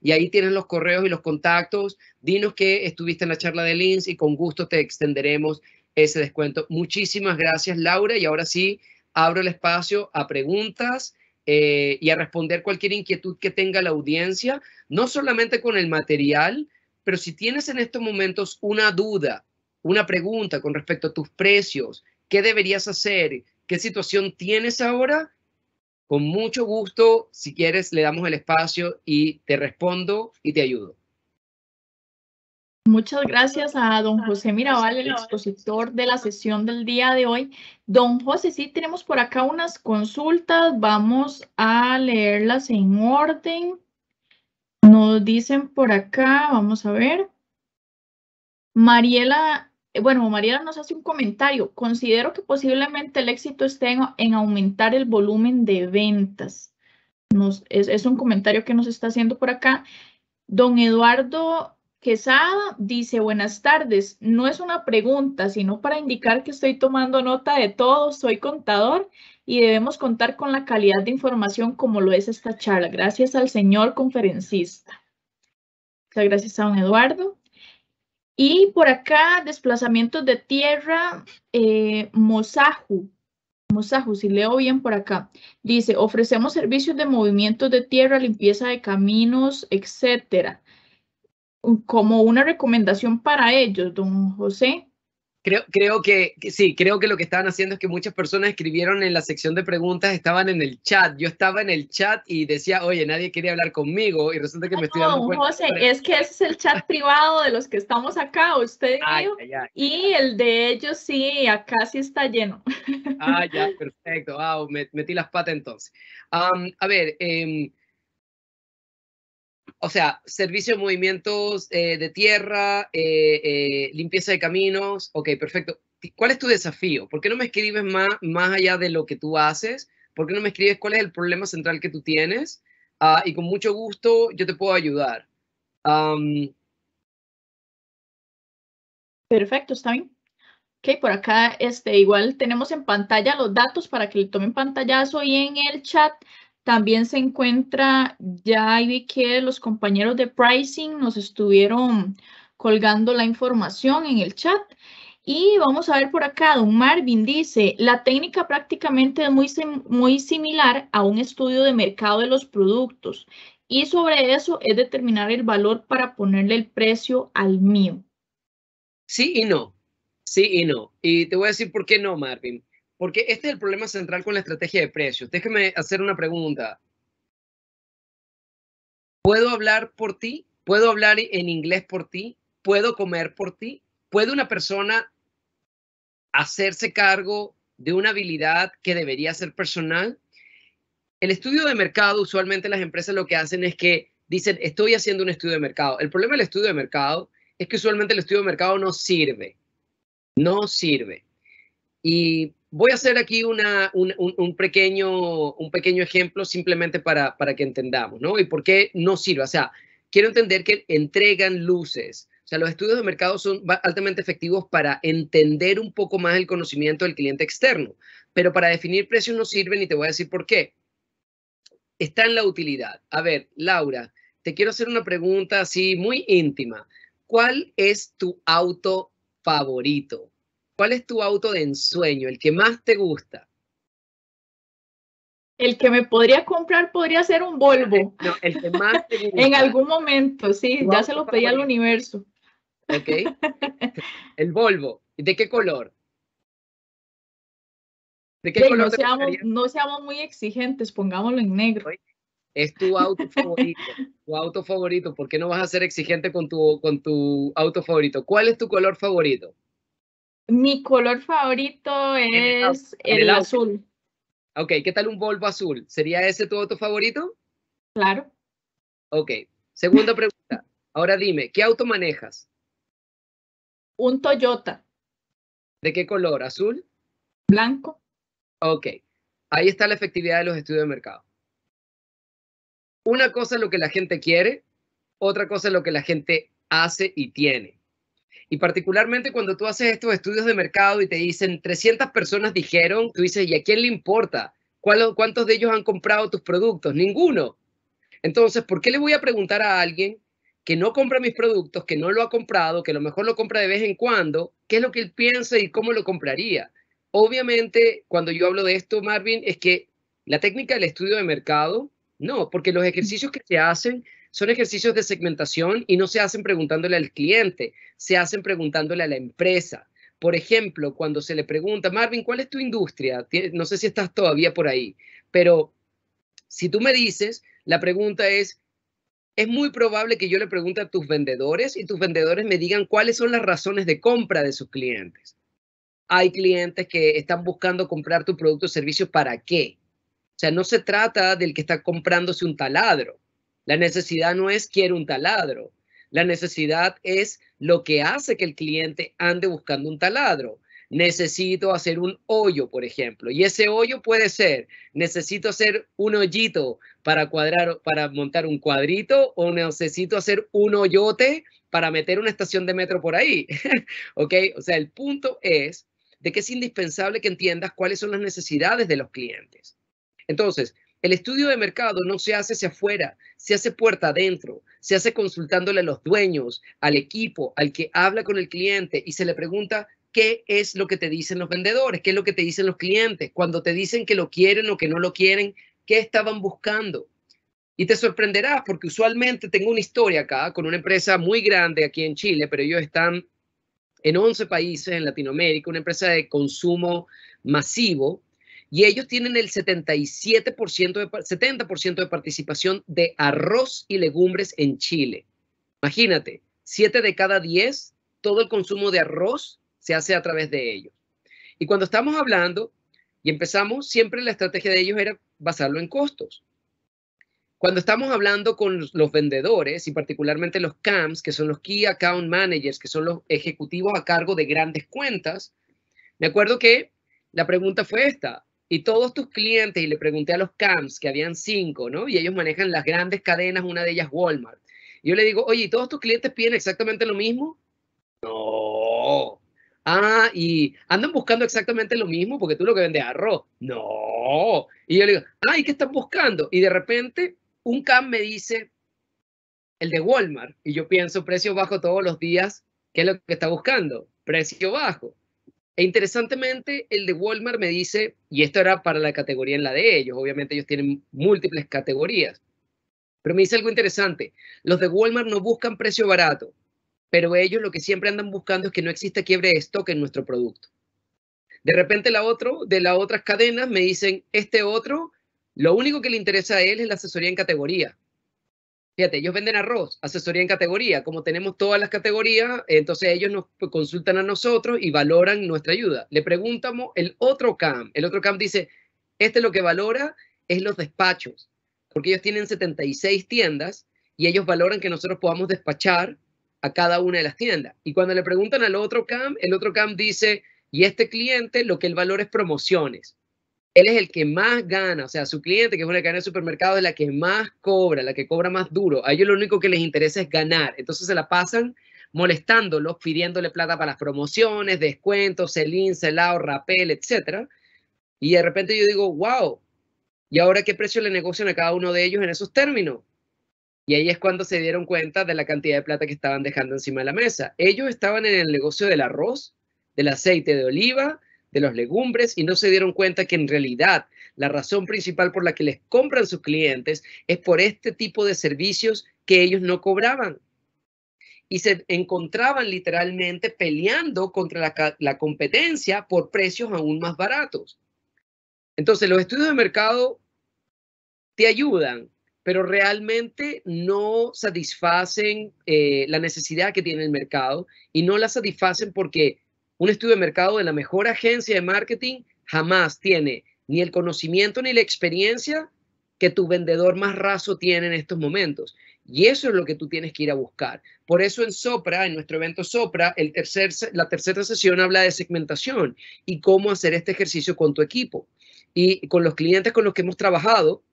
[SPEAKER 3] y ahí tienes los correos y los contactos. Dinos que estuviste en la charla del INS y con gusto te extenderemos ese descuento. Muchísimas gracias, Laura. Y ahora sí, abro el espacio a preguntas eh, y a responder cualquier inquietud que tenga la audiencia, no solamente con el material, pero si tienes en estos momentos una duda, una pregunta con respecto a tus precios, qué deberías hacer, qué situación tienes ahora, con mucho gusto, si quieres, le damos el espacio y te respondo y te ayudo.
[SPEAKER 1] Muchas gracias a don ah, José Mirabal, el expositor de la sesión del día de hoy. Don José, sí tenemos por acá unas consultas, vamos a leerlas en orden. Nos dicen por acá, vamos a ver. Mariela, bueno, Mariela nos hace un comentario. Considero que posiblemente el éxito esté en, aumentar el volumen de ventas. es, es un comentario que nos está haciendo por acá. Don Eduardo Quesada dice, buenas tardes, no es una pregunta, sino para indicar que estoy tomando nota de todo, soy contador y debemos contar con la calidad de información como lo es esta charla, gracias al señor conferencista. Muchas gracias a don Eduardo. Y por acá, desplazamientos de tierra, eh, mozaju, Mosaju, si leo bien por acá, dice, ofrecemos servicios de movimientos de tierra, limpieza de caminos, etcétera como una recomendación para ellos, don José?
[SPEAKER 3] Creo, creo que, sí, creo que lo que estaban haciendo es que muchas personas escribieron en la sección de preguntas, estaban en el chat. Yo estaba en el chat y decía, oye, nadie quería hablar conmigo y resulta que me estoy dando no, José, es que ese
[SPEAKER 1] es el chat privado de los que estamos acá, usted y yo, y el de ellos sí, acá sí está lleno.
[SPEAKER 3] Ah, ya, perfecto. Wow, metí las patas entonces. a ver, eh, o sea, servicio de movimientos eh, de tierra, eh, eh, limpieza de caminos, ok, perfecto. ¿Cuál es tu desafío? ¿Por qué no me escribes más, más allá de lo que tú haces? ¿Por qué no me escribes cuál es el problema central que tú tienes? Ah, y con mucho gusto yo te puedo ayudar. Perfecto, está bien. Ok, por
[SPEAKER 1] acá este, igual tenemos en pantalla los datos para que le tomen pantallazo y en el chat también se encuentra, ya vi que los compañeros de pricing nos estuvieron colgando la información en el chat. Y vamos a ver por acá, don Marvin dice, la técnica prácticamente es muy, muy similar a un estudio de mercado de los productos y sobre eso es determinar el valor para ponerle el precio al mío.
[SPEAKER 3] Sí y no, sí y no. Y te voy a decir por qué no, Marvin. Porque este es el problema central con la estrategia de precios. Déjeme hacer una pregunta. ¿Puedo hablar por ti? ¿Puedo hablar en inglés por ti? ¿Puedo comer por ti? ¿Puede una persona hacerse cargo de una habilidad que debería ser personal? El estudio de mercado, usualmente las empresas lo que hacen es que dicen, estoy haciendo un estudio de mercado. El problema del estudio de mercado es que usualmente el estudio de mercado no sirve. No sirve. Y Voy a hacer aquí un, pequeño, un pequeño ejemplo simplemente para, para que entendamos, ¿no? Y por qué no sirve. O sea, quiero entender que entregan luces. O sea, los estudios de mercado son altamente efectivos para entender un poco más el conocimiento del cliente externo, pero para definir precios no sirven y te voy a decir por qué. Está en la utilidad. A ver, Laura, te quiero hacer una pregunta así muy íntima. ¿Cuál es tu auto favorito? ¿Cuál es tu auto de ensueño, el que más te gusta? El que me podría
[SPEAKER 1] comprar podría ser un Volvo. el que más [LAUGHS] en algún momento, sí, ya se lo pedí al universo.
[SPEAKER 3] Ok. [LAUGHS] El Volvo. ¿De qué color? ¿De qué color?
[SPEAKER 1] No seamos, muy exigentes, pongámoslo en negro.
[SPEAKER 3] Es tu auto favorito, tu auto favorito. ¿Por qué no vas a ser exigente con tu, con tu auto favorito? ¿Cuál es tu color favorito? Mi color
[SPEAKER 1] favorito es el, azul.
[SPEAKER 3] Ok, ¿qué tal un Volvo azul? ¿Sería ese tu auto favorito? Claro. Ok, segunda pregunta. Ahora dime, ¿qué auto manejas? Un Toyota. ¿De qué color? ¿Azul? Blanco. Ok, ahí está la efectividad de los estudios de mercado. Una cosa es lo que la gente quiere, otra cosa es lo que la gente hace y tiene. Y particularmente cuando tú haces estos estudios de mercado y te dicen 300 personas dijeron, tú dices, ¿y a quién le importa? ¿Cuántos de ellos han comprado tus productos? Ninguno. Entonces, ¿por qué le voy a preguntar a alguien que no compra mis productos, que no lo ha comprado, que a lo mejor lo compra de vez en cuando, qué es lo que él piensa y cómo lo compraría? Obviamente, cuando yo hablo de esto, Marvin, es que la técnica del estudio de mercado, no, porque los ejercicios que se hacen son ejercicios de segmentación y no se hacen preguntándole al cliente, se hacen preguntándole a la empresa. Por ejemplo, cuando se le pregunta, Marvin, ¿cuál es tu industria? No sé si estás todavía por ahí, pero si tú me dices, la pregunta es, es muy probable que yo le pregunte a tus vendedores y tus vendedores me digan cuáles son las razones de compra de sus clientes. Hay clientes que están buscando comprar tu producto o servicio para qué. O sea, no se trata del que está comprándose un taladro. La necesidad no es quiero un taladro. La necesidad es lo que hace que el cliente ande buscando un taladro. Necesito hacer un hoyo, por ejemplo. Y ese hoyo puede ser, necesito hacer un hoyito para cuadrar, para montar un cuadrito o necesito hacer un hoyote para meter una estación de metro por ahí. [LAUGHS] ¿Ok? O sea, el punto es de que es indispensable que entiendas cuáles son las necesidades de los clientes. Entonces, el estudio de mercado no se hace hacia afuera, se hace puerta adentro, se hace consultándole a los dueños, al equipo, al que habla con el cliente y se le pregunta qué es lo que te dicen los vendedores, qué es lo que te dicen los clientes, cuando te dicen que lo quieren o que no lo quieren, qué estaban buscando. Y te sorprenderás porque usualmente tengo una historia acá con una empresa muy grande aquí en Chile, pero ellos están en 11 países en Latinoamérica, una empresa de consumo masivo y ellos tienen el 77% de, 70% de participación de arroz y legumbres en Chile. Imagínate, 7 de cada 10, todo el consumo de arroz se hace a través de ellos. Y cuando estamos hablando y empezamos, siempre la estrategia de ellos era basarlo en costos. Cuando estamos hablando con los vendedores y particularmente los CAMs, que son los Key Account Managers, que son los ejecutivos a cargo de grandes cuentas, me acuerdo que la pregunta fue esta, y todos tus clientes, y le pregunté a los camps, que habían cinco, ¿no? Y ellos manejan las grandes cadenas, una de ellas Walmart. yo le digo, oye, ¿y todos tus clientes piden exactamente lo mismo? No. Ah, y andan buscando exactamente lo mismo porque tú lo que vendes arroz. No. Y yo le digo, ay, ah, ¿qué están buscando? Y de repente un cam me dice, el de Walmart. Y yo pienso, precio bajo todos los días, ¿qué es lo que está buscando? Precio bajo. E interesantemente, el de Walmart me dice, y esto era para la categoría en la de ellos, obviamente ellos tienen múltiples categorías, pero me dice algo interesante, los de Walmart no buscan precio barato, pero ellos lo que siempre andan buscando es que no exista quiebre de stock en nuestro producto. De repente la otro, de las otras cadenas me dicen, este otro, lo único que le interesa a él es la asesoría en categoría, Fíjate, ellos venden arroz, asesoría en categoría. Como tenemos todas las categorías, entonces ellos nos consultan a nosotros y valoran nuestra ayuda. Le preguntamos el otro CAM. El otro CAM dice, este lo que valora es los despachos, porque ellos tienen 76 tiendas y ellos valoran que nosotros podamos despachar a cada una de las tiendas. Y cuando le preguntan al otro CAM, el otro CAM dice, y este cliente lo que él valora es promociones él es el que más gana, o sea, su cliente, que es una cadena de supermercado, es la que más cobra, la que cobra más duro. A ellos lo único que les interesa es ganar. Entonces se la pasan molestándolos, pidiéndole plata para las promociones, descuentos, selín, selado, rapel, etc. Y de repente yo digo, wow, ¿y ahora qué precio le negocian a cada uno de ellos en esos términos? Y ahí es cuando se dieron cuenta de la cantidad de plata que estaban dejando encima de la mesa. Ellos estaban en el negocio del arroz, del aceite de oliva, de los legumbres y no se dieron cuenta que en realidad la razón principal por la que les compran sus clientes es por este tipo de servicios que ellos no cobraban. Y se encontraban literalmente peleando contra la, competencia por precios aún más baratos. Entonces, los estudios de mercado te ayudan, pero realmente no satisfacen eh, la necesidad que tiene el mercado y no la satisfacen porque un estudio de mercado de la mejor agencia de marketing jamás tiene ni el conocimiento ni la experiencia que tu vendedor más raso tiene en estos momentos. Y eso es lo que tú tienes que ir a buscar. Por eso en Sopra, en nuestro evento Sopra, el tercer, la tercera sesión habla de segmentación y cómo hacer este ejercicio con tu equipo. Y con los clientes con los que hemos trabajado,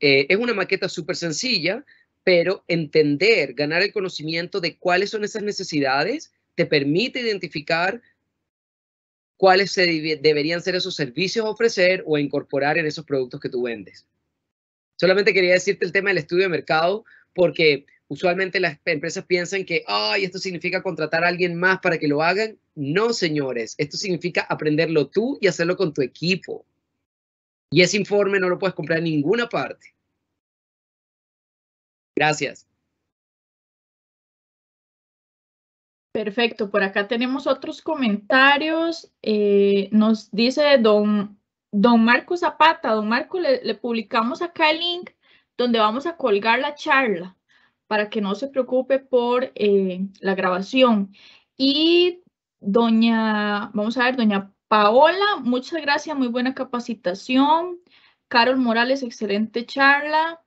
[SPEAKER 3] eh, es una maqueta súper sencilla, pero entender, ganar el conocimiento de cuáles son esas necesidades te permite identificar cuáles deberían ser esos servicios ofrecer o incorporar en esos productos que tú vendes. Solamente quería decirte el tema del estudio de mercado, porque usualmente las empresas piensan que, ay, esto significa contratar a alguien más para que lo hagan. No, señores, esto significa aprenderlo tú y hacerlo con tu equipo. Y ese informe no lo puedes comprar en ninguna parte. Gracias.
[SPEAKER 1] Perfecto, por acá tenemos otros comentarios. Eh, nos dice don, don Marco Zapata, don Marco, le, publicamos acá el link donde vamos a colgar la charla para que no se preocupe por eh, la grabación. Y doña, vamos a ver, doña Paola, muchas gracias, muy buena capacitación. Carol Morales, excelente charla.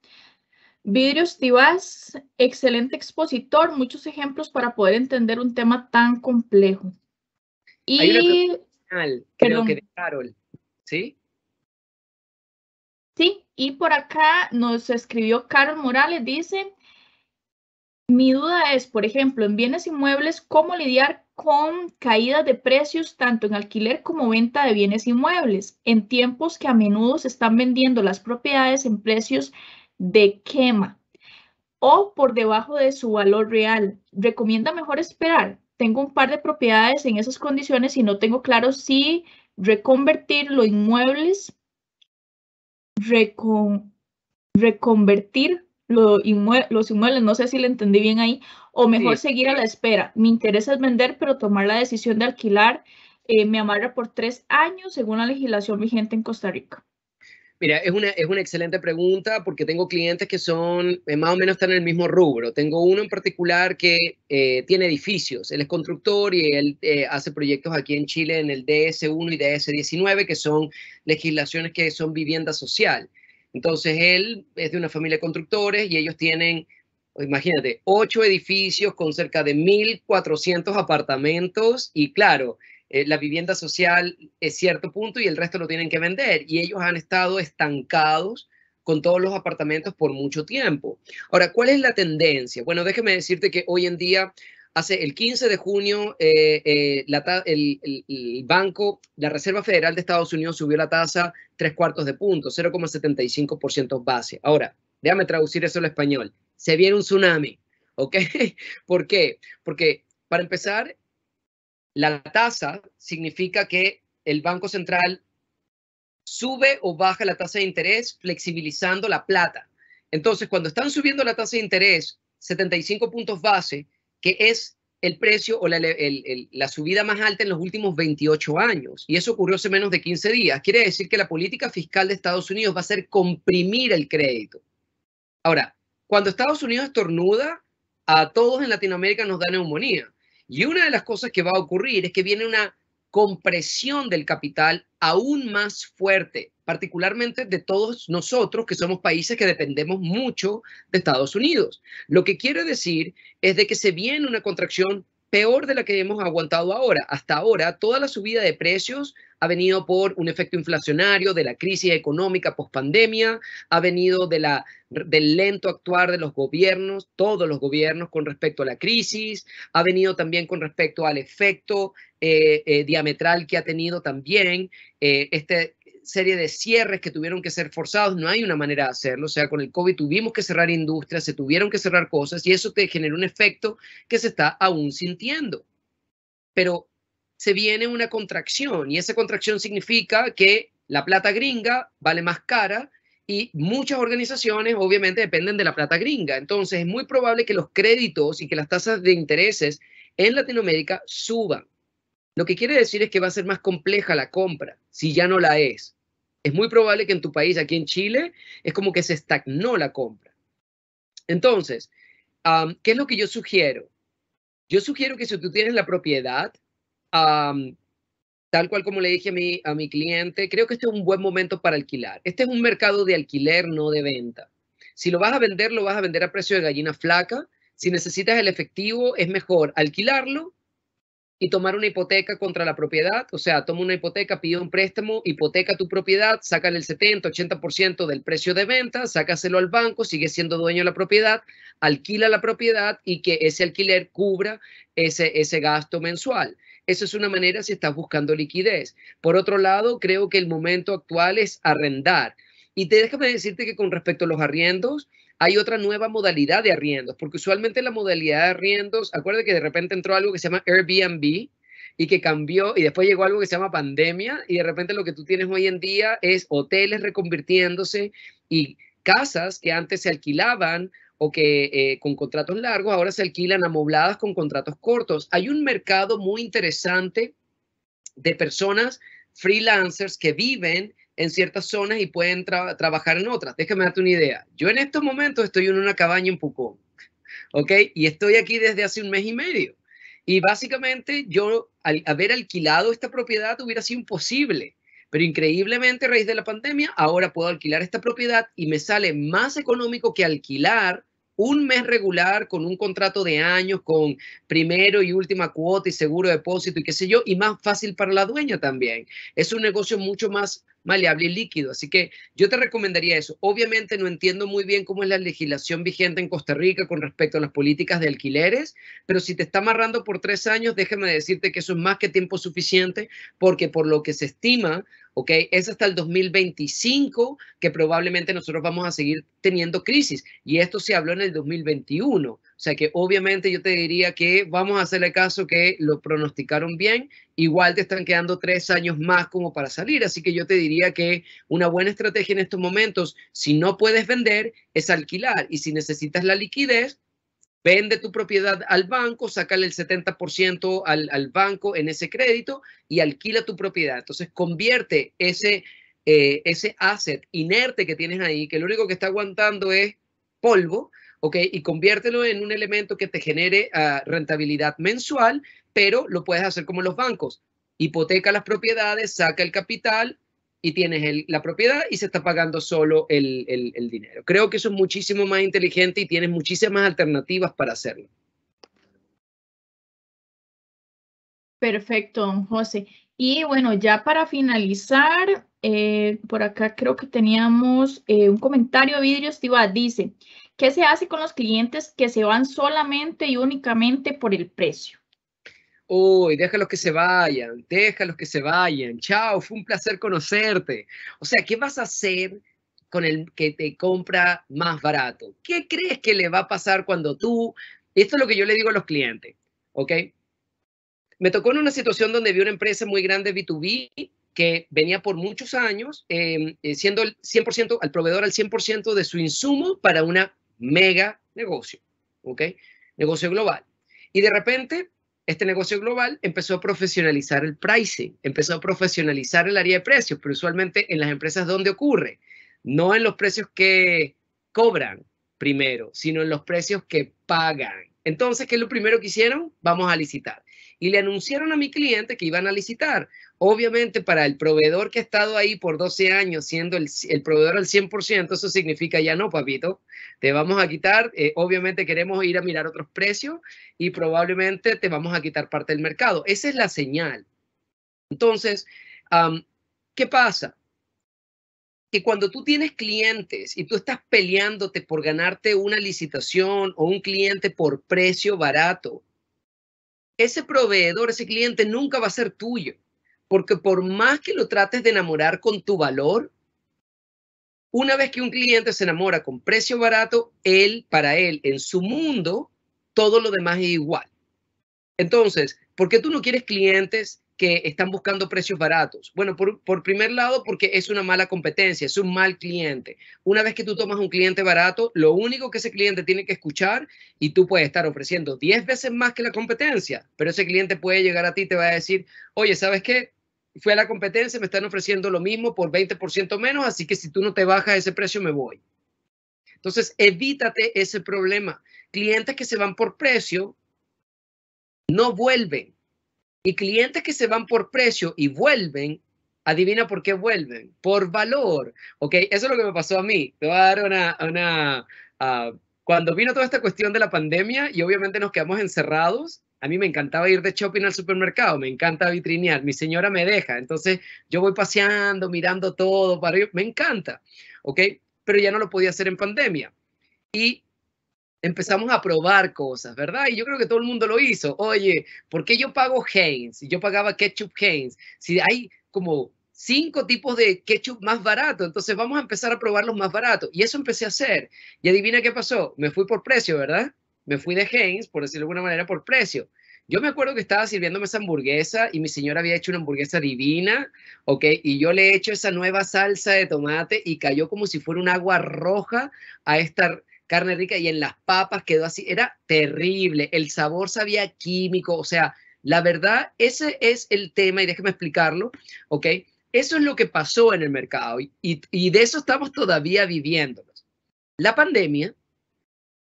[SPEAKER 1] Vidrios Tibás, excelente expositor, muchos ejemplos para poder entender un tema tan complejo. Y Hay
[SPEAKER 3] creo que de Carol, ¿sí?
[SPEAKER 1] Sí, y por acá nos escribió Carol Morales, dice, mi duda es, por ejemplo, en bienes inmuebles, ¿cómo lidiar con caídas de precios tanto en alquiler como venta de bienes inmuebles en tiempos que a menudo se están vendiendo las propiedades en precios de quema o por debajo de su valor real. Recomienda mejor esperar. Tengo un par de propiedades en esas condiciones y no tengo claro si reconvertir los inmuebles, reconvertir lo los inmuebles, no sé si le entendí bien ahí, o mejor seguir a la espera. Mi interés es vender, pero tomar la decisión de alquilar eh, me amarra por tres años según la legislación vigente en Costa Rica.
[SPEAKER 3] Mira, es una, excelente pregunta porque tengo clientes que son, eh, más o menos están en el mismo rubro. Tengo uno en particular que eh, tiene edificios, él es constructor y él eh, hace proyectos aquí en Chile en el DS1 y DS19, que son legislaciones que son vivienda social. Entonces, él es de una familia de constructores y ellos tienen pues, imagínate, ocho edificios con cerca de 1.400 apartamentos y claro, eh, la vivienda social es cierto punto y el resto lo tienen que vender. Y ellos han estado estancados con todos los apartamentos por mucho tiempo. Ahora, ¿cuál es la tendencia? Bueno, déjeme decirte que hoy en día, hace el 15 de junio, eh, eh, el, banco, la Reserva Federal de Estados Unidos subió la tasa tres cuartos de punto, 0,75% base. Ahora, déjame traducir eso al español. Se viene un tsunami, ¿ok? [LAUGHS] ¿Por qué? Porque, para empezar, la tasa significa que el Banco Central sube o baja la tasa de interés flexibilizando la plata. Entonces, cuando están subiendo la tasa de interés 75 puntos base, que es el precio o la, subida más alta en los últimos 28 años. Y eso ocurrió hace menos de 15 días. Quiere decir que la política fiscal de Estados Unidos va a ser comprimir el crédito. Ahora, cuando Estados Unidos estornuda, a todos en Latinoamérica nos da neumonía. Y una de las cosas que va a ocurrir es que viene una compresión del capital aún más fuerte, particularmente de todos nosotros que somos países que dependemos mucho de Estados Unidos. Lo que quiere decir es de que se viene una contracción peor de la que hemos aguantado ahora. Hasta ahora, toda la subida de precios ha venido por un efecto inflacionario de la crisis económica post-pandemia, ha venido de la, del lento actuar de los gobiernos, todos los gobiernos con respecto a la crisis, ha venido también con respecto al efecto eh, eh, diametral que ha tenido también eh, este serie de cierres que tuvieron que ser forzados, no hay una manera de hacerlo, o sea, con el COVID tuvimos que cerrar industrias, se tuvieron que cerrar cosas y eso te genera un efecto que se está aún sintiendo. Pero se viene una contracción y esa contracción significa que la plata gringa vale más cara y muchas organizaciones obviamente dependen de la plata gringa. Entonces es muy probable que los créditos y que las tasas de intereses en Latinoamérica suban. Lo que quiere decir es que va a ser más compleja la compra, si ya no la es es muy probable que en tu país, aquí en Chile, es como que se estagnó la compra. Entonces, ¿qué es lo que yo sugiero? Yo sugiero que si tú tienes la propiedad, tal cual como le dije a mi, a mi cliente, creo que este es un buen momento para alquilar. Este es un mercado de alquiler, no de venta. Si lo vas a vender, lo vas a vender a precio de gallina flaca. Si necesitas el efectivo, es mejor alquilarlo y tomar una hipoteca contra la propiedad, o sea, toma una hipoteca, pide un préstamo, hipoteca tu propiedad, sacan el 70, 80% del precio de venta, sácaselo al banco, sigue siendo dueño de la propiedad, alquila la propiedad y que ese alquiler cubra ese, ese gasto mensual. Esa es una manera si estás buscando liquidez. Por otro lado, creo que el momento actual es arrendar. Y te, déjame decirte que con respecto a los arriendos, hay otra nueva modalidad de arriendos, porque usualmente la modalidad de arriendos, acuérdate que de repente entró algo que se llama Airbnb y que cambió y después llegó algo que se llama pandemia y de repente lo que tú tienes hoy en día es hoteles reconvirtiéndose y casas que antes se alquilaban o que eh, con contratos largos ahora se alquilan amobladas con contratos cortos. Hay un mercado muy interesante de personas freelancers que viven en ciertas zonas y pueden trabajar en otras. Déjame darte una idea. Yo en estos momentos estoy en una cabaña en Pucón, ¿ok? Y estoy aquí desde hace un mes y medio. Y básicamente yo, al haber alquilado esta propiedad, hubiera sido imposible. Pero increíblemente, a raíz de la pandemia, ahora puedo alquilar esta propiedad y me sale más económico que alquilar un mes regular con un contrato de años, con primero y última cuota y seguro de depósito y qué sé yo, y más fácil para la dueña también. Es un negocio mucho más maleable y líquido. Así que yo te recomendaría eso. Obviamente no entiendo muy bien cómo es la legislación vigente en Costa Rica con respecto a las políticas de alquileres, pero si te está amarrando por tres años, déjame decirte que eso es más que tiempo suficiente porque por lo que se estima, ¿ok? Es hasta el 2025 que probablemente nosotros vamos a seguir teniendo crisis. Y esto se habló en el 2021. O sea que obviamente yo te diría que vamos a hacerle caso que lo pronosticaron bien. Igual te están quedando tres años más como para salir. Así que yo te diría que una buena estrategia en estos momentos, si no puedes vender, es alquilar. Y si necesitas la liquidez, Vende tu propiedad al banco, saca el 70% al, banco en ese crédito y alquila tu propiedad. Entonces convierte ese, eh, ese asset inerte que tienes ahí, que lo único que está aguantando es polvo, ¿ok? Y conviértelo en un elemento que te genere ah, rentabilidad mensual, pero lo puedes hacer como los bancos. Hipoteca las propiedades, saca el capital, y tienes la propiedad y se está pagando solo el, dinero. Creo que eso es muchísimo más inteligente y tienes muchísimas alternativas para hacerlo.
[SPEAKER 1] Perfecto, don José. Y bueno, ya para finalizar, eh, por acá creo que teníamos eh, un comentario Vidrio estiva Dice, ¿qué se hace con los clientes que se van solamente y únicamente
[SPEAKER 3] por el precio? Uy, déjalos que se vayan, déjalos que se vayan. Chao, fue un placer conocerte. O sea, ¿qué vas a hacer con el que te compra más barato? ¿Qué crees que le va a pasar cuando tú... Esto es lo que yo le digo a los clientes, ¿ok? Me tocó en una situación donde vi una empresa muy grande B2B que venía por muchos años em, eh, siendo el 100%, al proveedor al 100% de su insumo para una mega negocio, ¿ok? Negocio global. Y de repente este negocio global empezó a profesionalizar el pricing, empezó a profesionalizar el área de precios, pero usualmente en las empresas donde ocurre, no en los precios que cobran primero, sino en los precios que pagan. Entonces, ¿qué es lo primero que hicieron? Vamos a licitar. Y le anunciaron a mi cliente que iban a licitar. Obviamente para el proveedor que ha estado ahí por 12 años siendo el, proveedor al 100%, eso significa ya no, papito, te vamos a quitar, eh, obviamente queremos ir a mirar otros precios y probablemente te vamos a quitar parte del mercado. Esa es la señal. Entonces, ¿qué pasa? Que cuando tú tienes clientes y tú estás peleándote por ganarte una licitación o un cliente por precio barato, ese proveedor, ese cliente nunca va a ser tuyo porque por más que lo trates de enamorar con tu valor, una vez que un cliente se enamora con precio barato, él, para él, en su mundo, todo lo demás es igual. Entonces, ¿por qué tú no quieres clientes que están buscando precios baratos? Bueno, por, por, primer lado, porque es una mala competencia, es un mal cliente. Una vez que tú tomas un cliente barato, lo único que ese cliente tiene que escuchar y tú puedes estar ofreciendo 10 veces más que la competencia, pero ese cliente puede llegar a ti y te va a decir, oye, ¿sabes qué? fui a la competencia, me están ofreciendo lo mismo por 20% menos, así que si tú no te bajas ese precio, me voy. Entonces, evítate ese problema. Clientes que se van por precio no vuelven. Y clientes que se van por precio y vuelven, adivina por qué vuelven, por valor. Ok, eso es lo que me pasó a mí. Te voy a dar una... una ah, cuando vino toda esta cuestión de la pandemia y obviamente nos quedamos encerrados, a mí me encantaba ir de shopping al supermercado, me encanta vitrinear, mi señora me deja, entonces yo voy paseando, mirando todo, para me encanta, ¿ok? Pero ya no lo podía hacer en pandemia. Y empezamos a probar cosas, ¿verdad? Y yo creo que todo el mundo lo hizo. Oye, ¿por qué yo pago Heinz? Yo pagaba ketchup Heinz. Si hay como cinco tipos de ketchup más barato, entonces vamos a empezar a probar los más baratos. Y eso empecé a hacer. Y adivina qué pasó, me fui por precio, ¿verdad? me fui de Heinz, por decirlo de alguna manera, por precio. Yo me acuerdo que estaba sirviéndome esa hamburguesa y mi señora había hecho una hamburguesa divina, ¿ok? Y yo le he hecho esa nueva salsa de tomate y cayó como si fuera un agua roja a esta carne rica y en las papas quedó así. Era terrible, el sabor sabía químico, o sea, la verdad, ese es el tema y déjeme explicarlo, ¿ok? Eso es lo que pasó en el mercado y, y de eso estamos todavía viviéndonos. La pandemia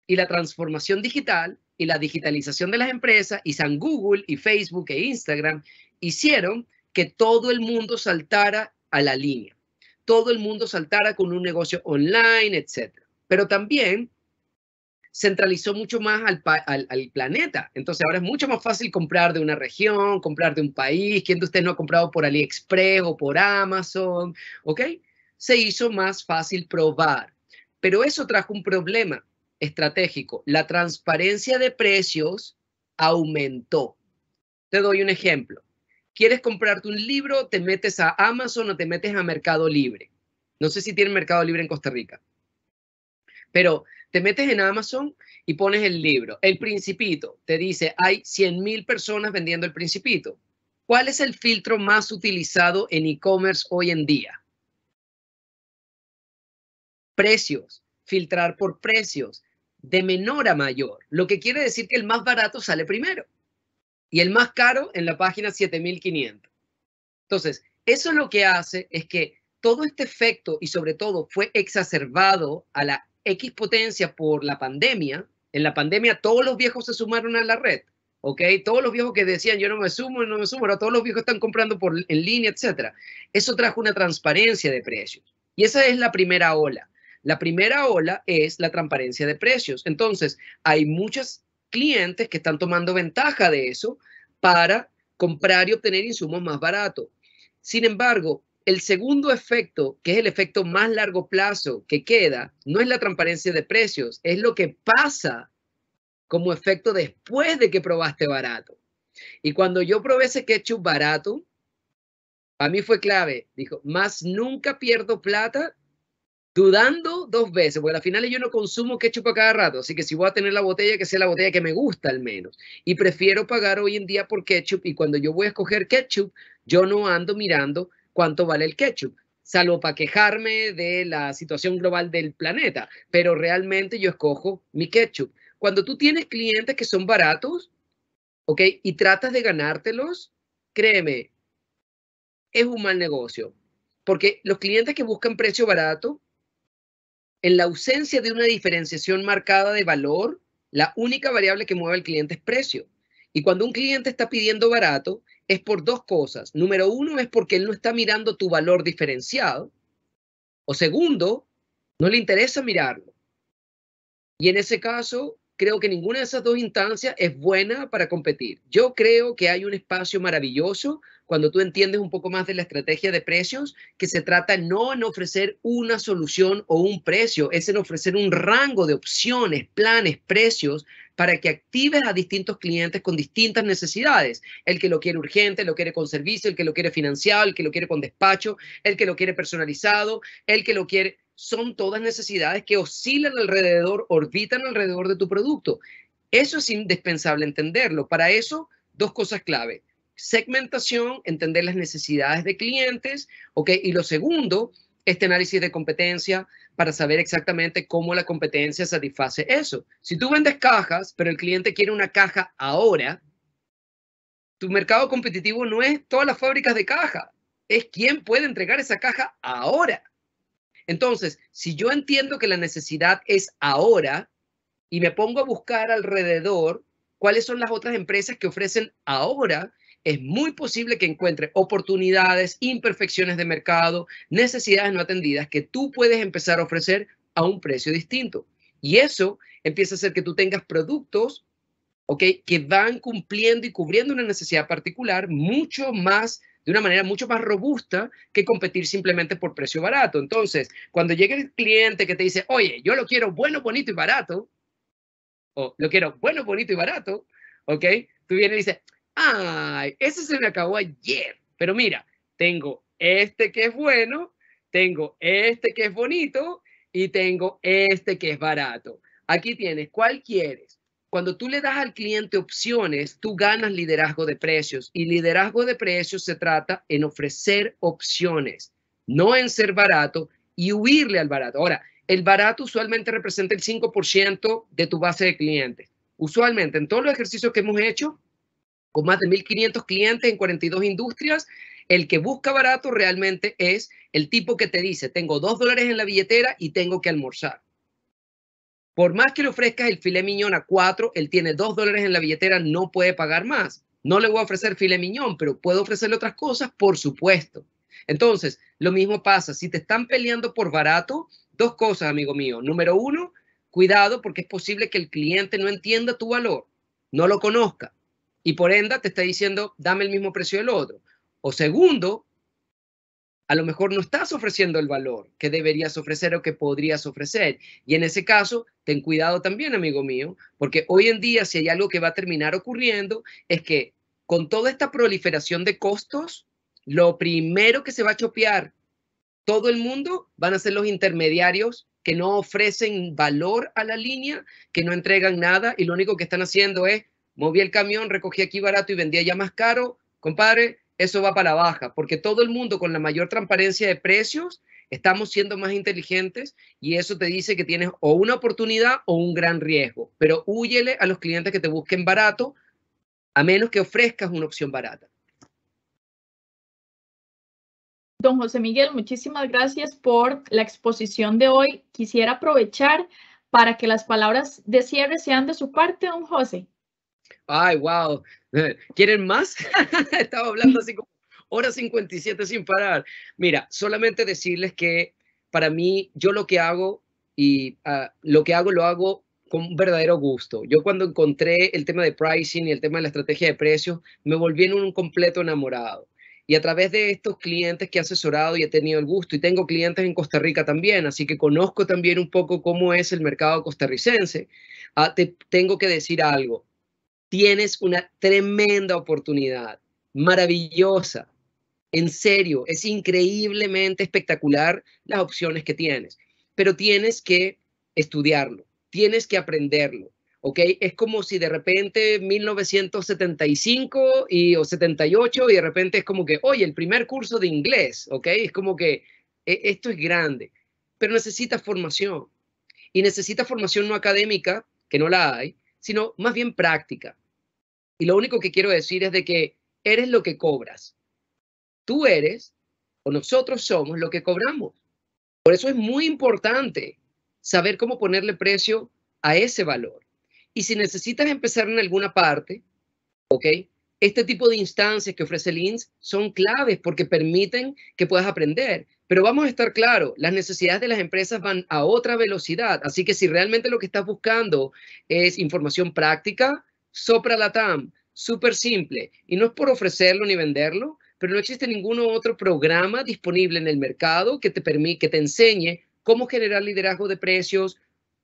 [SPEAKER 3] y la transformación digital y la digitalización de las empresas y San Google y Facebook e Instagram hicieron que todo el mundo saltara a la línea, todo el mundo saltara con un negocio online, etc. Pero también centralizó mucho más al, planeta. Entonces ahora es mucho más fácil comprar de una región, comprar de un país. ¿Quién de ustedes no ha comprado por AliExpress o por Amazon? ¿Ok? Se hizo más fácil probar. Pero eso trajo un problema estratégico. La transparencia de precios aumentó. Te doy un ejemplo. ¿Quieres comprarte un libro? Te metes a Amazon o te metes a Mercado Libre. No sé si tienen Mercado Libre en Costa Rica. Pero te metes en Amazon y pones el libro. El Principito. Te dice, hay 100.000 personas vendiendo el Principito. ¿Cuál es el filtro más utilizado en e-commerce hoy en día? Precios filtrar por precios de menor a mayor, lo que quiere decir que el más barato sale primero y el más caro en la página 7500. Entonces, eso lo que hace es que todo este efecto y sobre todo fue exacerbado a la X potencia por la pandemia. En la pandemia todos los viejos se sumaron a la red, ¿ok? Todos los viejos que decían yo no me sumo, no me sumo, ahora todos los viejos están comprando por, en línea, etc. Eso trajo una transparencia de precios. Y esa es la primera ola. La primera ola es la transparencia de precios. Entonces, hay muchos clientes que están tomando ventaja de eso para comprar y obtener insumos más baratos. Sin embargo, el segundo efecto, que es el efecto más largo plazo que queda, no es la transparencia de precios, es lo que pasa como efecto después de que probaste barato. Y cuando yo probé ese ketchup barato, a mí fue clave. Dijo, más nunca pierdo plata dudando dos veces, porque al final yo no consumo ketchup a cada rato, así que si voy a tener la botella, que sea la botella que me gusta al menos. Y prefiero pagar hoy en día por ketchup y cuando yo voy a escoger ketchup, yo no ando mirando cuánto vale el ketchup, salvo para quejarme de la situación global del planeta, pero realmente yo escojo mi ketchup. Cuando tú tienes clientes que son baratos, ¿ok? Y tratas de ganártelos, créeme, es un mal negocio, porque los clientes que buscan precio barato en la ausencia de una diferenciación marcada de valor, la única variable que mueve al cliente es precio. Y cuando un cliente está pidiendo barato, es por dos cosas. Número uno es porque él no está mirando tu valor diferenciado. O segundo, no le interesa mirarlo. Y en ese caso, creo que ninguna de esas dos instancias es buena para competir. Yo creo que hay un espacio maravilloso cuando tú entiendes un poco más de la estrategia de precios, que se trata no en ofrecer una solución o un precio, es en ofrecer un rango de opciones, planes, precios para que actives a distintos clientes con distintas necesidades. El que lo quiere urgente, lo quiere con servicio, el que lo quiere financiado, el que lo quiere con despacho, el que lo quiere personalizado, el que lo quiere... Son todas necesidades que oscilan alrededor, orbitan alrededor de tu producto. Eso es indispensable entenderlo. Para eso, dos cosas clave segmentación, entender las necesidades de clientes, ¿ok? Y lo segundo, este análisis de competencia para saber exactamente cómo la competencia satisface eso. Si tú vendes cajas, pero el cliente quiere una caja ahora, tu mercado competitivo no es todas las fábricas de caja, es quién puede entregar esa caja ahora. Entonces, si yo entiendo que la necesidad es ahora y me pongo a buscar alrededor cuáles son las otras empresas que ofrecen ahora es muy posible que encuentres oportunidades, imperfecciones de mercado, necesidades no atendidas que tú puedes empezar a ofrecer a un precio distinto. Y eso empieza a hacer que tú tengas productos ¿ok? que van cumpliendo y cubriendo una necesidad particular mucho más de una manera mucho más robusta que competir simplemente por precio barato. Entonces, cuando llegue el cliente que te dice, oye, yo lo quiero bueno, bonito y barato, o lo quiero bueno, bonito y barato, ¿ok? Tú vienes y dices, Ay, ese se me acabó ayer. Pero mira, tengo este que es bueno, tengo este que es bonito y tengo este que es barato. Aquí tienes, ¿cuál quieres? Cuando tú le das al cliente opciones, tú ganas liderazgo de precios y liderazgo de precios se trata en ofrecer opciones, no en ser barato y huirle al barato. Ahora, el barato usualmente representa el 5% de tu base de clientes. Usualmente, en todos los ejercicios que hemos hecho, con más de 1.500 clientes en 42 industrias. El que busca barato realmente es el tipo que te dice, tengo dos dólares en la billetera y tengo que almorzar. Por más que le ofrezcas el filé miñón a cuatro, él tiene dos dólares en la billetera, no puede pagar más. No le voy a ofrecer filé miñón, pero puedo ofrecerle otras cosas, por supuesto. Entonces, lo mismo pasa. Si te están peleando por barato, dos cosas, amigo mío. Número uno, cuidado porque es posible que el cliente no entienda tu valor, no lo conozca. Y por ende te está diciendo, dame el mismo precio del otro. O segundo, a lo mejor no estás ofreciendo el valor que deberías ofrecer o que podrías ofrecer. Y en ese caso, ten cuidado también, amigo mío, porque hoy en día si hay algo que va a terminar ocurriendo es que con toda esta proliferación de costos, lo primero que se va a chopear todo el mundo van a ser los intermediarios que no ofrecen valor a la línea, que no entregan nada y lo único que están haciendo es moví el camión, recogí aquí barato y vendía ya más caro, compadre, eso va para la baja, porque todo el mundo con la mayor transparencia de precios estamos siendo más inteligentes y eso te dice que tienes o una oportunidad o un gran riesgo, pero huyele a los clientes que te busquen barato a menos que ofrezcas una opción barata.
[SPEAKER 1] Don José Miguel, muchísimas gracias por la exposición de hoy. Quisiera aprovechar para que las palabras de cierre sean de su parte, don José
[SPEAKER 3] ay, wow, eh, ¿quieren más? [LAUGHS] Estaba hablando así como hora 57 sin parar. Mira, solamente decirles que para mí, yo lo que hago y ah, lo que hago lo hago con verdadero gusto. Yo cuando encontré el tema de pricing y el tema de la estrategia de precios, me volví en un completo enamorado. Y a través de estos clientes que he asesorado y he tenido el gusto, y tengo clientes en Costa Rica también, así que conozco también un poco cómo es el mercado costarricense, ah, te tengo que decir algo tienes una tremenda oportunidad, maravillosa. En serio, es increíblemente espectacular las opciones que tienes, pero tienes que estudiarlo, tienes que aprenderlo, ¿ok? Es como si de repente 1975 y, o 78 y de repente es como que, oye, el primer curso de inglés, ¿ok? Es como que e, esto es grande, pero necesitas formación y necesitas formación no académica, que no la hay, sino más bien práctica. Y lo único que quiero decir es de que eres lo que cobras. Tú eres o nosotros somos lo que cobramos. Por eso es muy importante saber cómo ponerle precio a ese valor. Y si necesitas empezar en alguna parte, ¿ok? Este tipo de instancias que ofrece el son claves porque permiten que puedas aprender. Pero vamos a estar claro, las necesidades de las empresas van a otra velocidad. Así que si realmente lo que estás buscando es información práctica, sopra la TAM, súper simple. Y no es por ofrecerlo ni venderlo, pero no existe ningún otro programa disponible en el mercado que te permite, que te enseñe cómo generar liderazgo de precios,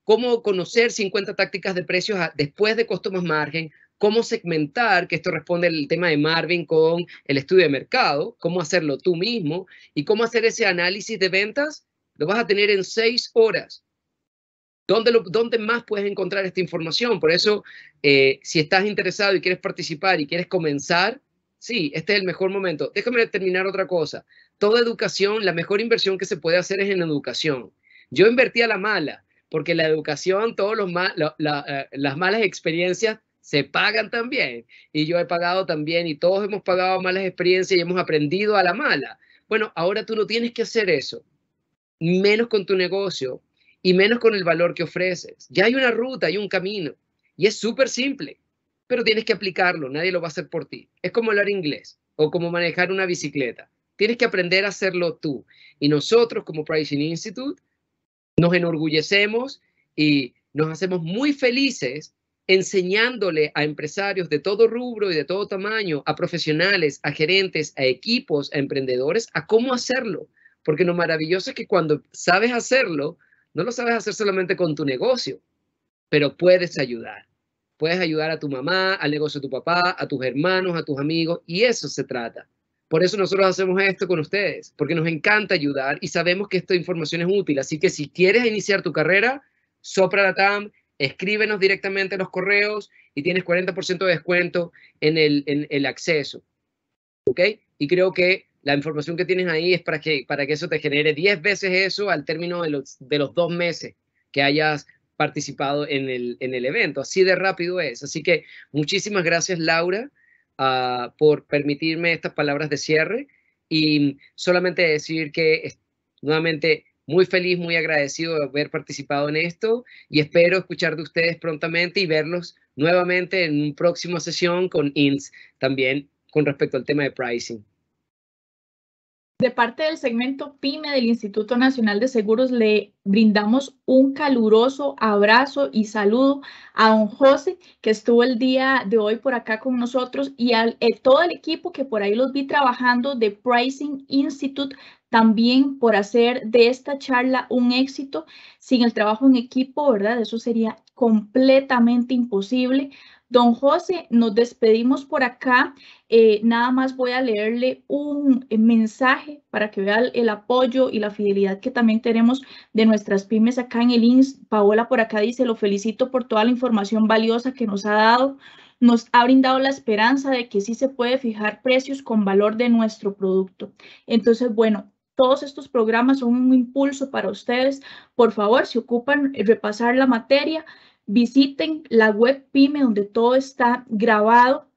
[SPEAKER 3] cómo conocer 50 tácticas de precios después de costo más margen, cómo segmentar, que esto responde al tema de Marvin con el estudio de mercado, cómo hacerlo tú mismo y cómo hacer ese análisis de ventas, lo vas a tener en seis horas. ¿Dónde, más puedes encontrar esta información? Por eso, eh, si estás interesado y quieres participar y quieres comenzar, sí, este es el mejor momento. Déjame terminar otra cosa. Toda educación, la mejor inversión que se puede hacer es en educación. Yo invertí a la mala, porque la educación, todas eh, las malas experiencias se pagan también. Y yo he pagado también y todos hemos pagado malas experiencias y hemos aprendido a la mala. Bueno, ahora tú no tienes que hacer eso, menos con tu negocio y menos con el valor que ofreces. Ya hay una ruta, hay un camino y es súper simple, pero tienes que aplicarlo, nadie lo va a hacer por ti. Es como hablar inglés o como manejar una bicicleta. Tienes que aprender a hacerlo tú. Y nosotros como Pricing Institute nos enorgullecemos y nos hacemos muy felices enseñándole a empresarios de todo rubro y de todo tamaño, a profesionales, a gerentes, a equipos, a emprendedores, a cómo hacerlo. Porque lo maravilloso es que cuando sabes hacerlo, no lo sabes hacer solamente con tu negocio, pero puedes ayudar. Puedes ayudar a tu mamá, al negocio de tu papá, a tus hermanos, a tus amigos, y eso se trata. Por eso nosotros hacemos esto con ustedes, porque nos encanta ayudar y sabemos que esta información es útil. Así que si quieres iniciar tu carrera, sopra la TAM, escríbenos directamente los correos y tienes 40% de descuento en el, en el, acceso. ¿Ok? Y creo que la información que tienes ahí es para que, para que eso te genere 10 veces eso al término de los, de los dos meses que hayas participado en el, en el, evento. Así de rápido es. Así que muchísimas gracias, Laura, ah, por permitirme estas palabras de cierre y solamente decir que nuevamente muy feliz, muy agradecido de haber participado en esto y espero escuchar de ustedes prontamente y verlos nuevamente en una próxima sesión con INS también con respecto al tema de pricing. De
[SPEAKER 1] parte del segmento PYME del Instituto Nacional de Seguros, le brindamos un caluroso abrazo y saludo a don José, que estuvo el día de hoy por acá con nosotros, y a eh, todo el equipo que por ahí los vi trabajando de Pricing Institute también por hacer de esta charla un éxito. Sin el trabajo en equipo, ¿verdad? Eso sería completamente imposible. Don José, nos despedimos por acá. Eh, nada más voy a leerle un mensaje para que vea el, apoyo y la fidelidad que también tenemos de nuestras pymes acá en el INS. Paola por acá dice, lo felicito por toda la información valiosa que nos ha dado. Nos ha brindado la esperanza de que sí se puede fijar precios con valor de nuestro producto. Entonces, bueno, todos estos programas son un impulso para ustedes. Por favor, si ocupan repasar la materia, visiten la web PyME donde todo está grabado,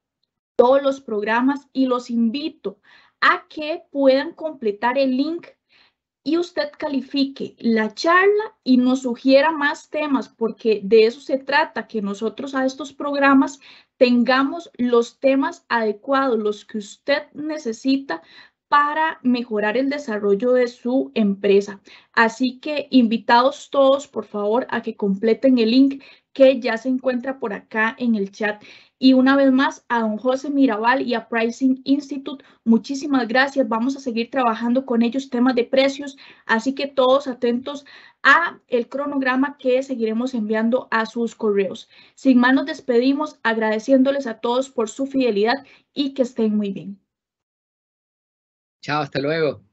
[SPEAKER 1] todos los programas y los invito a que puedan completar el link y usted califique la charla y nos sugiera más temas, porque de eso se trata, que nosotros a estos programas tengamos los temas adecuados, los que usted necesita para mejorar el desarrollo de su empresa. Así que invitados todos, por favor, a que completen el link que ya se encuentra por acá en el chat. Y una vez más, a don José Mirabal y a Pricing Institute, muchísimas gracias. Vamos a seguir trabajando con ellos temas de precios, así que todos atentos a el cronograma que seguiremos enviando a sus correos. Sin más nos despedimos agradeciéndoles a todos por
[SPEAKER 3] su fidelidad y que estén muy bien. Chao, hasta luego.